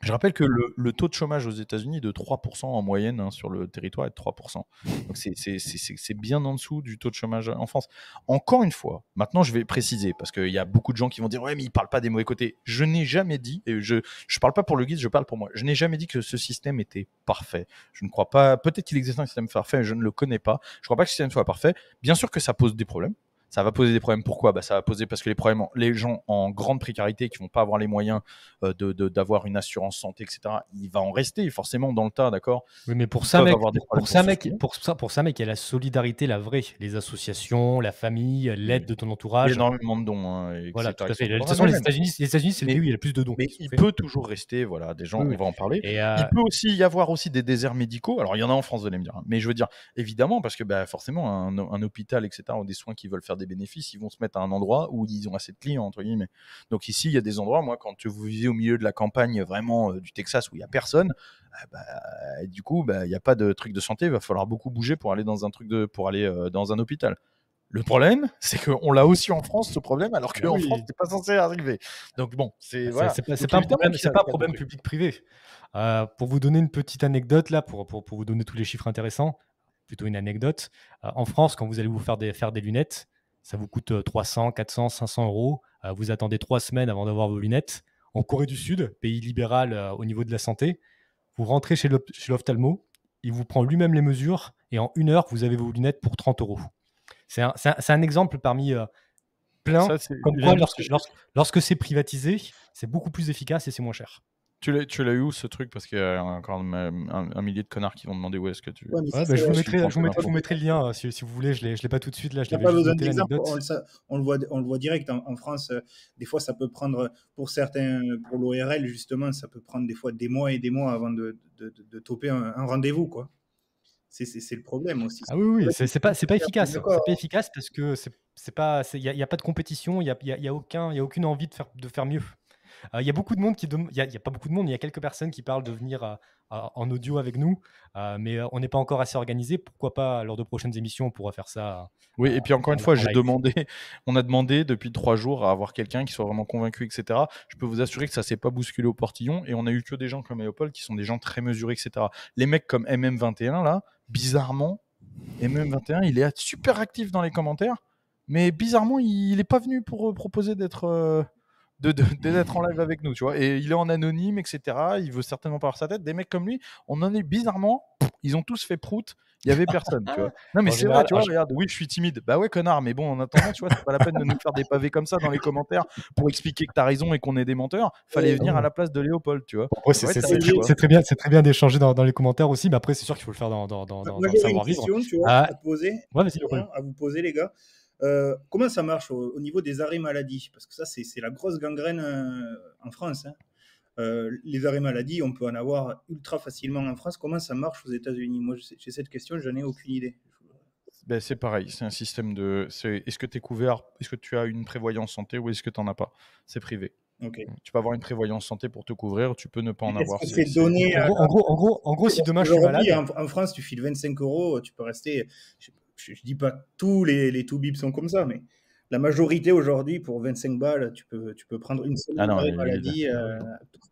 Je rappelle que le, taux de chômage aux États-Unis est de 3% en moyenne hein, sur le territoire, est 3%. Donc c'est bien en dessous du taux de chômage en France. Encore une fois, maintenant je vais préciser, parce qu'il y a beaucoup de gens qui vont dire Ouais, mais il ne parlent pas des mauvais côtés. Je n'ai jamais dit, et je ne parle pas pour le guide, je parle pour moi, je n'ai jamais dit que ce système était parfait. Je ne crois pas, peut-être qu'il existe un système parfait, je ne le connais pas. Je ne crois pas que ce système soit parfait. Bien sûr que ça pose des problèmes ça va poser des problèmes. Pourquoi bah, Ça va poser parce que les, problèmes, les gens en grande précarité qui vont pas avoir les moyens euh, d'avoir une assurance santé, etc., il va en rester forcément dans le tas, d'accord Oui, mais pour ça, mec, pour, ça mec, pour, ça, pour ça, mec, il y a la solidarité, la vraie. Les associations, la famille, l'aide de ton entourage. Énormément de dons. Hein, de toute façon, les États-Unis, c'est le pays il y a plus de dons. Mais il peut toujours rester, voilà, des gens, on va en parler. Euh, il peut aussi y avoir aussi des déserts médicaux. Alors, il y en a en France, vous allez me dire. Hein. Mais je veux dire, évidemment, parce que bah, forcément, un, hôpital, etc., ont des soins qui veulent faire bénéfices, ils vont se mettre à un endroit où ils ont assez de clients, entre guillemets. Donc ici, il y a des endroits, moi, quand vous vivez au milieu de la campagne vraiment euh, du Texas où il n'y a personne, ah bah, du coup, bah, il n'y a pas de truc de santé, il va falloir beaucoup bouger pour aller dans un, truc de, pour aller, euh, dans un hôpital. Le problème, c'est qu'on l'a aussi en France, ce problème, alors que France, c'est pas censé arriver. Donc bon, c'est bah, voilà. C'est pas, un problème, public-privé. Euh, pour vous donner une petite anecdote, là, pour, pour, vous donner tous les chiffres intéressants, plutôt une anecdote, en France, quand vous allez vous faire des, faire des lunettes, ça vous coûte 300, 400, 500 euros. Euh, vous attendez trois semaines avant d'avoir vos lunettes. En Corée du Sud, pays libéral euh, au niveau de la santé, vous rentrez chez l'ophtalmo, il vous prend lui-même les mesures et en une heure, vous avez vos lunettes pour 30 euros. C'est un, exemple parmi euh, plein. comme lorsque c'est privatisé, c'est beaucoup plus efficace et c'est moins cher. Tu l'as, eu où ce truc Parce qu'il y a encore un, millier de connards qui vont demander où est-ce que tu. Bah, je, vous mettrai, le lien hein, si, vous voulez. Je ne l'ai, pas tout de suite là. On, le, voit, direct. Hein. En, France, euh, des fois, ça peut prendre, pour certains, pour l'ORL justement, ça peut prendre des fois des mois et des mois avant de, de, toper un, rendez-vous. quoi. C'est, le problème aussi. Ah oui, oui, c'est, pas, c'est pas efficace. C'est pas efficace parce que c'est pas, il n'y a, pas de compétition, il n'y a, a aucune envie de faire, de faire mieux. Euh, il y a beaucoup de monde qui. Il n'y a, pas beaucoup de monde, il y a quelques personnes qui parlent de venir en audio avec nous, euh, mais euh, on n'est pas encore assez organisé. Pourquoi pas, lors de prochaines émissions, on pourra faire ça. Oui, et puis encore une fois, j'ai demandé, on a demandé depuis trois jours à avoir quelqu'un qui soit vraiment convaincu, etc. Je peux vous assurer que ça s'est pas bousculé au portillon et on a eu que des gens comme Léopold qui sont des gens très mesurés, etc. Les mecs comme MM21, là, bizarrement, MM21, il est super actif dans les commentaires, mais bizarrement, il n'est pas venu pour proposer d'être de, d'être en live avec nous, tu vois. Et il est en anonyme, etc. Il veut certainement pas avoir sa tête. Des mecs comme lui, on en est bizarrement, ils ont tous fait prout. Il y avait personne, tu vois. Non, mais c'est vrai, tu vois. Regarde, oui, je suis timide. Bah ouais, connard. Mais bon, en attendant, tu vois, c'est pas la peine de nous faire des pavés comme ça dans les commentaires pour expliquer que t'as raison et qu'on est des menteurs. Fallait venir à la place de Léopold, tu vois. c'est, très, bien, c'est très bien d'échanger dans, dans, les commentaires aussi. Mais après, c'est sûr qu'il faut le faire dans dans dans, dans, tu vois, ah. à vous poser, les gars. Euh, comment ça marche au, niveau des arrêts maladie Parce que ça, c'est la grosse gangrène euh, en France. Hein. Euh, les arrêts maladie, on peut en avoir ultra facilement en France. Comment ça marche aux États-Unis Moi, j'ai cette question, j'en ai aucune idée. Ben, c'est pareil, c'est un système de. Est-ce que tu es couvert Est-ce que tu as une prévoyance santé ou est-ce que tu n'en as pas C'est privé. Tu peux avoir une prévoyance santé pour te couvrir, tu peux ne pas en avoir. donné. En gros, en gros, en gros, si demain je suis malade. En, France, tu files 25 euros, tu peux rester je, ne dis pas tous les, les tout sont comme ça, mais la majorité aujourd'hui, pour 25 balles, tu peux, tu peux prendre une seule ah maladie. Euh,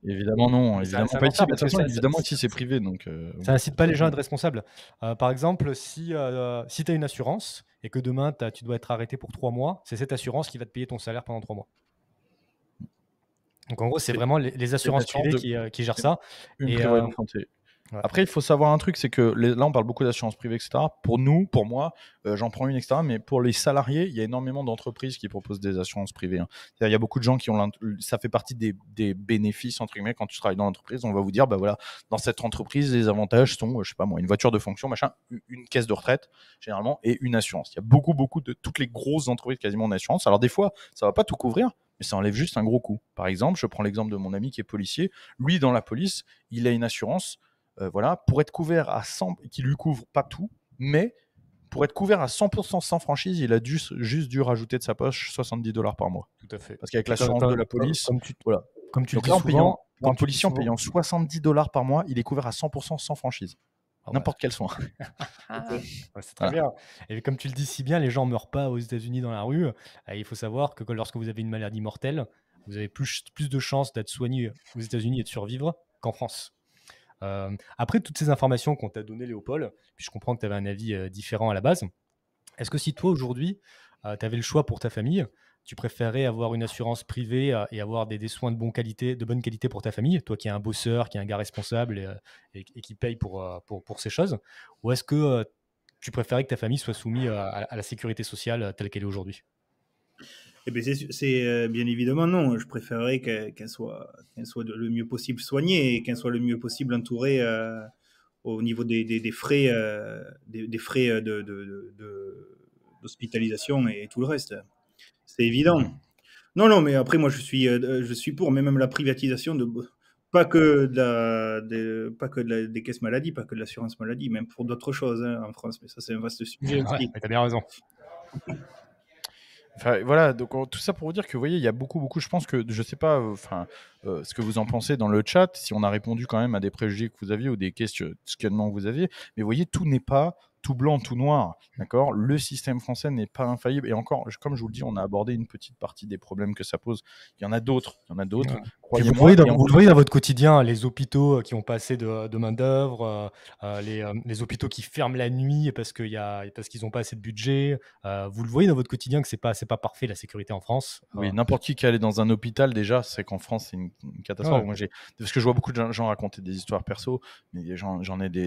évidemment, non. Évidemment, ici, c'est privé. Donc, euh, Ça n'incite pas les gens à être responsables. Euh, par exemple, si, tu as une assurance et que demain, tu dois être arrêté pour trois mois, c'est cette assurance qui va te payer ton salaire pendant trois mois. Donc, en gros, c'est vraiment les, assurances privées qui, gèrent ça. Une et, après, il faut savoir un truc, c'est que là, on parle beaucoup d'assurance privée, etc. Pour nous, pour moi, euh, j'en prends une, etc. Mais pour les salariés, il y a énormément d'entreprises qui proposent des assurances privées. Hein. Il y a beaucoup de gens qui ont ça fait partie des, bénéfices entre guillemets quand tu travailles dans l'entreprise. On va vous dire, bah voilà, dans cette entreprise, les avantages sont, euh, je sais pas moi, une voiture de fonction, machin, une caisse de retraite généralement et une assurance. Il y a beaucoup, beaucoup de toutes les grosses entreprises quasiment en assurance. Alors des fois, ça va pas tout couvrir, mais ça enlève juste un gros coup. Par exemple, je prends l'exemple de mon ami qui est policier. Lui, dans la police, il a une assurance euh, voilà, pour être couvert à 100, qui lui couvre pas tout, mais pour être couvert à 100% sans franchise, il a dû, juste dû rajouter de sa poche 70 dollars par mois. Tout à fait. Parce qu'avec la l'assurance de la police, comme tu, voilà. comme tu le dis en payant, en payant 70 dollars par mois, il est couvert à 100% sans franchise. Ah N'importe quel soin. Ah. c'est très bien. Et comme tu le dis si bien, les gens ne meurent pas aux États-Unis dans la rue. Euh, il faut savoir que lorsque vous avez une maladie mortelle, vous avez plus, plus de chances d'être soigné aux États-Unis et de survivre qu'en France. Euh, après toutes ces informations qu'on t'a données, Léopold, puis je comprends que tu avais un avis euh, différent à la base, est-ce que si toi aujourd'hui, euh, tu avais le choix pour ta famille, tu préférais avoir une assurance privée et avoir des, soins de, bonne qualité, de bonne qualité pour ta famille, toi qui es un bosseur, qui est un gars responsable et, qui paye pour, ces choses, ou est-ce que tu préférais que ta famille soit soumise à la sécurité sociale telle qu'elle est aujourd'hui eh bien, c'est euh, bien évidemment non. Je préférerais qu'elle soit, soit le mieux possible soignée et qu'elle soit le mieux possible entourée euh, au niveau des, frais, des, frais euh, d'hospitalisation de, et tout le reste. C'est évident. Mmh. Non, non, mais après, moi, je suis, je suis pour, mais même la privatisation de. Pas que, de pas que des caisses maladie, pas que de l'assurance maladie, même pour d'autres choses hein, en France. Mais ça, c'est un vaste sujet. tu as bien raison voilà, donc tout ça pour vous dire que vous voyez, il y a beaucoup, beaucoup. Je pense que je sais pas, euh, enfin, euh, ce que vous en pensez dans le chat, si on a répondu quand même à des préjugés que vous aviez ou des questions que vous aviez, mais vous voyez, tout n'est pas tout blanc, tout noir. D'accord Le système français n'est pas infaillible. Et encore, comme je vous le dis, on a abordé une petite partie des problèmes que ça pose. Il y en a d'autres. Il y en a d'autres. Vous, le voyez, dans, votre quotidien, les hôpitaux euh, qui ont passé de, de main-d'œuvre, euh, euh, les, hôpitaux qui ferment la nuit parce, qu'ils n'ont pas assez de budget. vous le voyez dans votre quotidien que ce n'est pas, c'est pas parfait la sécurité en France. Oui, n'importe qui qui allait dans un hôpital, déjà, c'est qu'en France, c'est une, catastrophe. parce que je vois beaucoup de gens, raconter des histoires perso, mais j'en, j'en ai des,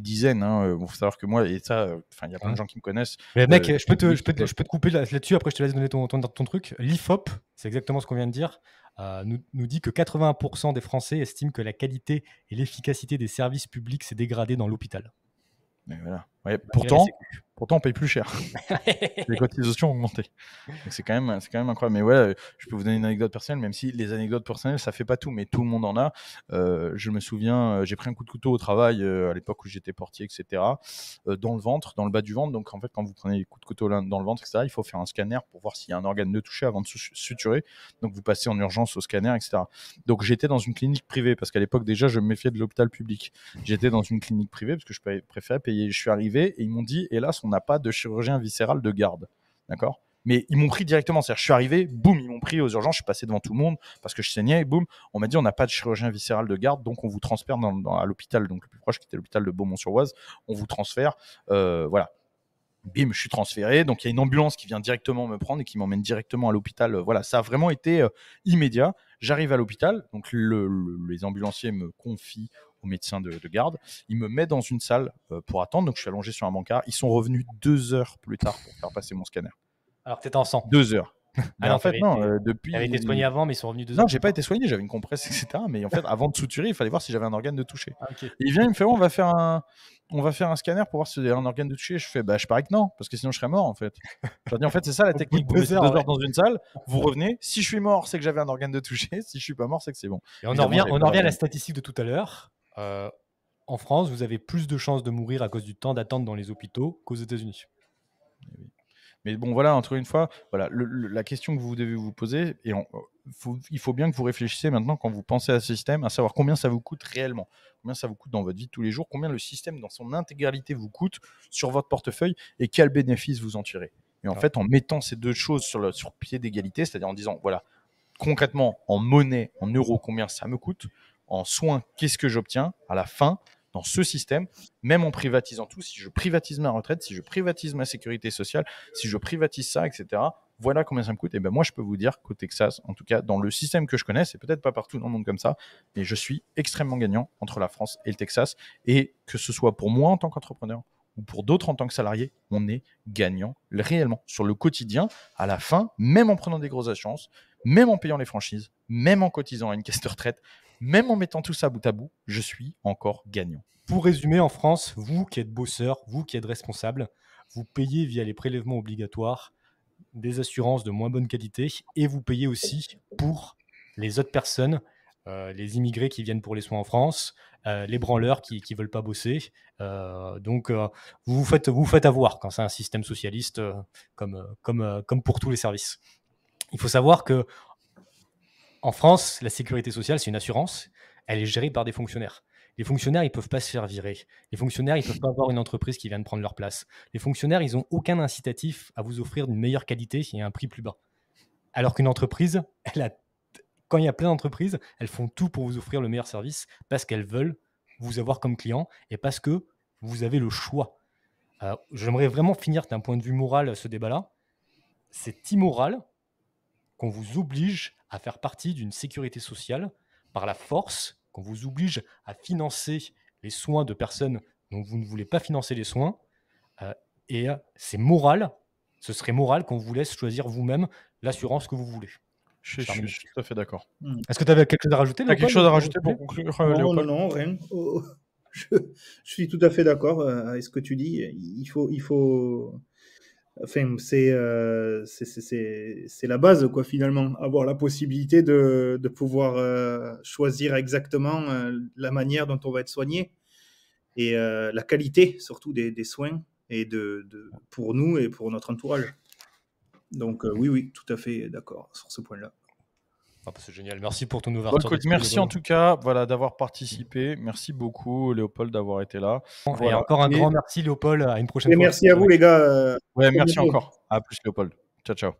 dizaines. Il hein. faut savoir que moi, et ça, euh, il y a plein de gens qui me connaissent. Mais mec, euh, je peux, te, je, peux te, couper là-dessus, après je te laisse donner ton, ton, truc. L'IFOP, c'est exactement ce qu'on vient de dire. Euh, nous, dit que 80% des Français estiment que la qualité et l'efficacité des services publics s'est dégradée dans l'hôpital. Voilà. Ouais, pourtant, Pourtant, on paye plus cher. les cotisations ont augmenté. C'est quand, même, quand même incroyable. Mais ouais, je peux vous donner une anecdote personnelle, même si les anecdotes personnelles, ça fait pas tout, mais tout le monde en a. Euh, je me souviens, euh, j'ai pris un coup de couteau au travail euh, à l'époque où j'étais portier, etc., dans le ventre, dans le bas du ventre. Donc, en fait, quand vous prenez des coups de couteau dans le ventre, etc., il faut faire un scanner pour voir s'il y a un organe de touché avant de suturer. Donc, vous passez en urgence au scanner, etc. Donc, j'étais dans une clinique privée parce qu'à l'époque, déjà, je me méfiais de l'hôpital public. J'étais dans une clinique privée parce que je préférais payer. Je suis arrivé et ils m'ont dit, hélas, on n'a pas de chirurgien viscéral de garde. D'accord mais ils m'ont pris directement. cest à je suis arrivé, boum, ils m'ont pris aux urgences, je suis passé devant tout le monde parce que je saignais, boum, on m'a dit on n'a pas de chirurgien viscéral de garde, donc on vous transfère dans, à l'hôpital, donc le plus proche qui était l'hôpital de Beaumont-sur-Oise, on vous transfère, euh, voilà. Bim, je suis transféré, donc il y a une ambulance qui vient directement me prendre et qui m'emmène directement à l'hôpital. Euh, voilà, ça a vraiment été euh, immédiat. J'arrive à l'hôpital, donc les ambulanciers me confient au médecin de, garde. Il me met dans une salle euh, pour attendre, donc je suis allongé sur un bancard. Ils sont revenus deux heures plus tard pour faire passer mon scanner. Alors que tu étais en sang Deux heures. Ah mais en fait, non, euh, depuis. T'avais été soigné avant, mais ils sont revenus deux heures. Non, j'ai pas été soigné, j'avais une compresse, etc. Mais en fait, avant de suturer, il fallait voir si j'avais un organe de toucher. Ah, il vient, il me fait, on va faire un. On va faire un scanner pour voir si j'avais un organe de toucher. Je fais, bah, je parie que non, parce que sinon je serais mort en fait. Je leur dis, en fait, c'est ça la technique. Vous deux heures dans une salle, vous revenez. Si je suis mort, c'est que j'avais un organe de toucher. Si je suis pas mort, c'est que c'est bon. Et on, revient, on revient à la statistique de tout à l'heure. Euh, en France, vous avez plus de chances de mourir à cause du temps d'attente dans les hôpitaux qu'aux États-Unis. Eh Mais bon, voilà, entre une fois, voilà, la question que vous devez vous poser, et il faut bien que vous réfléchissiez maintenant quand vous pensez à ce système, à savoir combien ça vous coûte réellement, combien ça vous coûte dans votre vie tous les jours, combien le système dans son intégralité vous coûte sur votre portefeuille et quel bénéfice vous en tirez. Et en ah. fait, en mettant ces deux choses sur, le, sur pied d'égalité, c'est-à-dire en disant, voilà, concrètement, en monnaie, en euros, combien ça me coûte, en soins, qu'est-ce que j'obtiens à la fin dans ce système, même en privatisant tout, si je privatise ma retraite, si je privatise ma sécurité sociale, si je privatise ça, etc., voilà combien ça me coûte. Et ben moi, je peux vous dire qu'au Texas, en tout cas dans le système que je connais, c'est peut-être pas partout dans le monde comme ça, mais je suis extrêmement gagnant entre la France et le Texas. Et que ce soit pour moi en tant qu'entrepreneur ou pour d'autres en tant que salarié, on est gagnant réellement sur le quotidien, à la fin, même en prenant des grosses assurances, même en payant les franchises, même en cotisant à une caisse de retraite, même en mettant tout ça bout à bout, je suis encore gagnant. Pour résumer, en France, vous qui êtes bosseur, vous qui êtes responsable, vous payez via les prélèvements obligatoires des assurances de moins bonne qualité et vous payez aussi pour les autres personnes, euh, les immigrés qui viennent pour les soins en France, euh, les branleurs qui ne veulent pas bosser. Euh, donc vous vous faites, vous faites avoir quand c'est un système socialiste comme, comme, comme pour tous les services. Il faut savoir que en France, la sécurité sociale, c'est une assurance. Elle est gérée par des fonctionnaires. Les fonctionnaires, ils ne peuvent pas se faire virer. Les fonctionnaires, ils ne peuvent pas avoir une entreprise qui vient de prendre leur place. Les fonctionnaires, ils n'ont aucun incitatif à vous offrir une meilleure qualité et un prix plus bas. Alors qu'une entreprise, elle a... quand il y a plein d'entreprises, elles font tout pour vous offrir le meilleur service parce qu'elles veulent vous avoir comme client et parce que vous avez le choix. Euh, j'aimerais vraiment finir d'un point de vue moral ce débat-là. C'est immoral qu'on vous oblige à faire partie d'une sécurité sociale par la force, qu'on vous oblige à financer les soins de personnes dont vous ne voulez pas financer les soins. Euh, et euh, c'est moral, ce serait moral qu'on vous laisse choisir vous-même l'assurance que vous voulez. Je, suis tout à fait d'accord. Hmm. Est-ce que tu avais quelque chose à rajouter quelque chose à rajouter pour conclure Non, rien. Oh, oh. je, suis tout à fait d'accord euh, avec ce que tu dis. Il faut, il faut, Enfin, euh, c'est la base, quoi, finalement. Avoir la possibilité de, pouvoir euh, choisir exactement euh, la manière dont on va être soigné et la qualité, surtout, des, soins et de, pour nous et pour notre entourage. Donc, oui, oui, tout à fait d'accord sur ce point-là. Ah bah, c'est génial. Merci pour ton ouverture. merci en tout cas voilà, d'avoir participé. Merci beaucoup, Léopold, d'avoir été là. Et encore un grand merci, Léopold. À une prochaine et Merci à vous, les gars. merci encore. À plus, Léopold. Ciao, ciao.